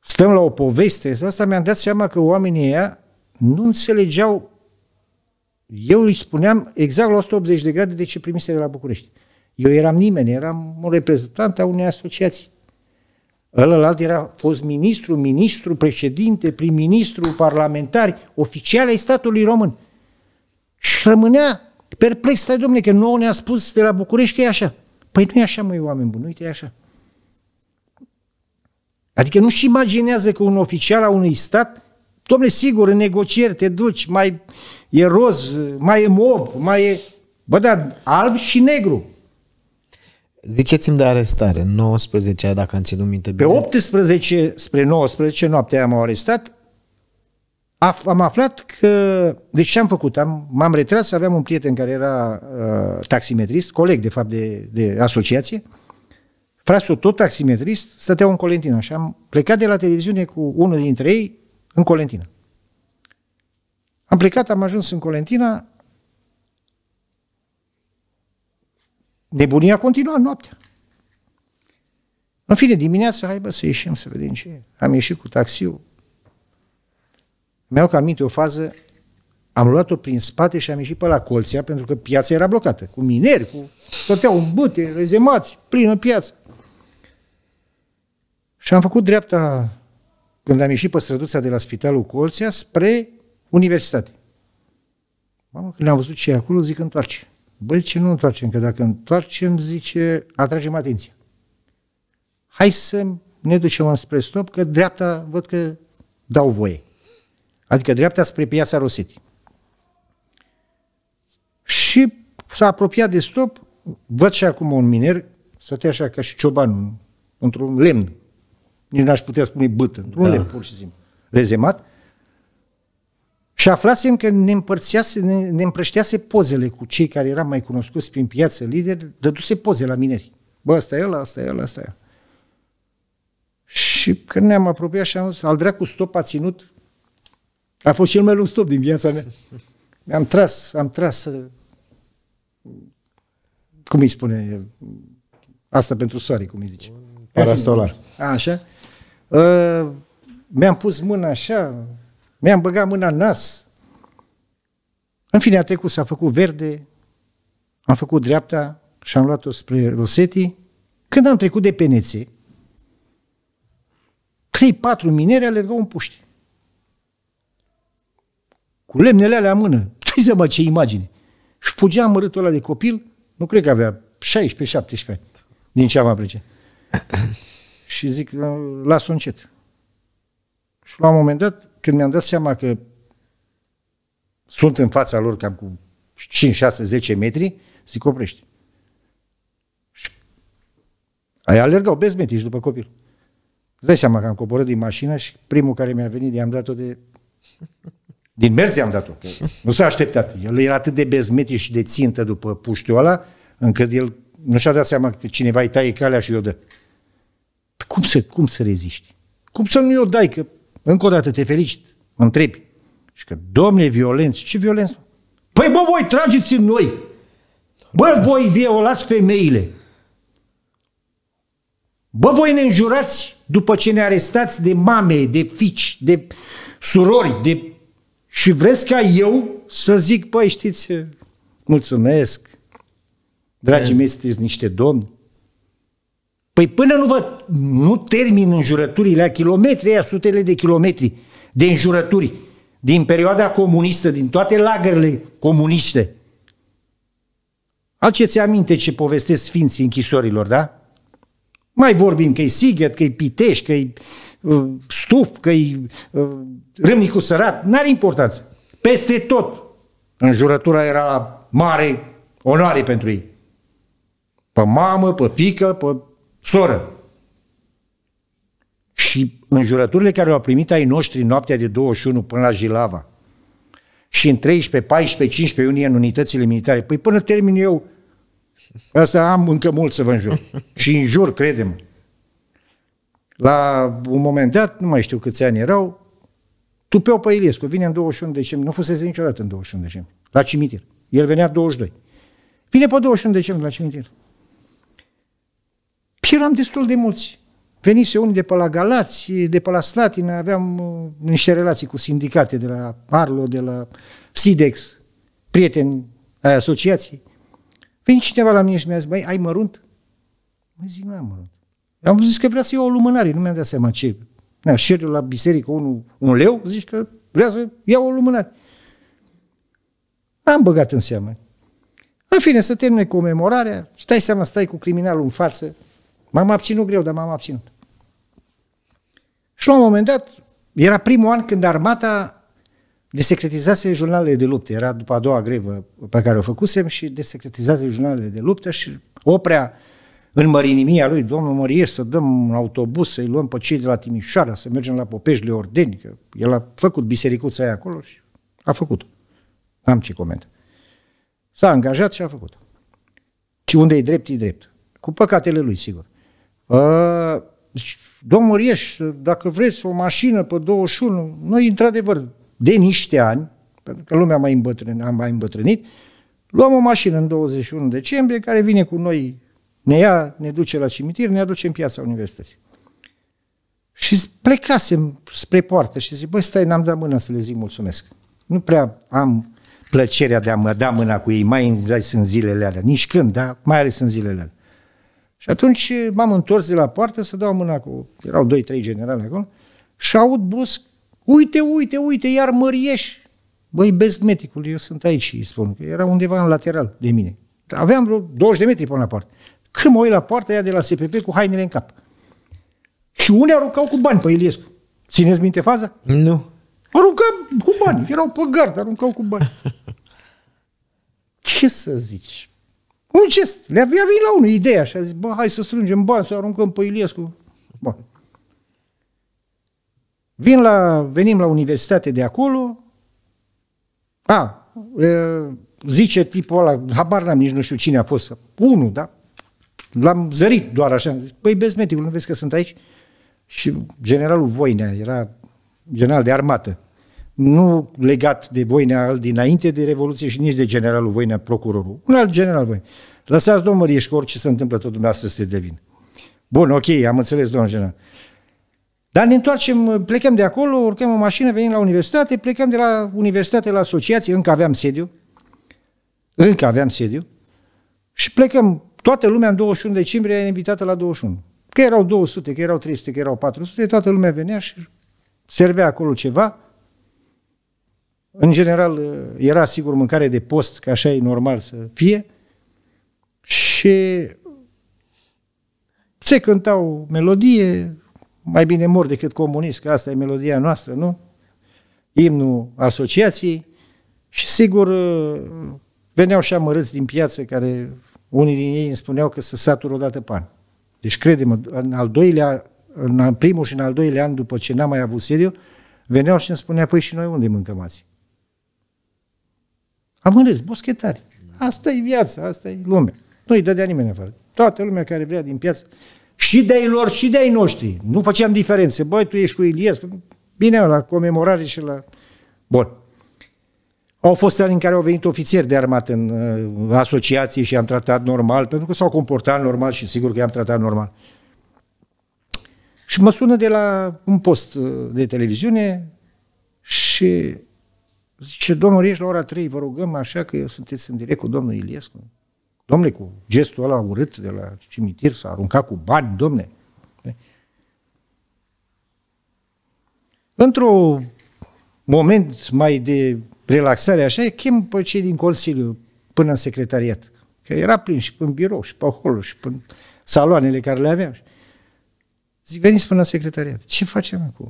stăm la o poveste, asta mi-am dat seama că oamenii ăia nu înțelegeau eu îi spuneam exact la 180 de grade de ce primise de la București. Eu eram nimeni, eram un reprezentant a unei asociații. Ălălalt era fost ministru, ministru, președinte, prim-ministru, parlamentari, oficial ai statului român. Și rămânea perplex, stai domne, că nouă ne-a spus de la București că e așa. Păi nu e așa, măi, oameni buni, uite, e așa. Adică nu-și imaginează că un oficial a unui stat, domnule, sigur, în negocieri te duci, mai e roz, mai e mov, mai e... Bă, dar alb și negru. Ziceți-mi de arestare, 19 dacă am ținut minte bine. Pe 18 spre 19, noaptea am arestat, Af, am aflat că, deci ce am făcut? Am, m-am retras, aveam un prieten care era uh, taximetrist, coleg de fapt de, de asociație, frasul tot taximetrist, stăteau în Colentina și am plecat de la televiziune cu unul dintre ei în Colentina. Am plecat, am ajuns în Colentina, nebunia continua noaptea. În fine, dimineața, hai bă să ieșim să vedem ce e. Am ieșit cu taxiul, mi-au aminte o fază, am luat-o prin spate și am ieșit pe la Colția, pentru că piața era blocată, cu mineri, cu stăteau în bute, rezemați, plină piață. Și am făcut dreapta, când am ieșit pe străduța de la spitalul Colția, spre universitate. Mamă, când am văzut ce e acolo, zic întoarce. Băi, ce nu întoarcem? Că dacă întoarcem, zice, atragem atenția. Hai să ne ducem spre stop, că dreapta văd că dau voie adică dreapta spre piața Rosetti. Și s-a apropiat de stop, văd și acum un miner, stătea așa ca și ciobanul, într-un lemn, nici n-aș putea spune bătă, într-un da. lemn pur și simplu, rezemat, și aflasem că ne, împărțease, ne, ne împrăștease pozele cu cei care erau mai cunoscuți prin piață, lideri, dăduse poze la mineri. Bă, asta e ăla, asta e ăla, asta e Și când ne-am apropiat și am zis, al dracu stop a ținut a fost cel mai lung stop din viața mea. Am tras, am tras, uh, cum îi spune, asta pentru soare, cum îi zice. Parasolar. A, așa. Uh, mi-am pus mâna așa, mi-am băgat mâna în nas. În fine, a trecut, s-a făcut verde, am făcut dreapta și am luat-o spre Rosetti. Când am trecut de penețe, 3-4 minere alergau în puști cu lemnele alea în mână. Dă-i seama ce imagine. Și fugea mărâtul ăla de copil, nu cred că avea 16-17 ani, din ce am apreciat. și zic, las-o încet. Și la un moment dat, când mi-am dat seama că sunt în fața lor cam cu 5, 6, 10 metri, zic, oprește. Ai alergau bezmetici după copil. Îți dai seama că am coborât din mașină și primul care mi-a venit i-am dat-o de din mers i-am dat-o. Nu s-a așteptat. El era atât de bezmetit și de țintă după puștiul ăla, încât el nu și-a dat seama că cineva îi taie calea și o dă. Păi cum să, cum să reziști? Cum să nu-i o dai? Că încă o dată te felicit, mă întrebi. Și că, domne, violență, ce violență? Păi bă, voi trageți în noi! Bă, da. voi violați femeile! Bă, voi ne înjurați după ce ne arestați de mame, de fici, de surori, de și vreți ca eu să zic, păi știți, mulțumesc, dragii da. mei, sunteți niște domni. Păi până nu, vă, nu termin jurăturile a kilometri, a sutele de kilometri de înjurături din perioada comunistă, din toate lagările comuniste. Aduceți aminte ce povestesc sfinții închisorilor, da? Mai vorbim că-i Sighet, că-i Pitești, că-i Uh, stuf, că e uh, râmnicul sărat, n-are importanță. Peste tot, în jurătura era mare onoare pentru ei. Pe mamă, pe fică, pe soră. Și în jurăturile care le-au primit ai noștri în noaptea de 21 până la Jilava și în 13, 14, 15 iunie în unitățile militare, păi până termin eu, asta am încă mult să vă înjur. Și înjur, credem. La un moment dat, nu mai știu câți ani erau, tupeau pe Iliescu, vine în 21 decembrie, nu fusese niciodată în 21 decembrie, la cimitir. El venea 22. Vine pe 21 decembrie la cimitir. Și păi eram destul de mulți. Venise unii de pe la Galați, de pe la Slatina, aveam uh, niște relații cu sindicate de la Arlo, de la Sidex, prieteni ai asociației. Veni cineva la mine și mi-a zis, băi, ai mărunt? Mă zic, nu am mărunt. Am zis că vrea să iau o lumânare, nu mi-am dat seama ce. Da, șerul la biserică, unul, un leu, zici că vrea să iau o lumânare. N-am băgat în seamă. În fine, să termine comemorarea, stai seama, stai cu criminalul în față. M-am abținut greu, dar m-am abținut. Și la un moment dat, era primul an când armata desecretizase jurnalele de luptă. Era după a doua grevă pe care o făcusem și desecretizase jurnalele de luptă și oprea în mărinimia lui, domnul Mărie, să dăm un autobuz, să-i luăm pe cei de la Timișoara, să mergem la Popeșle Ordeni, că el a făcut bisericuța aia acolo și a făcut Am ce coment. S-a angajat și a făcut. Și unde e drept, e drept. Cu păcatele lui, sigur. A, deci, domnul Rieș, dacă vreți o mașină pe 21, noi, într-adevăr, de niște ani, pentru că lumea mai îmbătrân, am mai îmbătrânit, luăm o mașină în 21 decembrie care vine cu noi ne ia, ne duce la cimitir, ne aduce în piața universității. Și plecasem spre poartă și zic, băi, stai, n-am dat mâna să le zic mulțumesc. Nu prea am plăcerea de a mă da mâna cu ei, mai în zilele alea, nici când, dar mai ales în zilele alea. Și atunci m-am întors de la poartă să dau mâna cu, erau doi, trei generali acolo, și aud brusc, uite, uite, uite, iar mărieș. Băi, bezmeticul, eu sunt aici, îi spun, că era undeva în lateral de mine. Aveam vreo 20 de metri până la poartă. Când mă uit la poartă, ea de la SPP cu hainele în cap. Și unii aruncau cu bani pe Iliescu. Țineți minte faza? Nu. Aruncau cu bani. Erau pe gard, aruncau cu bani. Ce să zici? Un gest. Le-a venit la unul ideea a zis: bă, hai să strângem bani, să aruncăm pe Iliescu. Bun. Vin la, venim la universitate de acolo. A, zice tipul ăla, habar n-am nici nu știu cine a fost, unul, da? L-am zărit doar așa. Păi, bezmeticul, nu vezi că sunt aici? Și generalul Voinea era general de armată, nu legat de Voinea al dinainte de Revoluție și nici de generalul Voinea, procurorul. Un alt general Voinea. Lăsați, domnul că orice se întâmplă, tot dumneavoastră să se devin. Bun, ok, am înțeles, domnul general. Dar ne întoarcem, plecăm de acolo, urcăm o mașină, venim la universitate, plecăm de la universitate la asociație, încă aveam sediu, încă aveam sediu, și plecăm Toată lumea în 21 decembrie era invitată la 21. Că erau 200, că erau 300, că erau 400, toată lumea venea și servea acolo ceva. În general, uh, era sigur mâncare de post, că așa e normal să fie. Și se cântau melodie, mai bine mor decât comunist, că asta e melodia noastră, nu? Imnul asociației. Și sigur, uh, veneau și amărâți din piață care unii din ei îmi spuneau că se satură odată pe an. Deci credem, în al doilea, în primul și în al doilea an după ce n-am mai avut seriu, veneau și îmi spunea, păi și noi unde mâncăm azi? Am ales, boschetari. Asta e viața, asta e lumea. Nu îi dădea nimeni afară. Toată lumea care vrea din piață, și de ei lor, și de ei noștri. Nu făceam diferențe. Băi, tu ești cu Iliescu. Bine, la comemorare și la... Bun. Au fost ani în care au venit ofițeri de armată în uh, asociație și am tratat normal, pentru că s-au comportat normal și sigur că i-am tratat normal. Și mă sună de la un post uh, de televiziune și zice, domnul, ești la ora 3, vă rugăm așa că sunteți în direct cu domnul Iliescu. Domnule, cu gestul ăla urât de la cimitir s-a aruncat cu bani, domne. Într-un moment mai de relaxare, așa, chem pe cei din Consiliu până în secretariat. Că era plin și în birou și pe acolo și până saloanele care le aveam. Zic, veniți până la secretariat. Ce facem cu?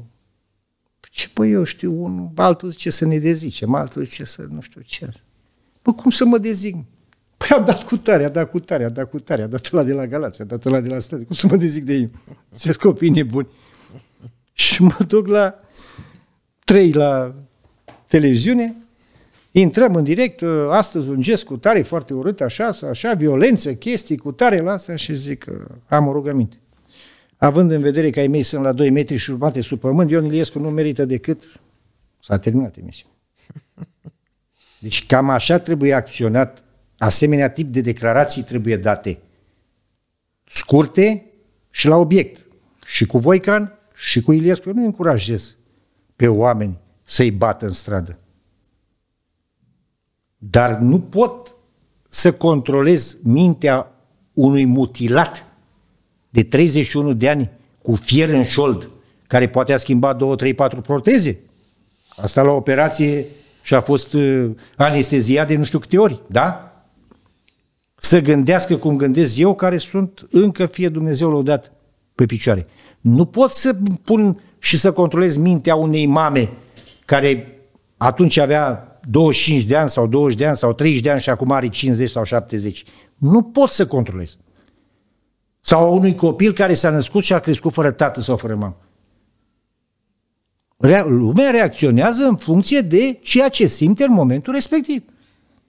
Păi ce, păi eu știu, unul, altul zice să ne dezicem, altul zice să nu știu ce. Păi cum să mă dezic? Păi am dat cu tare, a dat cu tare, a dat cu tare, a dat la de la Galați, a dat la de la state. Cum să mă dezic de ei? Se copii nebuni. Și mă duc la trei la televiziune, Intrăm în direct, uh, astăzi un gest cu tare foarte urât, așa, așa, violență, chestii cu tare, lasă și zic, uh, am o rugăminte. Având în vedere că ai mei sunt la 2 metri și urmate sub pământ, Ion Iliescu nu merită decât s-a terminat emisiunea. Deci cam așa trebuie acționat, asemenea tip de declarații trebuie date. Scurte și la obiect. Și cu Voican și cu Iliescu. Eu nu încurajez pe oameni să-i bată în stradă. Dar nu pot să controlez mintea unui mutilat de 31 de ani cu fier în șold, care poate a schimbat 2, 3, 4 proteze. Asta la operație și a fost uh, anesteziat de nu știu câte ori, da? Să gândească cum gândesc eu, care sunt încă fie Dumnezeu dat pe picioare. Nu pot să pun și să controlez mintea unei mame care atunci avea 25 de ani sau 20 de ani sau 30 de ani și acum are 50 sau 70. Nu pot să controlez. Sau unui copil care s-a născut și a crescut fără tată sau fără mamă. Re- lumea reacționează în funcție de ceea ce simte în momentul respectiv.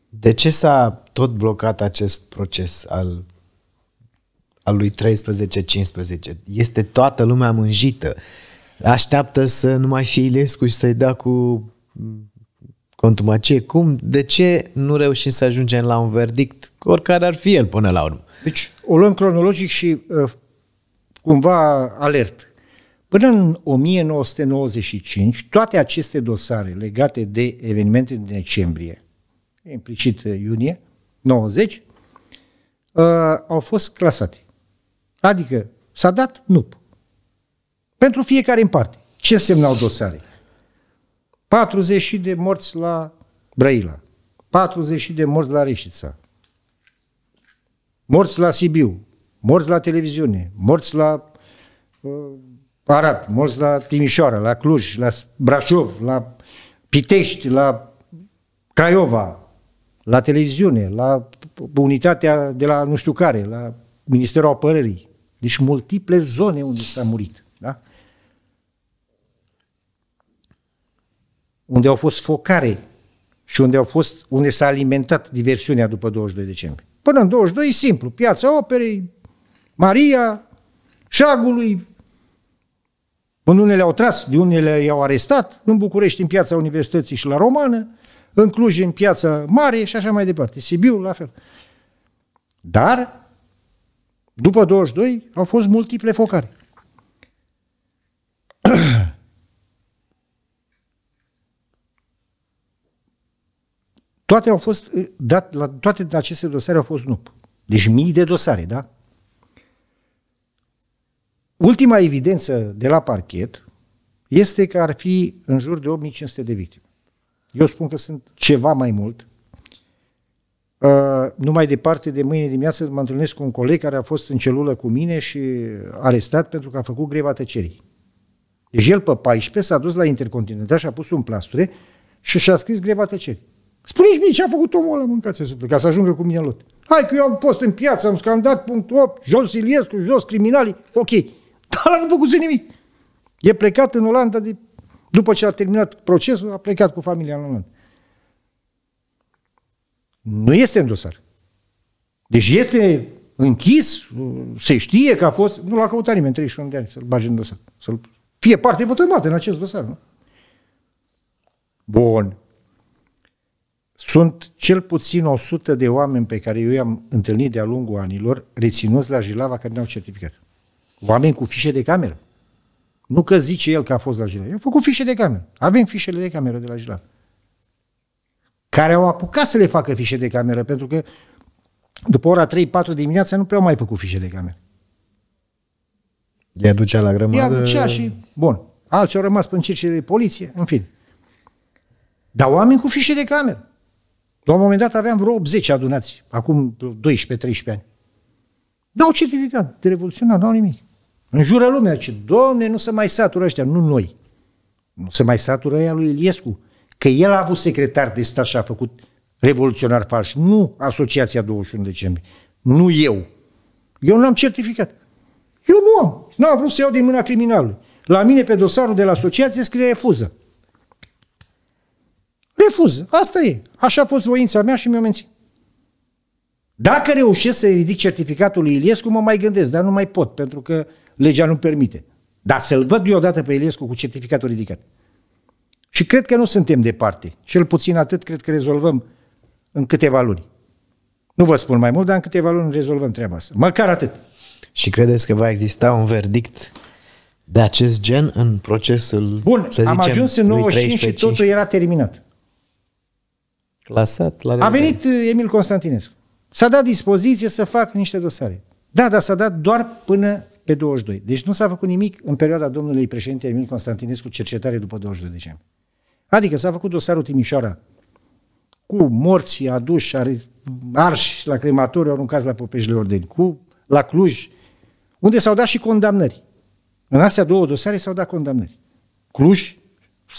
De ce s-a tot blocat acest proces al, al lui 13-15? Este toată lumea mânjită. Așteaptă să nu mai fie Ilescu și să-i dea cu contumacie, cum, de ce nu reușim să ajungem la un verdict, oricare ar fi el până la urmă? Deci o luăm cronologic și uh, cumva alert. Până în 1995, toate aceste dosare legate de evenimente din decembrie, implicit uh, iunie 90, uh, au fost clasate. Adică s-a dat NUP. Pentru fiecare în parte. Ce semnau dosare? 40 de morți la Brăila, 40 de morți la Reșița, morți la Sibiu, morți la televiziune, morți la uh, Arad, morți la Timișoara, la Cluj, la Brașov, la Pitești, la Craiova, la televiziune, la unitatea de la nu știu care, la Ministerul Apărării. Deci multiple zone unde s-a murit. Da? unde au fost focare și unde, au fost, unde s-a alimentat diversiunea după 22 decembrie. Până în 22 e simplu, piața operei, Maria, șagului, în unele au tras, de unele i-au arestat, în București în piața Universității și la Romană, în Cluj în piața Mare și așa mai departe, Sibiu la fel. Dar, după 22, au fost multiple focare. Toate au fost, uh, dat, la toate aceste dosare au fost NUP. Deci mii de dosare, da? Ultima evidență de la parchet este că ar fi în jur de 8500 de victime. Eu spun că sunt ceva mai mult. Uh, numai departe de mâine dimineață mă întâlnesc cu un coleg care a fost în celulă cu mine și arestat pentru că a făcut greva tăcerii. Deci el pe 14 s-a dus la Intercontinental și a pus un plasture și și-a scris greva tăcerii. Spuneți mi ce a făcut omul ăla, mâncați să ca să ajungă cu mine în lot. Hai că eu am fost în piață, am scandat punct 8, jos Iliescu, jos criminalii, ok. Dar ăla nu făcut nimic. E plecat în Olanda, de, după ce a terminat procesul, a plecat cu familia în Olanda. Nu este în dosar. Deci este închis, se știe că a fost, nu l-a căutat nimeni 31 de ani să-l bage în dosar. Să-l fie parte votămată în acest dosar, nu? Bun. Sunt cel puțin 100 de oameni pe care eu i-am întâlnit de-a lungul anilor reținuți la Jilava care nu au certificat. Oameni cu fișe de cameră. Nu că zice el că a fost la Jilava. Eu am făcut fișe de cameră. Avem fișele de cameră de la Jilava. Care au apucat să le facă fișe de cameră pentru că după ora 3-4 dimineața nu prea au mai făcut fișe de cameră. I-a ducea la grămadă. I-a ducea și, bun, alții au rămas până de poliție, în fin. Dar oameni cu fișe de cameră. La un moment dat aveam vreo 80 adunați, acum 12-13 ani. Dau certificat de revoluționar, n-au nimic. În jură lumea, ce domne, nu se mai satură ăștia, nu noi. Nu se mai satură ea lui Iliescu. Că el a avut secretar de stat și a făcut revoluționar faș, nu Asociația 21 decembrie, nu eu. Eu nu am certificat. Eu nu am. N-am vrut să iau din mâna criminalului. La mine pe dosarul de la asociație scrie refuză. Refuz. Asta e. Așa a fost voința mea și mi-o mențin. Dacă reușesc să ridic certificatul lui Iliescu, mă mai gândesc, dar nu mai pot, pentru că legea nu permite. Dar să-l văd eu odată pe Iliescu cu certificatul ridicat. Și cred că nu suntem departe. Cel puțin atât cred că rezolvăm în câteva luni. Nu vă spun mai mult, dar în câteva luni rezolvăm treaba asta. Măcar atât. Și credeți că va exista un verdict de acest gen în procesul, Bun, să zicem, am ajuns în 95 și totul era terminat clasat la A venit uh, Emil Constantinescu. S-a dat dispoziție să fac niște dosare. Da, dar s-a dat doar până pe 22. Deci nu s-a făcut nimic în perioada domnului președinte Emil Constantinescu cercetare după 22 decembrie. Adică s-a făcut dosarul Timișoara cu morții aduși, arși la un aruncați la Popejle Ordeni, cu la Cluj, unde s-au dat și condamnări. În astea două dosare s-au dat condamnări. Cluj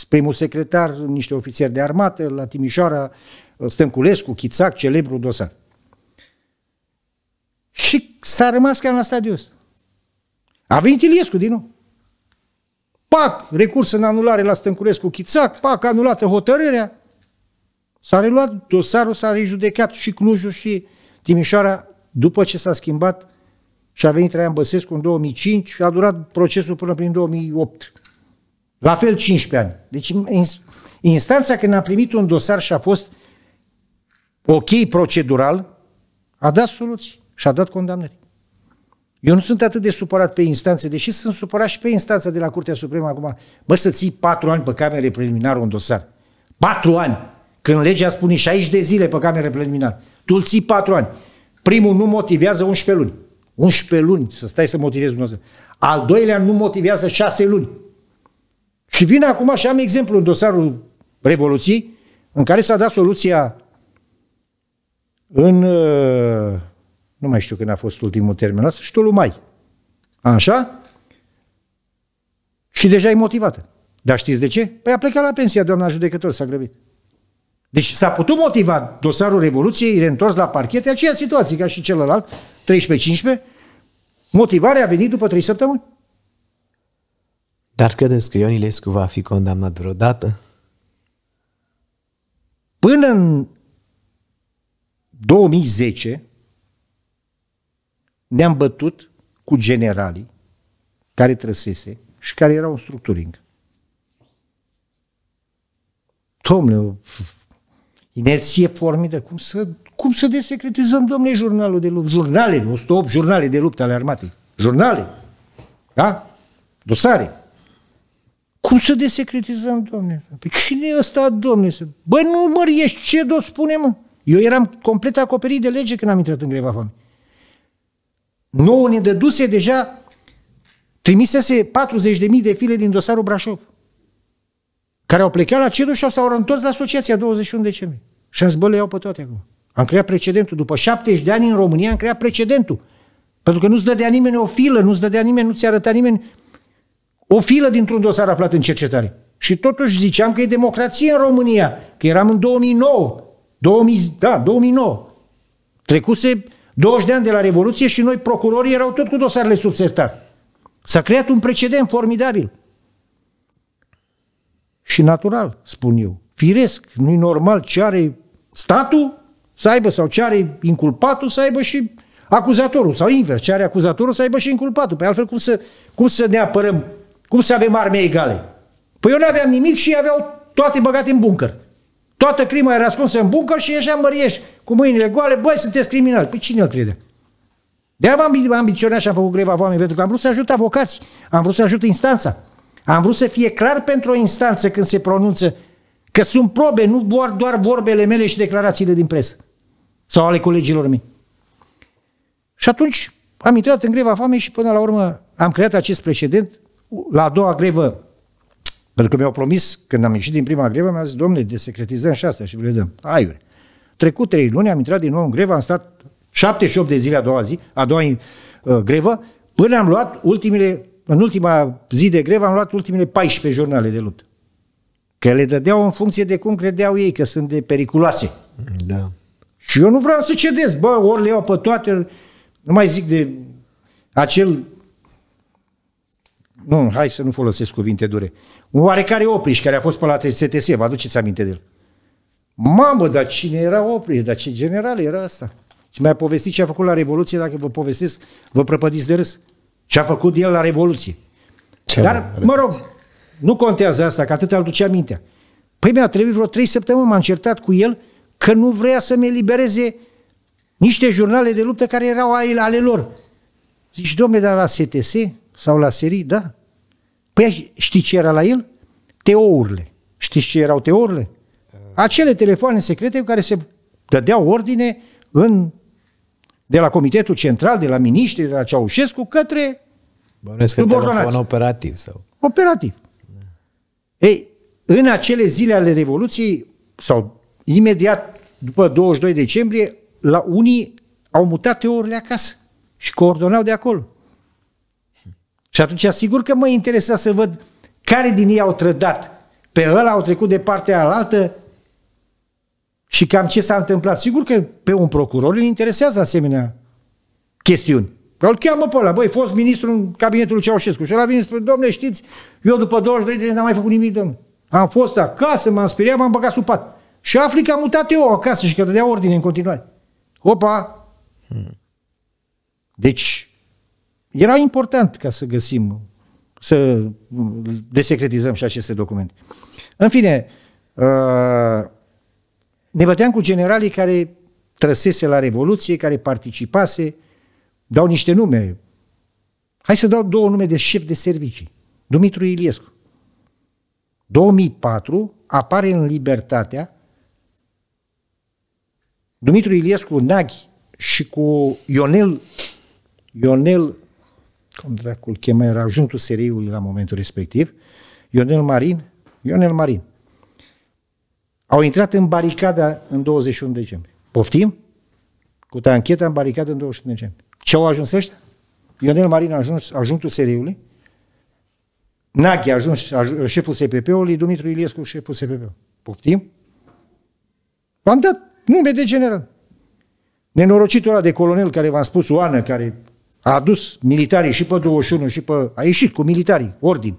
primul secretar, niște ofițeri de armată, la Timișoara, Stănculescu, Chițac, celebrul dosar. Și s-a rămas ca la stadiu ăsta. A venit Iliescu din nou. Pac, recurs în anulare la Stănculescu Chițac, pac, anulată hotărârea. S-a reluat dosarul, s-a rejudecat și Clujul și Timișoara după ce s-a schimbat și a venit Traian Băsescu în 2005 și a durat procesul până prin 2008. La fel 15 ani. Deci instanța când a primit un dosar și a fost ok procedural, a dat soluții și a dat condamnări. Eu nu sunt atât de supărat pe instanțe, deși sunt supărat și pe instanța de la Curtea Supremă acum. Bă, să ții patru ani pe camere preliminar un dosar. Patru ani! Când legea spune 60 de zile pe camere preliminar. Tu îl ții patru ani. Primul nu motivează 11 luni. 11 luni să stai să motivezi un dosar. Al doilea nu motivează 6 luni. Și vine acum și am exemplu în dosarul Revoluției, în care s-a dat soluția în, uh, nu mai știu când a fost ultimul termen, la sfârșitul mai. Așa? Și deja e motivată. Dar știți de ce? Păi a plecat la pensia doamna judecător, s-a grăbit. Deci s-a putut motiva dosarul Revoluției, reîntors la parchet, e aceeași situație ca și celălalt, 13-15, motivarea a venit după 3 săptămâni. Dar credeți că Ion Ilescu va fi condamnat vreodată? Până în 2010 ne-am bătut cu generalii care trăsese și care erau în structuring. Domnule, inerție formidă, cum să, cum să desecretizăm, domnule, jurnalul de luptă, jurnalele, 108 jurnale de luptă ale armatei, jurnale, da? Dosare. Cum să desecretizăm, domnule? Păi cine e ăsta, domnule? Bă, nu mă ești, ce do spune, mă? Eu eram complet acoperit de lege când am intrat în greva foamei. Nouă ne dăduse deja, trimisese 40.000 de file din dosarul Brașov, care au plecat la CEDU și s-au întors la asociația 21 decembrie. Și am zis, iau pe toate acum. Am creat precedentul. După 70 de ani în România am creat precedentul. Pentru că nu-ți dădea nimeni o filă, nu-ți dădea nimeni, nu-ți arăta nimeni o filă dintr-un dosar aflat în cercetare. Și totuși ziceam că e democrație în România, că eram în 2009. 2000, da, 2009. Trecuse 20 de ani de la Revoluție și noi procurorii erau tot cu dosarele sub sertar. S-a creat un precedent formidabil. Și natural, spun eu. Firesc, nu e normal ce are statul să aibă sau ce are inculpatul să aibă și acuzatorul sau invers, ce are acuzatorul să aibă și inculpatul. Pe păi altfel, cum să, cum să ne apărăm cum să avem arme egale? Păi eu nu aveam nimic și aveau toate băgate în bunker. Toată crima era ascunsă în bunker și ieșeam mărieși cu mâinile goale, băi, sunteți criminali. Păi cine îl crede? De aia am ambiționat și am făcut greva oameni pentru că am vrut să ajut avocații, am vrut să ajut instanța. Am vrut să fie clar pentru o instanță când se pronunță că sunt probe, nu doar, doar vorbele mele și declarațiile din presă sau ale colegilor mei. Și atunci am intrat în greva foamei și până la urmă am creat acest precedent la a doua grevă, pentru că mi-au promis, când am ieșit din prima grevă, mi-au zis, domnule, desecretizăm și astea și le dăm. Aiure. Trecut trei luni, am intrat din nou în grevă, am stat 78 de zile a doua zi, a doua uh, grevă, până am luat ultimele, în ultima zi de grevă am luat ultimele 14 jurnale de luptă. Că le dădeau în funcție de cum credeau ei că sunt de periculoase. Da. Și eu nu vreau să cedez, bă, ori le iau pe toate, nu mai zic de acel nu, hai să nu folosesc cuvinte dure, un oarecare opriș care a fost pe la STS, vă aduceți aminte de el. Mamă, dar cine era opriș, dar ce general era asta? Și mi-a povestit ce a făcut la Revoluție, dacă vă povestesc, vă prăpădiți de râs. Ce a făcut el la Revoluție. Ce Dar, mă rog, nu contează asta, că atât îl ducea mintea. Păi mi-a trebuit vreo trei săptămâni, m-am certat cu el că nu vrea să-mi elibereze niște jurnale de luptă care erau ale lor. Zici, domne, dar la STS sau la SERI, da, Păi știi ce era la el? Teourile. Știți ce erau teourile? Acele telefoane secrete care se dădeau ordine în, de la Comitetul Central, de la miniștri, de la Ceaușescu, către Bănuiesc că telefon operativ sau... Operativ. Ei, în acele zile ale Revoluției, sau imediat după 22 decembrie, la unii au mutat teorile acasă și coordonau de acolo. Și atunci sigur că mă interesa să văd care din ei au trădat. Pe ăla au trecut de partea alaltă și cam ce s-a întâmplat. Sigur că pe un procuror îl interesează asemenea chestiuni. îl cheamă pe ăla, băi, fost ministru în cabinetul lui Ceaușescu. Și ăla vine și spune, domne, știți, eu după 22 de ani n-am mai făcut nimic, domne. Am fost acasă, m-am speriat, m-am băgat sub pat. Și afli că am mutat eu acasă și că dădea ordine în continuare. Opa! Hmm. Deci, era important ca să găsim, să desecretizăm și aceste documente. În fine, uh, ne băteam cu generalii care trăsese la Revoluție, care participase, dau niște nume. Hai să dau două nume de șef de servicii. Dumitru Iliescu. 2004 apare în Libertatea Dumitru Iliescu Naghi și cu Ionel, Ionel cum dracul chema, era ajunctul seriului la momentul respectiv, Ionel Marin, Ionel Marin. Au intrat în baricada în 21 decembrie. Poftim? Cu tancheta în baricada în 21 decembrie. Ce au ajuns ăștia? Ionel Marin a ajuns ajuntul seriului, Naghi a ajuns șeful SPP-ului, Dumitru Iliescu șeful SPP-ului. Poftim? V-am dat nume de general. Nenorocitul ăla de colonel care v-am spus, Oană, care a adus militarii și pe 21 și pe... A ieșit cu militarii, ordin.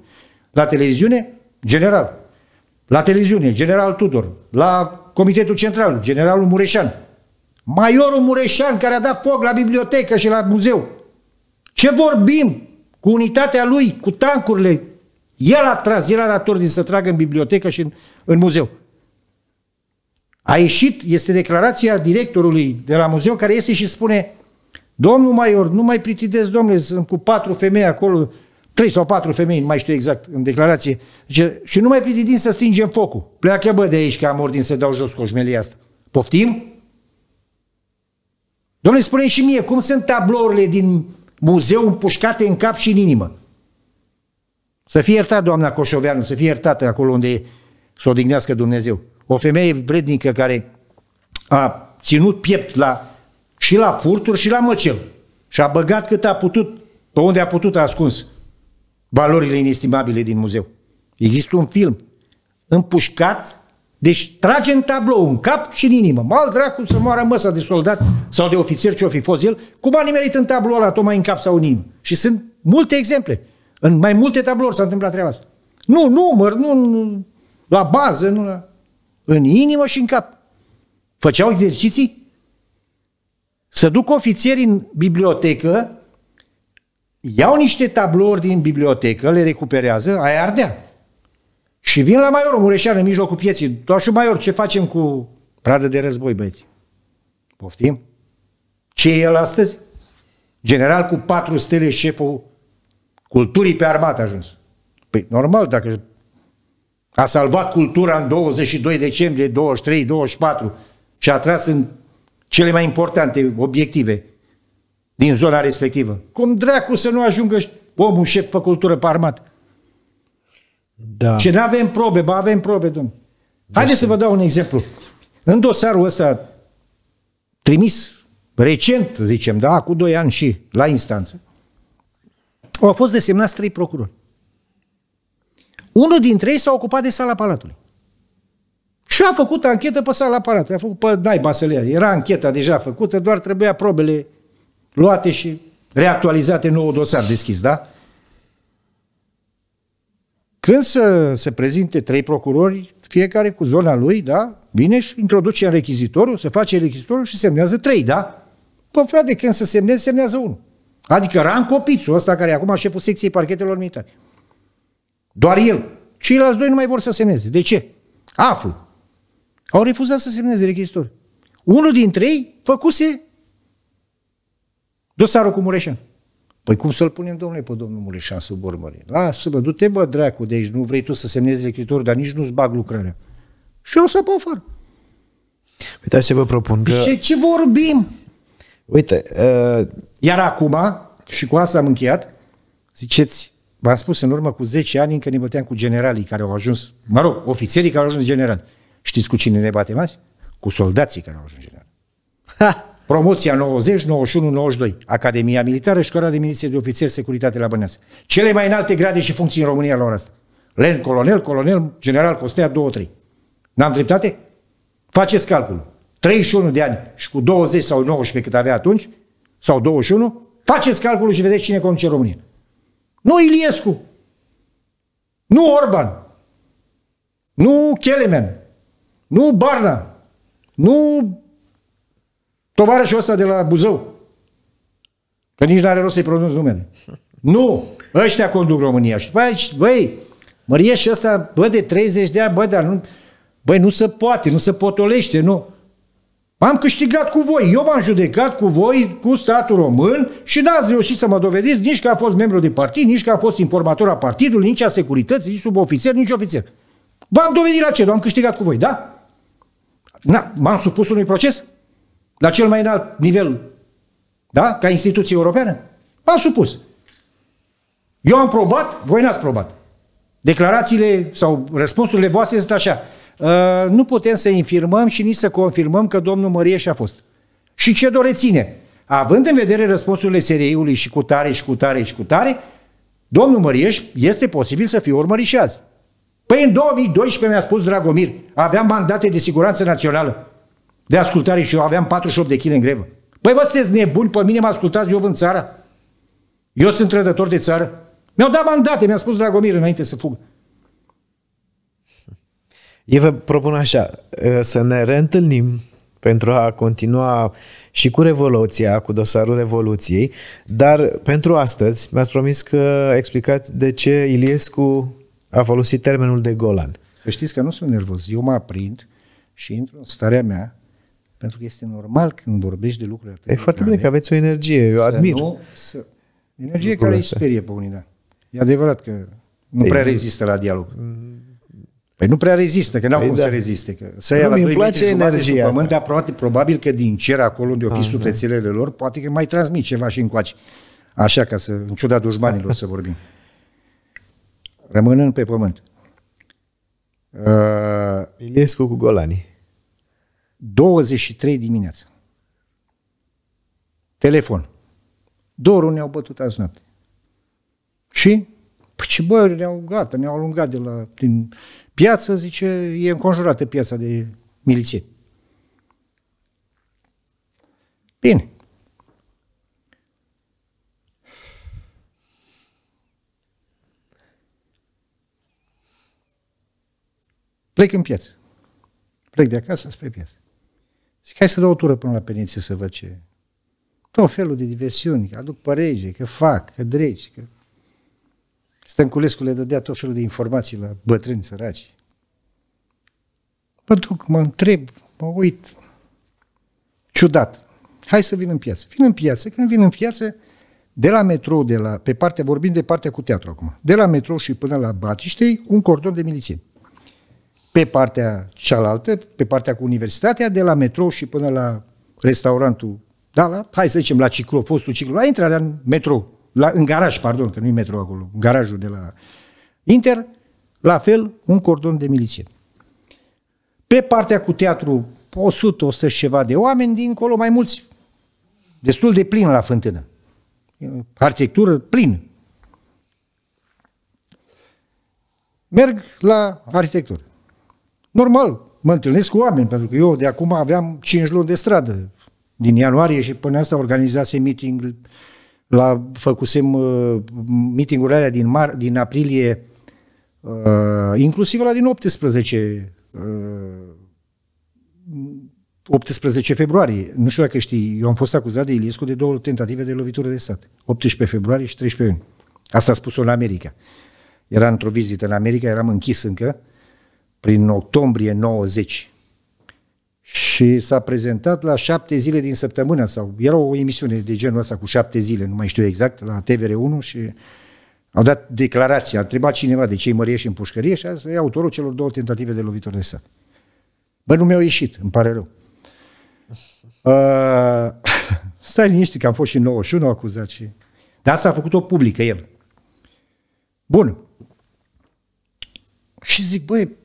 La televiziune, general. La televiziune, general Tudor. La Comitetul Central, generalul Mureșan. Maiorul Mureșan care a dat foc la bibliotecă și la muzeu. Ce vorbim cu unitatea lui, cu tancurile? El a tras, el a dat ordin să tragă în bibliotecă și în, în muzeu. A ieșit, este declarația directorului de la muzeu care iese și spune Domnul Maior, nu mai pritidez, domnule, sunt cu patru femei acolo, trei sau patru femei, nu mai știu exact, în declarație. Zice, și nu mai pritidim să stingem focul. Pleacă bă de aici că am ordin să dau jos coșmelia asta. Poftim? Domnule, spune și mie, cum sunt tablourile din muzeu împușcate în cap și în inimă? Să fie iertat doamna Coșoveanu, să fie iertată acolo unde să o Dumnezeu. O femeie vrednică care a ținut piept la și la furturi și la măcel. Și a băgat cât a putut, pe unde a putut a ascuns valorile inestimabile din muzeu. Există un film împușcat, deci trage în tablou, în cap și în inimă. Mal dracu să moară măsa de soldat sau de ofițer ce-o fi fost el, cum a nimerit în tablou ăla, tocmai în cap sau în inimă. Și sunt multe exemple. În mai multe tablouri s-a întâmplat treaba asta. Nu număr, nu, nu la bază, nu la... În inimă și în cap. Făceau exerciții să duc ofițeri în bibliotecă, iau niște tablouri din bibliotecă, le recuperează, aia ardea. Și vin la Maiorul Mureșan în mijlocul pieții. Toașul Maior, ce facem cu pradă de război, băieți? Poftim? Ce e el astăzi? General cu patru stele, șeful culturii pe armată a ajuns. Păi normal, dacă a salvat cultura în 22 decembrie, 23, 24 și a tras în cele mai importante obiective din zona respectivă. Cum dracu să nu ajungă omul șef pe cultură, pe armat? Da. Ce nu avem probe, ba avem probe, domnule. Haideți deci să vă dau un exemplu. În dosarul ăsta trimis recent, zicem, da, cu doi ani și la instanță, au fost desemnați trei procurori. Unul dintre ei s-a ocupat de sala Palatului. Și a făcut anchetă pe sala aparatului, a făcut pe naiba să le ia. Era ancheta deja făcută, doar trebuia probele luate și reactualizate nouă dosar deschis, da? Când să se prezinte trei procurori, fiecare cu zona lui, da? Vine și introduce în rechizitorul, se face rechizitorul și semnează trei, da? Pă, frate, când se semneze, semnează unul. Adică Ran Copițu, ăsta care e acum șeful secției parchetelor militare. Doar el. Ceilalți doi nu mai vor să semneze. De ce? Aflu. Au refuzat să semneze rechizitori. Unul dintre ei făcuse dosarul cu Mureșan. Păi cum să-l punem, domnule, pe domnul Mureșan sub urmări? Lasă-mă, du-te, bă, dracu, de aici, nu vrei tu să semnezi rechizitori, dar nici nu-ți bag lucrarea. Și eu să pe afară. Uite, să vă propun că... Ce, ce vorbim? Uite... Uh... Iar acum, și cu asta am încheiat, ziceți, v-am spus în urmă cu 10 ani încă ne băteam cu generalii care au ajuns, mă rog, ofițerii care au ajuns generali. Știți cu cine ne batem azi? Cu soldații care au ajuns general. Ha! Promoția 90, 91, 92, Academia Militară, Școala de Miliție de Ofițeri, Securitate la Băneasă. Cele mai înalte grade și funcții în România la ora asta. Len, colonel, colonel, general Costea, 2-3. N-am dreptate? Faceți calculul. 31 de ani și cu 20 sau 19 cât avea atunci, sau 21, faceți calculul și vedeți cine conduce România. Nu Iliescu, nu Orban, nu Kelemen, nu Barna, nu tovarășul ăsta de la Buzău, că nici n-are rost să-i pronunț numele. Nu, ăștia conduc România. Și după aia, băi, mărieșul ăsta, bă, de 30 de ani, bă, dar nu, băi, nu se poate, nu se potolește, nu. Am câștigat cu voi, eu m-am judecat cu voi, cu statul român și n-ați reușit să mă dovediți nici că a fost membru de partid, nici că a fost informator a partidului, nici a securității, nici ofițer, nici ofițer. V-am dovedit la ce? Am câștigat cu voi, da? Na, m-am supus unui proces la cel mai înalt nivel, da? Ca instituție europeană? M-am supus. Eu am probat, voi n-ați probat. Declarațiile sau răspunsurile voastre sunt așa. Uh, nu putem să infirmăm și nici să confirmăm că domnul Mărieș a fost. Și ce doreține? Având în vedere răspunsurile SRI-ului și cu tare și cu tare și cu tare, domnul Mărieș este posibil să fie urmărit și azi. Păi în 2012 mi-a spus Dragomir, aveam mandate de siguranță națională, de ascultare și eu aveam 48 de kg în grevă. Păi vă sunteți nebuni, pe mine mă ascultați, eu în țara. Eu sunt trădător de țară. Mi-au dat mandate, mi-a spus Dragomir înainte să fugă. Eu vă propun așa, ă, să ne reîntâlnim pentru a continua și cu Revoluția, cu dosarul Revoluției, dar pentru astăzi mi-ați promis că explicați de ce Iliescu a folosit termenul de Golan. Să știți că nu sunt nervos. Eu mă aprind și intru în starea mea pentru că este normal când vorbești de lucruri atât E foarte bine că aveți o energie, eu admir. Nu, să, energie care astea. îi sperie pe unii, da. E adevărat că nu păi prea rezistă la dialog. Păi nu prea rezistă, că n-au păi cum da. să reziste. Că să ia la îmi place energia asta. pământ, dar probabil, probabil că din cer acolo unde o fi sufletelele lor, poate că mai transmit ceva și încoace. Așa ca să, în ciuda dușmanilor, să vorbim rămânând pe pământ. Uh, Iliescu cu Golani. 23 dimineața. Telefon. Dorul ne-au bătut azi noapte. Și? Păi ce bă, ne-au gata, ne-au alungat de la, din piață, zice, e înconjurată piața de miliție. Bine. Plec în piață. Plec de acasă spre piață. Zic, hai să dau o tură până la peniție să văd ce Tot felul de diversiuni, că aduc părege, că fac, că dregi, că... Stănculescu le dădea tot felul de informații la bătrâni săraci. Mă duc, mă întreb, mă uit. Ciudat. Hai să vin în piață. Vin în piață, când vin în piață, de la metrou, de la, pe partea, vorbim de partea cu teatru acum, de la metrou și până la Batiștei, un cordon de milițieni pe partea cealaltă, pe partea cu universitatea, de la metrou și până la restaurantul da, la, hai să zicem, la ciclo, fostul ciclo, la intrarea în metrou, la, în garaj, pardon, că nu e metrou acolo, în garajul de la Inter, la fel, un cordon de miliție. Pe partea cu teatru, 100, 100 și ceva de oameni, dincolo mai mulți, destul de plin la fântână. Arhitectură plin. Merg la arhitectură normal, mă întâlnesc cu oameni, pentru că eu de acum aveam 5 luni de stradă. Din ianuarie și până asta organizasem meeting la, făcusem uh, meetingurile alea din, mar, din aprilie, uh, inclusiv la din 18 uh, 18 februarie. Nu știu dacă știi, eu am fost acuzat de Iliescu de două tentative de lovitură de stat. 18 februarie și 13 iunie. Asta a spus-o în America. Era într-o vizită în America, eram închis încă, uh, prin octombrie 90 și s-a prezentat la șapte zile din săptămână sau era o emisiune de genul ăsta cu șapte zile, nu mai știu exact, la TVR1 și a dat declarația, a întrebat cineva de ce îi în pușcărie și a zis, e autorul celor două tentative de lovitură de sat. Bă, nu mi-au ieșit, îmi pare rău. Uh, stai liniște că am fost și 91 acuzat și... Dar asta a făcut-o publică el. Bun. Și zic, băi,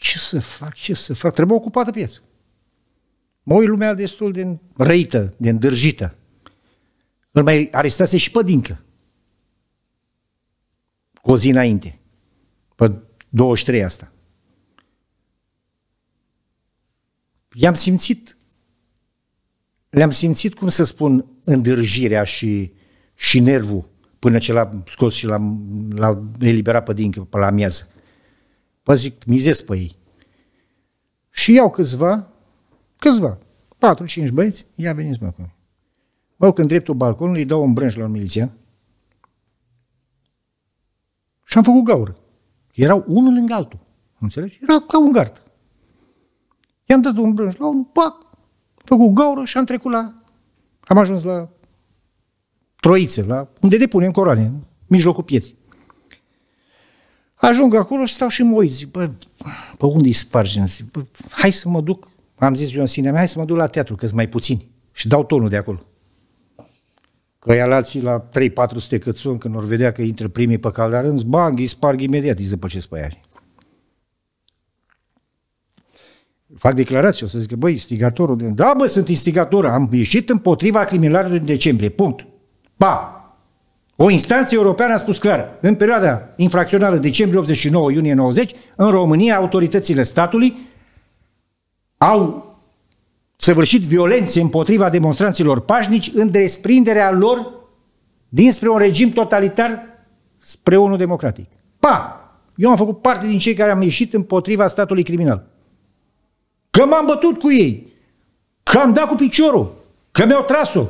ce să fac, ce să fac, trebuie ocupată piața. Mă uit lumea destul de răită, de îndârjită. Îl mai arestase și pe Dincă. Cu o zi înainte. Pe 23 asta. I-am simțit, le-am simțit, cum să spun, îndârjirea și, și nervul până ce l-am scos și l-am, l-am eliberat pe Dincă, pe la amiază vă zic, mizez pe ei. Și iau câțiva, câțiva, 4-5 băieți, ia veniți mă acum. Mă în dreptul balconului, îi dau un brânj la un milițian și am făcut gaură. Erau unul lângă altul, înțelegi? Era ca un gard. I-am dat un brânj la unul, pac, făcut gaură și am trecut la... Am ajuns la Troiță, la unde depunem coroane, în mijlocul pieții. Ajung acolo și stau și mă uit, zic, bă, pe unde îi spargem? Zic, bă, hai să mă duc, am zis eu în sine mea, hai să mă duc la teatru, că mai puțini. Și dau tonul de acolo. Că ia alții la 3-400 cât când ori vedea că intră primii pe îmi bang, îi sparg imediat, îi zăpăcesc pe aia. Fac declarații, o să zic băi, instigatorul, de... da, bă, sunt instigator, am ieșit împotriva criminalilor din decembrie, punct. Pa! O instanță europeană a spus clar, în perioada infracțională decembrie 89-iunie 90, în România autoritățile statului au săvârșit violențe împotriva demonstranților pașnici în desprinderea lor dinspre un regim totalitar spre unul democratic. Pa! Eu am făcut parte din cei care am ieșit împotriva statului criminal. Că m-am bătut cu ei, că am dat cu piciorul, că mi-au tras-o.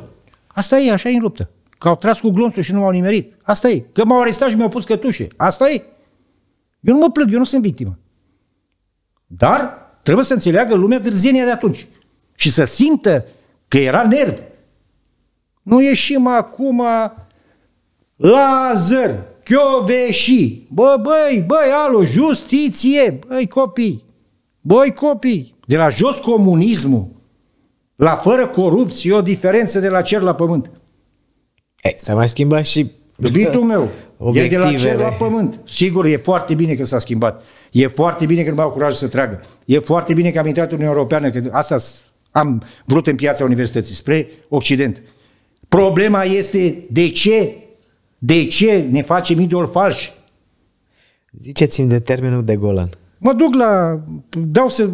Asta e, așa e în luptă că au tras cu glonțul și nu m-au nimerit. Asta e. Că m-au arestat și mi-au pus cătușe. Asta e. Eu nu mă plâng, eu nu sunt victimă. Dar trebuie să înțeleagă lumea târzenia de atunci și să simtă că era nerd. Nu ieșim acum Lazar, Chioveși, bă, băi, băi, alo, justiție, băi copii, băi copii, de la jos comunismul, la fără corupție, o diferență de la cer la pământ. Ei, eh, s-a mai schimbat și... Iubitul meu, obiectivele. e de la cer la pământ. Sigur, e foarte bine că s-a schimbat. E foarte bine că nu mai au curajul să tragă. E foarte bine că am intrat în Uniunea Europeană, că asta am vrut în piața universității, spre Occident. Problema este de ce? De ce ne facem idol falși? Ziceți-mi de termenul de Golan. Mă duc la... Dau să...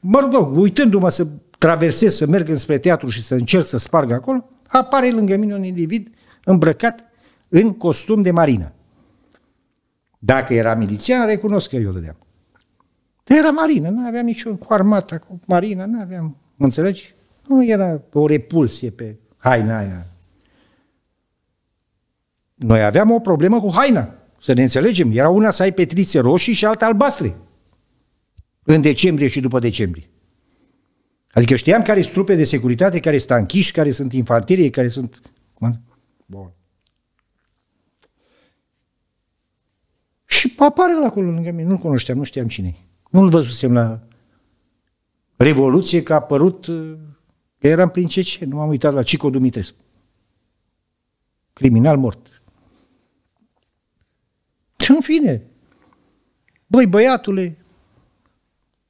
Mă rog, uitându-mă să traversez, să merg înspre teatru și să încerc să sparg acolo, apare lângă mine un individ îmbrăcat în costum de marină. Dacă era milițian, recunosc că eu dădeam. Dar era marină, nu aveam nicio cu armata, cu marina, nu aveam, mă înțelegi? Nu era o repulsie pe haina aia. Noi aveam o problemă cu haina, să ne înțelegem. Era una să ai petrițe roșii și alta albastre. În decembrie și după decembrie. Adică știam care sunt trupe de securitate, care sunt închiși, care sunt infanterie, care sunt... Bun. Și apare la acolo lângă mine. Nu-l cunoșteam, nu știam cine Nu-l văzusem la Revoluție că a apărut, că eram prin CC, nu m-am uitat la Cico Dumitrescu. Criminal mort. Și în fine, băi băiatule,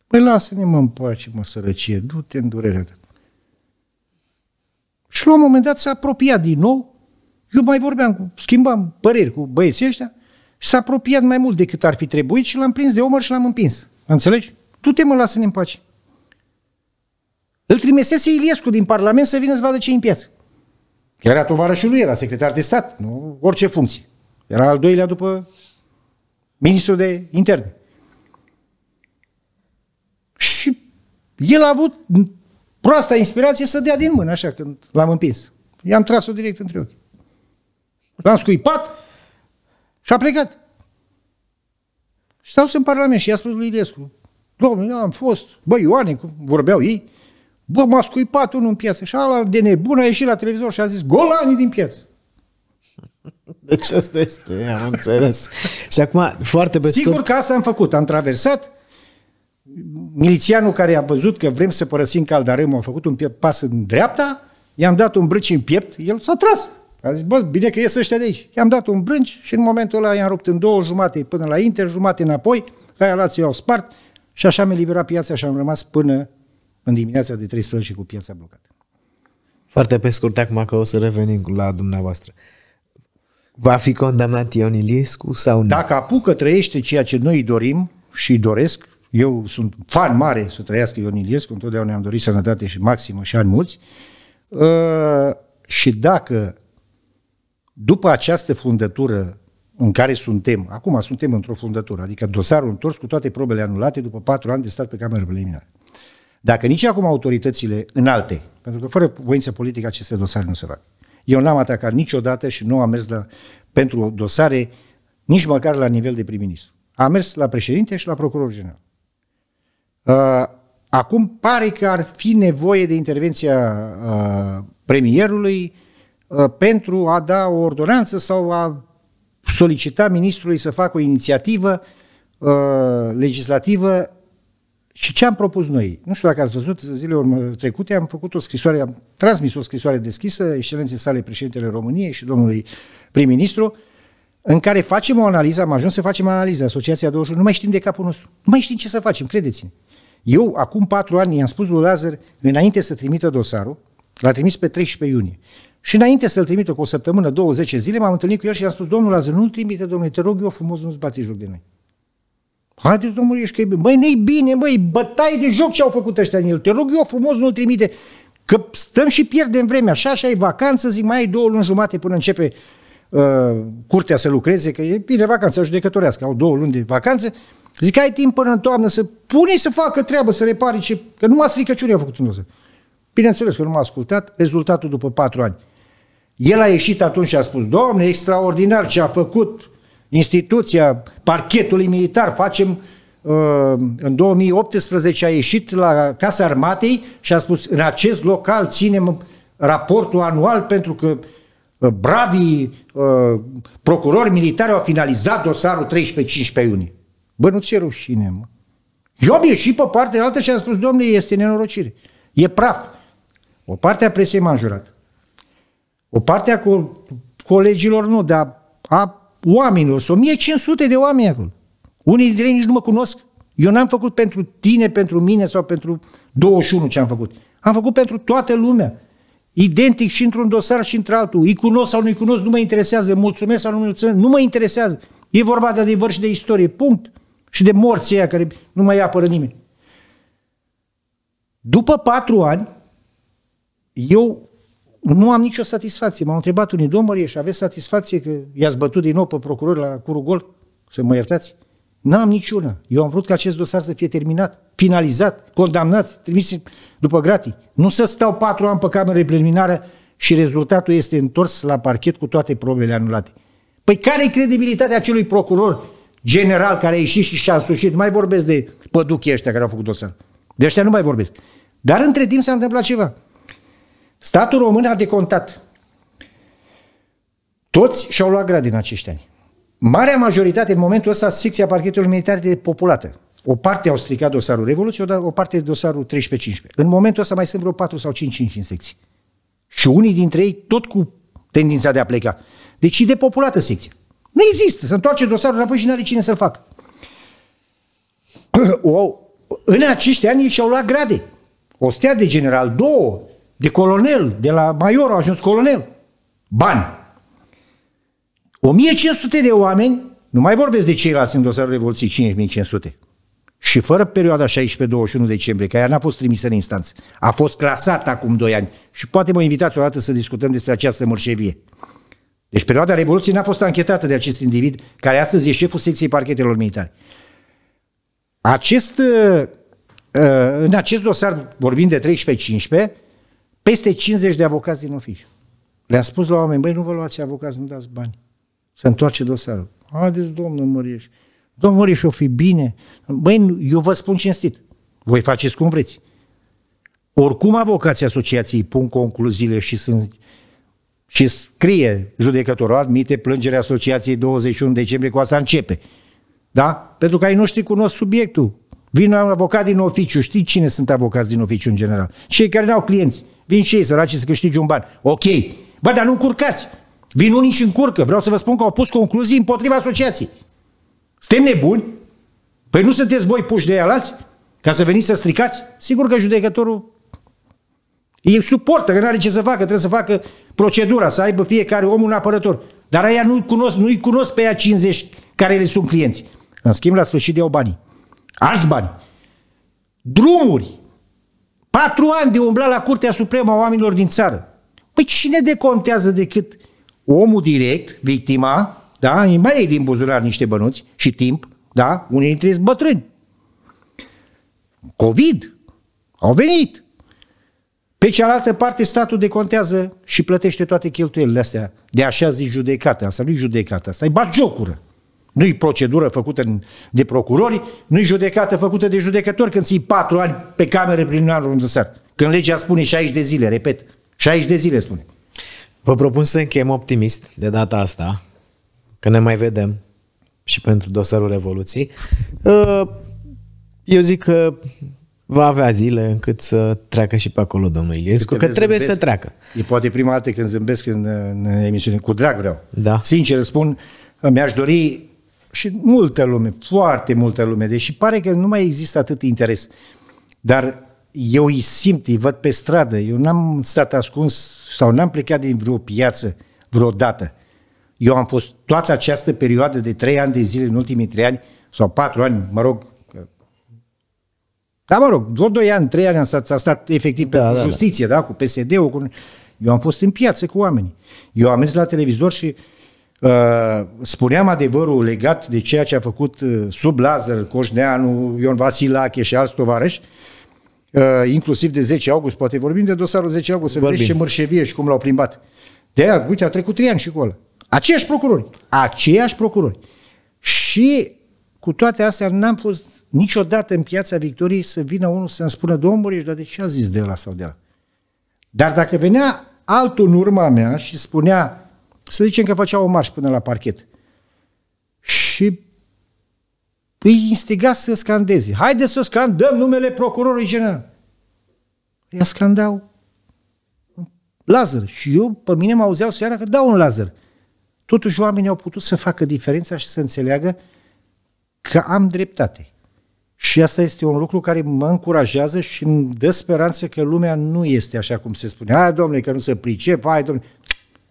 băi lasă-ne mă în pace, mă sărăcie, du-te în durerea ta. Și la un moment dat s-a apropiat din nou eu mai vorbeam, cu, schimbam păreri cu băieții ăștia și s-a apropiat mai mult decât ar fi trebuit și l-am prins de omăr și l-am împins. Înțelegi? Tu te mă lasă în pace. Îl trimisese Iliescu din Parlament să vină să vadă ce e în piață. Chiar era tovarășul lui, era secretar de stat, nu orice funcție. Era al doilea după ministrul de interne. Și el a avut proasta inspirație să dea din mână, așa, când l-am împins. I-am tras-o direct între ochi. L-am scuipat și a plecat. Și stau în Parlament și i-a spus lui Ilescu, domnule, am fost, bă, Ioane, cum vorbeau ei, bă, m-a scuipat unul în piață și ala de nebun a ieșit la televizor și a zis, golanii din piață. Deci asta este, am înțeles. și acum, foarte pe Sigur scurt... că asta am făcut, am traversat, milițianul care a văzut că vrem să părăsim Caldarâmul a făcut un pas în dreapta, i-am dat un brâci în piept, el s-a tras. A zis, bă, bine că ies ăștia de aici. I-am dat un brânci și în momentul ăla i-am rupt în două jumate până la Inter, jumate înapoi, aia lații au spart și așa am eliberat piața și am rămas până în dimineața de 13 cu piața blocată. Foarte pe scurt, acum că o să revenim la dumneavoastră. Va fi condamnat Ion Iliescu sau nu? Dacă apucă trăiește ceea ce noi dorim și doresc, eu sunt fan mare să trăiască Ion Iliescu, întotdeauna am dorit sănătate și maximă și ani mulți, uh, și dacă după această fundătură în care suntem, acum suntem într-o fundătură, adică dosarul întors cu toate probele anulate după patru ani de stat pe cameră preliminară. Dacă nici acum autoritățile înalte, pentru că fără voință politică aceste dosare nu se fac. Eu n-am atacat niciodată și nu am mers la, pentru dosare nici măcar la nivel de prim-ministru. Am mers la președinte și la procuror general. Uh, acum pare că ar fi nevoie de intervenția uh, premierului, Uh, pentru a da o ordonanță sau a solicita ministrului să facă o inițiativă uh, legislativă și ce am propus noi? Nu știu dacă ați văzut, zilele trecute am făcut o scrisoare, am transmis o scrisoare deschisă excelenței sale președintele României și domnului prim-ministru, în care facem o analiză, am ajuns să facem analiză, Asociația 21, nu mai știm de capul nostru, nu mai știm ce să facem, credeți-ne. Eu, acum patru ani, i-am spus lui Lazar, înainte să trimită dosarul, l-a trimis pe 13 iunie, și înainte să-l trimită cu o săptămână, două, zece zile, m-am întâlnit cu el și i-am spus, domnul Lazar, nu-l trimite, domnule, te rog eu frumos, nu-ți bate joc de noi. Haideți, domnule, ești că e bine. Băi, nu-i bine, băi, bătaie de joc ce au făcut ăștia în el. Te rog eu frumos, nu-l trimite. Că stăm și pierdem vremea. Așa, așa e vacanță, zic, mai ai două luni jumate până începe uh, curtea să lucreze, că e bine vacanța judecătorească, au două luni de vacanță. Zic, ai timp până în toamnă să pune să facă treabă, să repare ce... Că numai stricăciune a făcut în Bineînțeles că nu m-a ascultat, rezultatul după patru ani. El a ieșit atunci și a spus, domne, extraordinar ce a făcut instituția parchetului militar, facem uh, în 2018 a ieșit la Casa Armatei și a spus în acest local ținem raportul anual pentru că uh, bravii uh, procurori militari au finalizat dosarul 13-15 iunie. Bă, nu ți-e rușine, mă. Eu am ieșit pe partea altă și am spus, domnule, este nenorocire. E praf. O parte a presiei m-a înjurat. O parte a colegilor nu, dar a oamenilor. Sunt 1500 de oameni acolo. Unii dintre ei nici nu mă cunosc. Eu n-am făcut pentru tine, pentru mine sau pentru 21 ce am făcut. Am făcut pentru toată lumea. Identic și într-un dosar și într-altul. Îi cunosc sau nu-i cunosc, nu mă interesează. Mulțumesc sau nu mulțumesc, nu mă interesează. E vorba de adevăr și de istorie. Punct. Și de morții aia care nu mai apără nimeni. După patru ani, eu nu am nicio satisfacție. M-au întrebat unii domnul și aveți satisfacție că i-ați bătut din nou pe procuror la curul gol? Să mă iertați? N-am niciuna. Eu am vrut ca acest dosar să fie terminat, finalizat, condamnați, trimis după gratii. Nu să stau patru ani pe cameră preliminară și rezultatul este întors la parchet cu toate probele anulate. Păi care e credibilitatea acelui procuror general care a ieșit și și-a însușit? Mai vorbesc de păduchii ăștia care au făcut dosar. De ăștia nu mai vorbesc. Dar între timp s-a întâmplat ceva. Statul român a decontat. Toți și-au luat grade în acești ani. Marea majoritate, în momentul ăsta, secția parchetului militar de populată. O parte au stricat dosarul Revoluției, o da- parte dosarul 13-15. În momentul ăsta mai sunt vreo 4 sau 5-5 în secții. Și unii dintre ei tot cu tendința de a pleca. Deci e depopulată secția. Nu există. Se întoarce dosarul înapoi și nu are cine să-l facă. Wow. În acești ani și-au luat grade. O stea de general, două, de colonel, de la major a ajuns colonel. Bani. 1500 de oameni, nu mai vorbesc de ceilalți în dosarul Revoluției 5500, și fără perioada 16-21 decembrie, care n-a fost trimisă în instanță, a fost clasată acum 2 ani și poate mă invitați o dată să discutăm despre această mărșevie. Deci perioada Revoluției n-a fost anchetată de acest individ, care astăzi e șeful secției parchetelor militare. Acest, uh, în acest dosar, vorbim de 13-15, peste 50 de avocați din oficiu. Le-am spus la oameni, băi, nu vă luați avocați, nu dați bani. Se întoarce dosarul. Haideți, domnul Mărieș. Domnul Mărieș, o fi bine. Băi, eu vă spun cinstit. Voi faceți cum vreți. Oricum avocații asociației pun concluziile și sunt și scrie judecătorul, admite plângerea asociației 21 decembrie, cu asta începe. Da? Pentru că ai nu știi cunosc subiectul. Vin un avocat din oficiu, știi cine sunt avocați din oficiu în general? Cei care nu au clienți. Vin și ei săraci să câștige un ban. Ok. Bă, dar nu încurcați. Vin unii și încurcă. Vreau să vă spun că au pus concluzii împotriva asociației. Suntem nebuni? Păi nu sunteți voi puși de alați? Ca să veniți să stricați? Sigur că judecătorul e suportă, că nu are ce să facă, trebuie să facă procedura, să aibă fiecare om un apărător. Dar aia nu-i cunosc, nu-i cunosc pe aia 50 care le sunt clienți. În schimb, la sfârșit o banii. Alți bani. Drumuri. Patru ani de umbla la Curtea Supremă a oamenilor din țară. Păi cine decontează decât omul direct, victima, da? Îi mai iei din buzunar niște bănuți și timp, da? Unii dintre bătrâni. COVID. Au venit. Pe cealaltă parte, statul decontează și plătește toate cheltuielile astea. De așa zi judecata. Asta nu judecată. judecata, asta e bagiocură. Nu-i procedură făcută de procurori, nu-i judecată făcută de judecători când ții patru ani pe cameră preliminară un dosar. Când legea spune 60 de zile, repet, 60 de zile spune. Vă propun să încheiem optimist de data asta, că ne mai vedem și pentru dosarul Revoluției. Uh, eu zic că va avea zile încât să treacă și pe acolo domnul Iliescu, că trebuie zâmbesc. să treacă. E poate prima dată când zâmbesc în, în emisiune, cu drag vreau. Da. Sincer spun, mi-aș dori și multă lume, foarte multă lume, deși pare că nu mai există atât interes. Dar eu îi simt, îi văd pe stradă, eu n-am stat ascuns sau n-am plecat din vreo piață vreodată. Eu am fost toată această perioadă de trei ani de zile, în ultimii trei ani, sau patru ani, mă rog, da, mă rog, vreo doi ani, trei ani am stat, am stat efectiv da, pe da, da, justiție, da, da. da, cu PSD-ul. Cu... Eu am fost în piață cu oamenii. Eu am mers la televizor și uh, Uh, spuneam adevărul legat de ceea ce a făcut uh, sub Lazar, Coșneanu, Ion Vasilache și alți tovarăși, uh, inclusiv de 10 august, poate vorbim de dosarul 10 august, să vorbim. vedeți ce mărșevie și cum l-au plimbat. De aia, uite, a trecut 3 ani și cu ăla. Aceiași procurori, aceiași procurori. Și cu toate astea n-am fost niciodată în piața Victoriei să vină unul să-mi spună, domnul dar de ce a zis de la sau de la? Dar dacă venea altul în urma mea și spunea, să zicem că făcea o marș până la parchet. Și îi instiga să scandeze. Haide să scandăm numele procurorului general. Ea scandau laser. Și eu, pe mine mă auzeau seara că dau un laser. Totuși oamenii au putut să facă diferența și să înțeleagă că am dreptate. Și asta este un lucru care mă încurajează și îmi dă speranță că lumea nu este așa cum se spune. Hai, domnule, că nu se pricep, hai, domnule.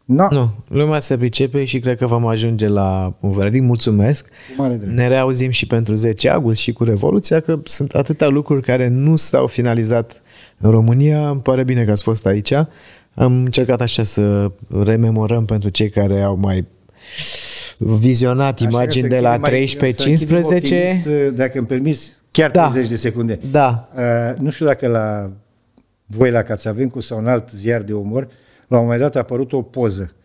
No. Da. Nu, lumea se pricepe și cred că vom ajunge la un verdict. Mulțumesc! Mare ne reauzim și pentru 10 august și cu Revoluția, că sunt atâtea lucruri care nu s-au finalizat în România. Îmi pare bine că ați fost aici. Am încercat așa să rememorăm pentru cei care au mai vizionat așa imagini de la 13-15. Dacă îmi permis, chiar da. 30 de secunde. Da. Uh, nu știu dacă la voi la Cațavencu sau în alt ziar de omor, uh, la un moment dat a apărut o poză.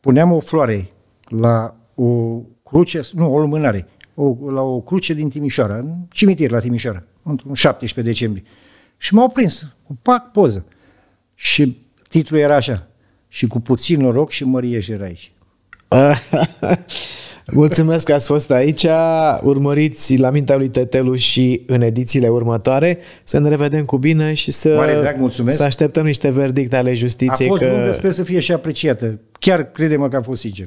Puneam o floare la o cruce, nu, o lumânare, o, la o cruce din Timișoara, în cimitir la Timișoara, într-un 17 decembrie. Și m-au prins, o pac poză. Și titlul era așa, și cu puțin noroc și mărieș era aici. Mulțumesc că ați fost aici. Urmăriți la mintea lui Tetelu și în edițiile următoare. Să ne revedem cu bine și să, Mare drag, mulțumesc. să așteptăm niște verdicte ale justiției. A fost că... lungă, sper să fie și apreciată. Chiar credem că a fost sincer.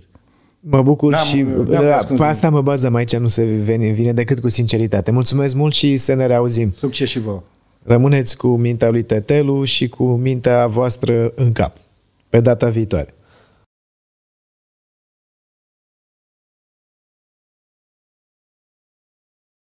Mă bucur da, și da, da, pe asta mă mai aici, nu se vine, vine decât cu sinceritate. Mulțumesc mult și să ne reauzim. Succes și vouă! Rămâneți cu mintea lui Tetelu și cu mintea voastră în cap. Pe data viitoare!